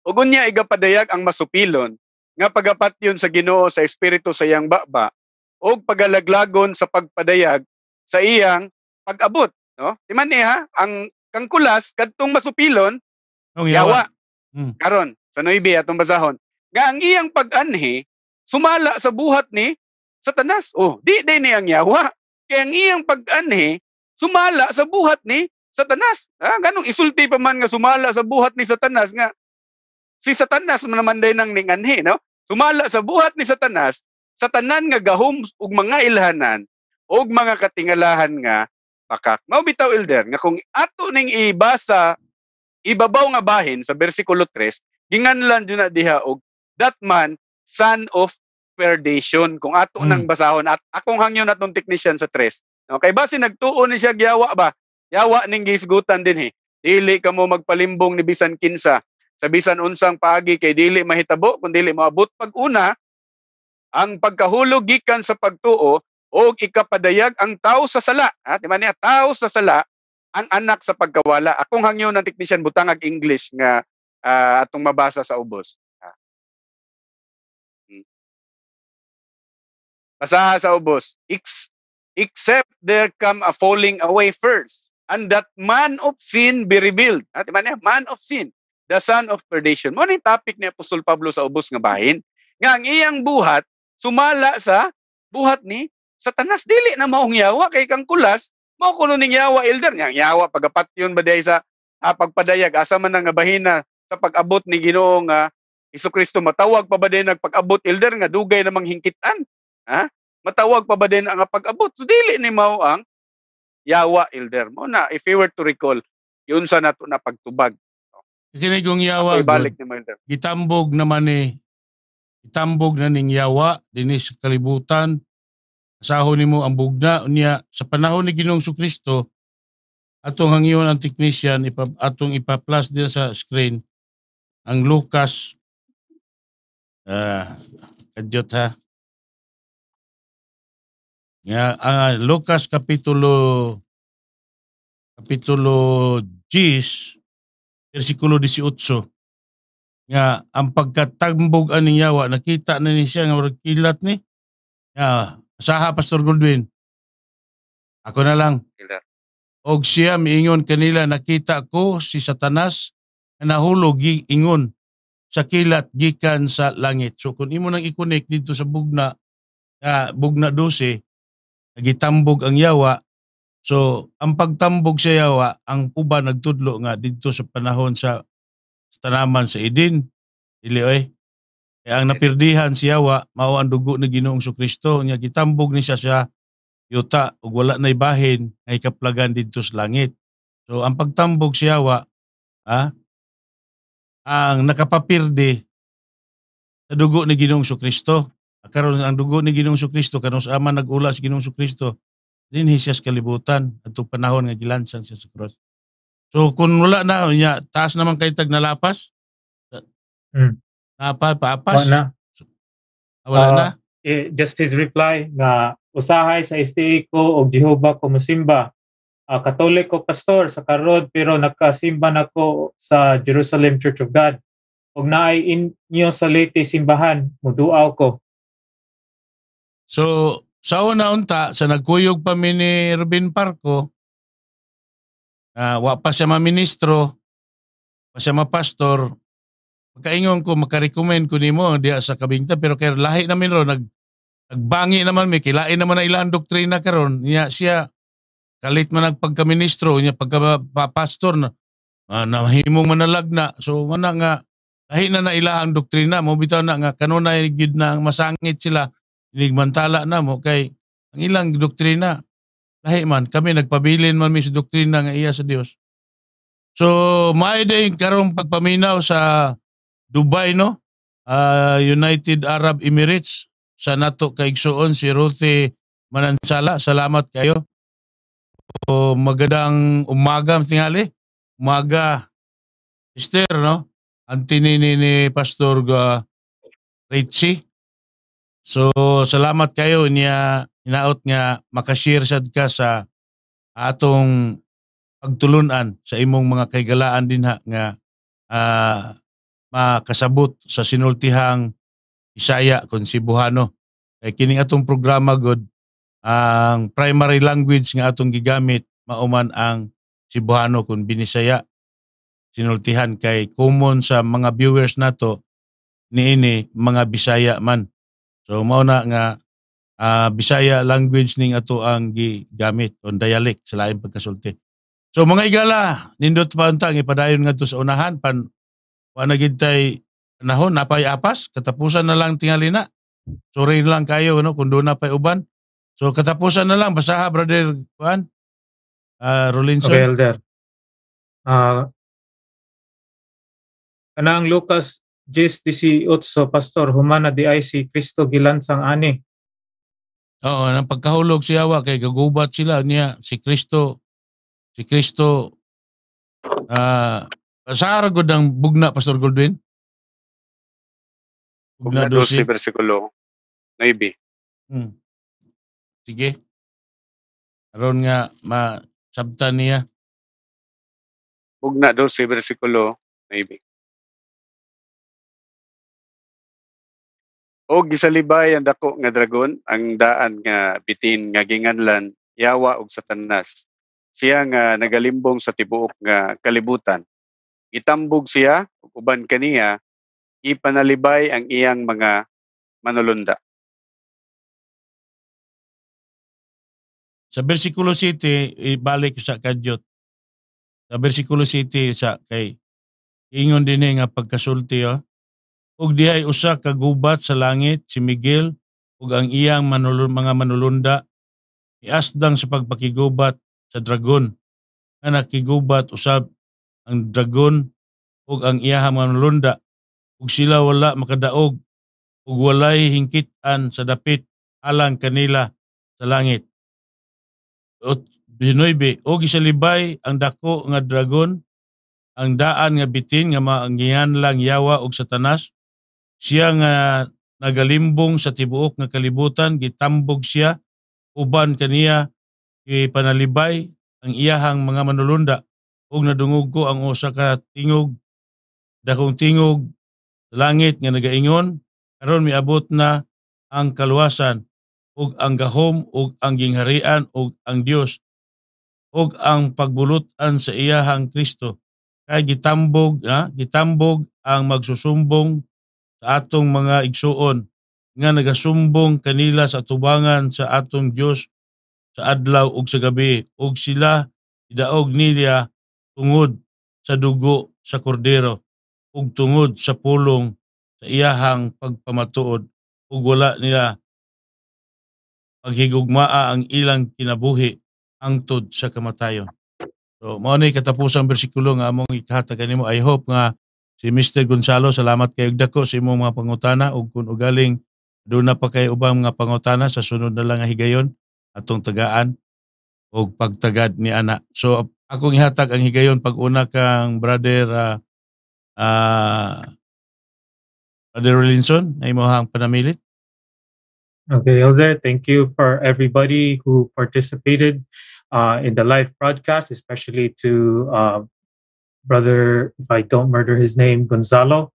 Ugon niya igapadayag ang masupilon nga pagapat yun sa Ginoo sa espiritu sa iyang baba ug pagalaglagon sa pagpadayag sa iyang pag-abot no. Timan niya ang kang kulas kadtong masupilon oh, yawa. yawa Hmm. Karon sa Noibe atong basahon nga ang iyang pag-anhi sumala sa buhat ni Satanas. Oh, di din ni ang yawa. Kaya ang iyang pag-anhi sumala sa buhat ni Satanas. Ah, ganong isulti pa man nga sumala sa buhat ni Satanas nga si Satanas man naman din ang ninganhi, no? Sumala sa buhat ni Satanas, satanan nga gahom ug mga ilhanan ug mga katingalahan nga pakak. Mao bitaw elder nga kung ato ning ibasa ibabaw nga bahin sa bersikulo 3, ginganlan dyan na diha og, that man, son of perdition. Kung ato hmm. nang basahon, at akong hangyo na tong technician sa 3. Okay, base nagtuo ni siya gyawa ba? Yawa ning gisgutan din he. Dili ka mo magpalimbong ni bisan kinsa. Sa bisan unsang paagi kay dili mahitabo kung dili maabot pag una ang pagkahulog gikan sa pagtuo o ikapadayag ang tao sa sala. Ha? Di ba niya? Tao sa sala an anak sa pagkawala. Akong hangyo ng technician butangag English nga uh, atong mabasa sa ubos. Ah. Hmm. Basaha sa ubos. except there come a falling away first, and that man of sin be revealed. At ah, man, man of sin, the son of perdition. Mo ni topic ni Apostol Pablo sa ubos nga bahin, nga ang iyang buhat sumala sa buhat ni Satanas dili na maong yawa kay kang kulas mo kuno ning yawa elder nya yawa pagapatyon ba day sa ah, pagpadayag asa man nga bahina sa pag-abot ni Ginoo nga Hesus Kristo matawag pa ba din ang pag-abot elder nga dugay namang hingkitan ha matawag pa ba din ang pag-abot so dili ni mao ang yawa elder mo na if you were to recall yun sa nato na pagtubag Kini kong yawa, balik ni Elder. gitambog naman ni eh. gitambog na ning yawa dinis kalibutan Sahon nimo ang bugna niya sa panahon ni Ginoong Kristo atong hangyon ang technician ipa, atong ipa-plus din sa screen ang Lucas uh, kadyot ha nga uh, Lucas kapitulo kapitulo 10 bersikulo 18 nga ang pagkatambog ani yawa nakita na ni siya nga kilat ni nga ah, Usaha Pastor Goldwin. Ako na lang. Og siya miingon kanila nakita ko si Satanas na nahulog ingon sa kilat gikan sa langit. So kung imo nang i-connect dito sa bugna uh, bugna 12 nagitambog ang yawa. So ang pagtambog sa yawa ang uba nagtudlo nga dito sa panahon sa tanaman sa Eden. Dili oy. Kaya eh, ang napirdihan si wa mao ang dugo ni Ginoong Kristo nga gitambog ni siya siya yuta ug wala nay bahin nga ikaplagan didto sa langit. So ang pagtambog si wa ha, ang nakapapirdi sa dugo ni Ginoong Kristo. Karon ang dugo ni Ginoong Kristo karon sa ama nagula si Ginoong Kristo dinhi siya sa kalibutan adtong panahon nga gilansan siya sa cross. So kung wala na niya taas naman kay tag nalapas. Mm. Napa, paapas? Ah, wala. Ah, Wala uh, na? Eh, Justice reply nga, usahay sa STA ko og Jehovah ko musimba. Uh, ah, Katolik ko pastor sa Karod pero nakasimba na ko sa Jerusalem Church of God. Og naay inyo sa Leyte simbahan, muduaw ko. So, sa una unta, sa nagkuyog pa mi ni Rubin Parko, uh, ah, wa pa siya ma-ministro, pa siya ma-pastor, Pagkaingon ko, makarecommend ko nimo diya sa kabingta. Pero kaya lahi namin ro, nag, nagbangi naman mi, kilain naman na ilang doktrina karon niya siya, kalit man nagpagkaministro, niya pagkapastor na, uh, ah, nahimong manalag na. So, wala nga, lahi na na ilang doktrina mo, bitaw na nga, kanunay gid na masangit sila, inigmantala na mo, kay ang ilang doktrina, lahi man, kami nagpabilin man mi sa doktrina nga iya sa Dios. So, may din karong pagpaminaw sa Dubai no uh, United Arab Emirates sa nato kaigsuon si Ruthie Manansala salamat kayo o magandang umaga tingali umaga sister no ang tinini ni Pastor uh, ah, Richie so salamat kayo niya hinaot nga makashare sad ka sa atong pagtulunan sa imong mga kaigalaan din ha nga uh, makasabot sa sinultihang Isaya kon Cebuano. Kay eh, kining atong programa god ang primary language nga atong gigamit mauman ang Cebuano kun Binisaya. Sinultihan kay common sa mga viewers nato niini mga Bisaya man. So mao na nga uh, Bisaya language ning ato ang gigamit on dialect sa lain pagkasulti. So mga igala, nindot pa untang ipadayon ngadto sa unahan pan Panagintay nahon, napay apas, katapusan na lang tingali na. Sorry lang kayo, no? kun doon na pay uban. So katapusan na lang, basaha brother Juan, uh, ah, Rolinson. Okay, Elder. Uh, ah, kanang Lucas 10.18 so pastor humana di ay si Kristo gilansang ani. Oo, nang pagkahulog si wa kay gagubat sila niya si Kristo si Kristo uh, ah, sa araw gud ang bugna Pastor Goldwin? Bugna, bugna 12 bersikulo 9. Hmm. Sige. Aron nga masabta niya. Bugna 12 bersikulo 9. O gisalibay ang dako nga dragon ang daan nga bitin nga ginganlan yawa og satanas. Siya nga nagalimbong sa tibuok nga kalibutan Gitambog siya, uban kaniya, ipanalibay ang iyang mga manulunda. Sa versikulo 7, ibalik sa kadyot. Sa versikulo 7, sa kay Ingon din nga pagkasulti oh. Ug diay usa kagubat sa langit si Miguel ug ang iyang manulun, mga manulunda iasdang sa pagpakigubat sa dragon nga nakigubat usab ang dragon ug ang iyahang mga nalunda ug sila wala makadaog ug walay hingkitan sa dapit alang kanila sa langit. Ot binoybe og isalibay ang dako nga dragon ang daan nga bitin nga maangian lang yawa og satanas siya nga nagalimbong sa tibuok nga kalibutan gitambog siya uban kaniya ipanalibay ang iyahang mga manulunda ug nadungog ko ang usa ka tingog dakong tingog sa langit nga nagaingon karon miabot na ang kaluwasan ug ang gahom ug ang gingharian ug ang Dios ug ang pagbulutan sa iyahang Kristo kay gitambog na gitambog ang magsusumbong sa atong mga igsuon nga nagasumbong kanila sa tubangan sa atong Dios sa adlaw ug sa gabi ug sila idaog niya tungod sa dugo sa kordero ug tungod sa pulong sa iyahang pagpamatuod ug wala nila paghigugmaa ang ilang kinabuhi hangtod sa kamatayon. So mao ni katapusang bersikulo nga among ikahatag nimo. I hope nga si Mr. Gonzalo salamat kay og dako sa imong mga pangutana ug kun ugaling do na pa kay ubang mga pangutana sa sunod na lang nga higayon atong tagaan og pagtagad ni ana. So akong ihatag ang higayon pag una kang brother uh, uh, Brother Rollinson na imuhang panamilit. Okay, Elder, thank you for everybody who participated uh, in the live broadcast, especially to uh, Brother, if I don't murder his name, Gonzalo.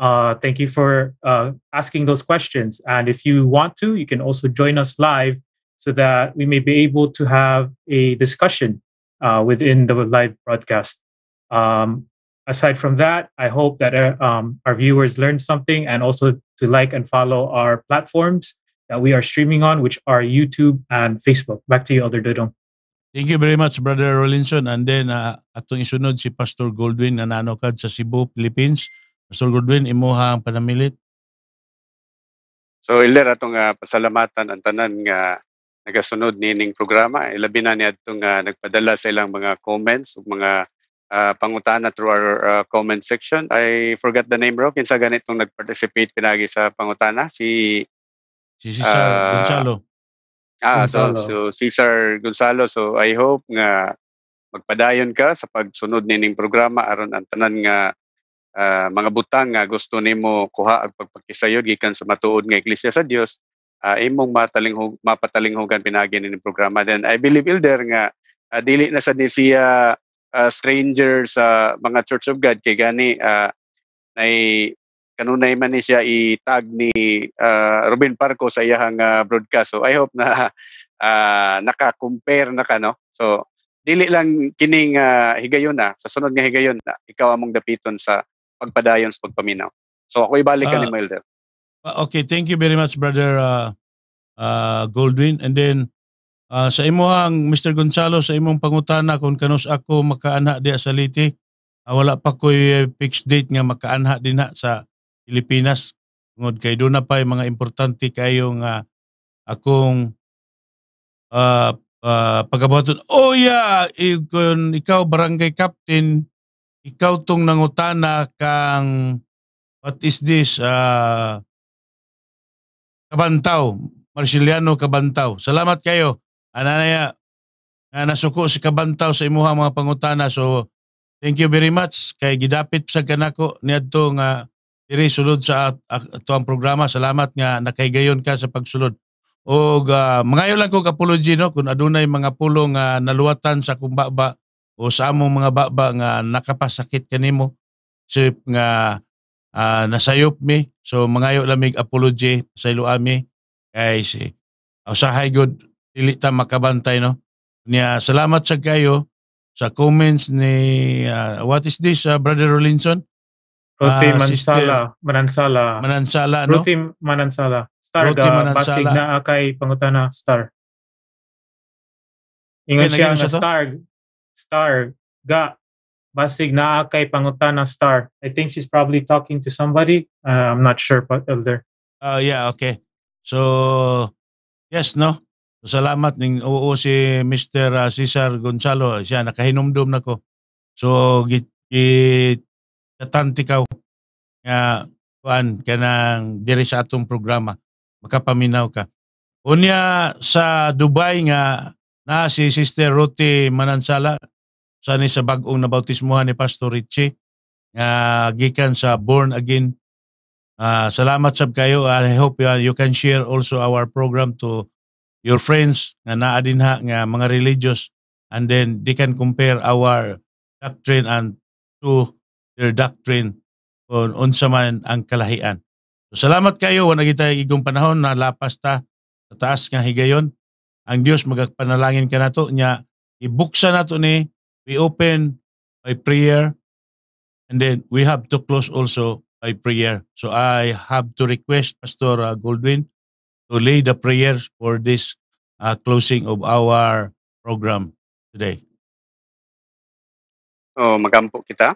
Uh, thank you for uh, asking those questions. And if you want to, you can also join us live so that we may be able to have a discussion uh, within the live broadcast. Um, aside from that, I hope that our, uh, um, our viewers learned something and also to like and follow our platforms that we are streaming on, which are YouTube and Facebook. Back to you, Elder Dudong. Thank you very much, Brother Rollinson. And then, uh, atong isunod si Pastor Goldwyn na nanokad sa Cebu, Philippines. Pastor Goldwyn, imuha ang panamilit. So, Elder, atong uh, pasalamatan ang tanan nga nagasunod nining programa. Ilabi eh, na niya itong uh, nagpadala sa ilang mga comments o mga uh, ah, pangutana through our uh, comment section. I forgot the name, bro. Kinsa ganitong nag-participate pinagi sa pangutana? Si... Si Cesar uh, Gonzalo. Ah, Gonzalo. So, so Cesar Gonzalo. So I hope nga magpadayon ka sa pagsunod nining programa aron ang tanan nga uh, mga butang nga gusto nimo kuha ag pagpakisayod gikan sa matuod nga iglesia sa Dios uh, imong matalingho mapatalinghogan pinagi ni programa then i believe elder nga uh, dili na sa ni siya uh, stranger sa uh, mga Church of God kay gani uh, nay kanunay man ni siya i-tag ni uh, Ruben Parco sa iyang uh, broadcast so i hope na uh, naka-compare na ka no so dili lang kining uh, higayon na sa sunod nga higayon na ikaw among dapiton sa pagpadayon sa pagpaminaw so ako ibalik uh, ka ni Milder Uh, okay, thank you very much, Brother uh, uh, Goldwyn. And then, uh, sa ang Mr. Gonzalo, sa imong pangutana kung kanus ako makaanha di sa Liti, uh, wala pa ko'y eh, fixed date nga makaanha din na sa Pilipinas. Tungod kay doon na pa mga importante kayo nga uh, akong uh, ah, uh, ah, pagabuhaton. Oh yeah, kung ikaw barangay captain, ikaw tong nangutana kang what is this? Uh, Kabantaw, Marciliano Kabantaw. Salamat kayo. Ananaya, na nasuko si Kabantaw sa imuha mga pangutana. So, thank you very much. Kay gidapit sa kanako niadto nga diri sulod sa ato ang programa. Salamat nga nakaigayon ka sa pagsulod. O uh, ah, mangayo lang ko apology no kung adunay mga pulong nga naluwatan sa kumbaba o sa among mga baba nga nakapasakit kanimo. So, nga uh, nasayop mi. So mangayo lang lamig apology sa ilo ami. Kay si usahay oh, gud dili ta makabantay no. Niya salamat sa kayo sa comments ni uh, what is this uh, brother Rollinson? Ruthie uh, Mansala, sister, Manansala. Manansala, no? Ruthie Manansala. Star Ruthie ga Basig na akay pangutana star. Ingon okay, siya nga star. Star ga Basig na kay pangutan na star. I think she's probably talking to somebody. Uh, I'm not sure, but elder. Uh, yeah, okay. So, yes, no? So, salamat. Ning oo si Mr. Ah, Cesar Gonzalo. Siya, nakahinomdom na ko. So, git, git, ka nga, kuan, kanang diri sa atong programa. Makapaminaw ka. Unya sa Dubai nga na si Sister Ruti Manansala sa ni sa bagong ong nabautismuhan ni Pastor Richie uh, gikan sa born again uh, salamat sab kayo ah, I hope uh, you can share also our program to your friends na naa dinha nga mga religious and then they can compare our doctrine and to their doctrine kung unsa man ang kalahian so, salamat kayo wala kita igong panahon na lapas ta sa taas nga higayon ang Dios magagpanalangin kanato nya ibuksa nato ni We open by prayer and then we have to close also by prayer. So I have to request Pastor uh, Goldwyn to lay the prayers for this uh, closing of our program today. So magampo kita.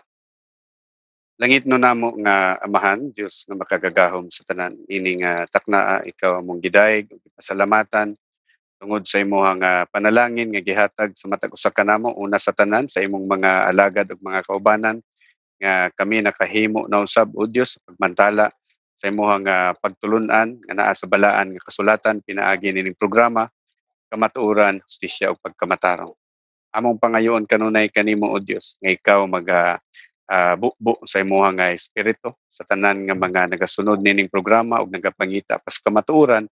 Langit no namo nga amahan, Dios nga makagagahom sa tanan ining uh, taknaa ikaw among gidayeg salamatan tungod sa imong ah, nga panalangin nga gihatag sa matag usa ka namo una sa tanan sa imong mga alagad ug mga kaubanan nga kami nakahimo na usab o Dios pagmantala sa imong ah, nga pagtulunan nga naa sa balaan nga kasulatan pinaagi nining programa kamatuoran hustisya ug pagkamatarong among pangayoon kanunay kanimo o Dios nga ikaw mag uh, ah, bukbo sa imong nga espiritu sa tanan nga mga nagasunod nining programa ug nagapangita pas kamatuoran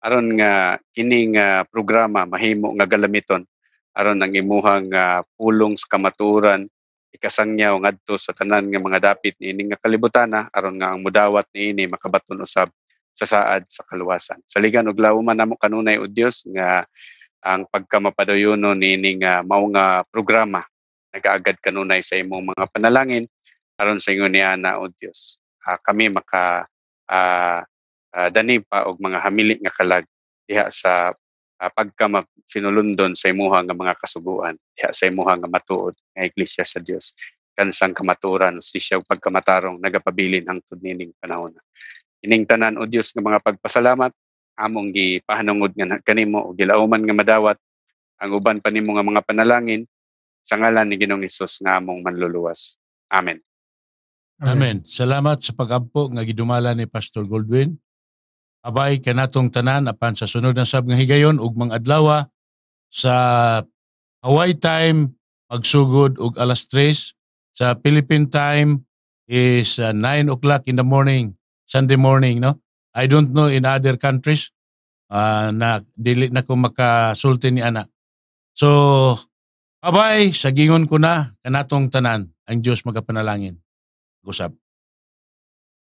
aron nga kining uh, programa mahimo nga galamiton aron ang imuhang uh, pulong sa kamaturan ikasangyaw ngadto sa tanan nga mga dapit niini nga kalibutana aron nga ang mudawat niini makabaton usab sa saad sa kaluwasan. Saligan og lawo man namo kanunay o Dios nga ang pagkamapadayono niini nga ah, mao nga programa nagaagad kanunay sa imong mga panalangin aron sa ingon ni o Dios. Uh, ah, kami maka uh, uh, ah, dani pa og mga hamili nga kalag diha sa uh, pagka sinulundon sa imuha nga mga kasuguan diha sa imuha nga matuod nga iglesia sa Dios kansang kamaturan si siya pagkamatarong nagapabilin ang nining panahon ining tanan o Dios nga mga pagpasalamat among gipahanungod nga kanimo og gilauman nga madawat ang uban pa nimo nga mga panalangin sa ngalan ni Ginoong Hesus nga among manluluwas. Amen. Amen. Amen. Salamat sa pag nga gidumala ni Pastor Goldwyn. Abay kanatong tanan apan sa sunod na sab nga higayon ug mga adlaw sa Hawaii time magsugod og alas 3 sa Philippine time is uh, ah, 9 o'clock in the morning Sunday morning no I don't know in other countries uh, na dili na ko makasulti ni ana So abay sa gingon ko na kanatong tanan ang Dios magapanalangin. usab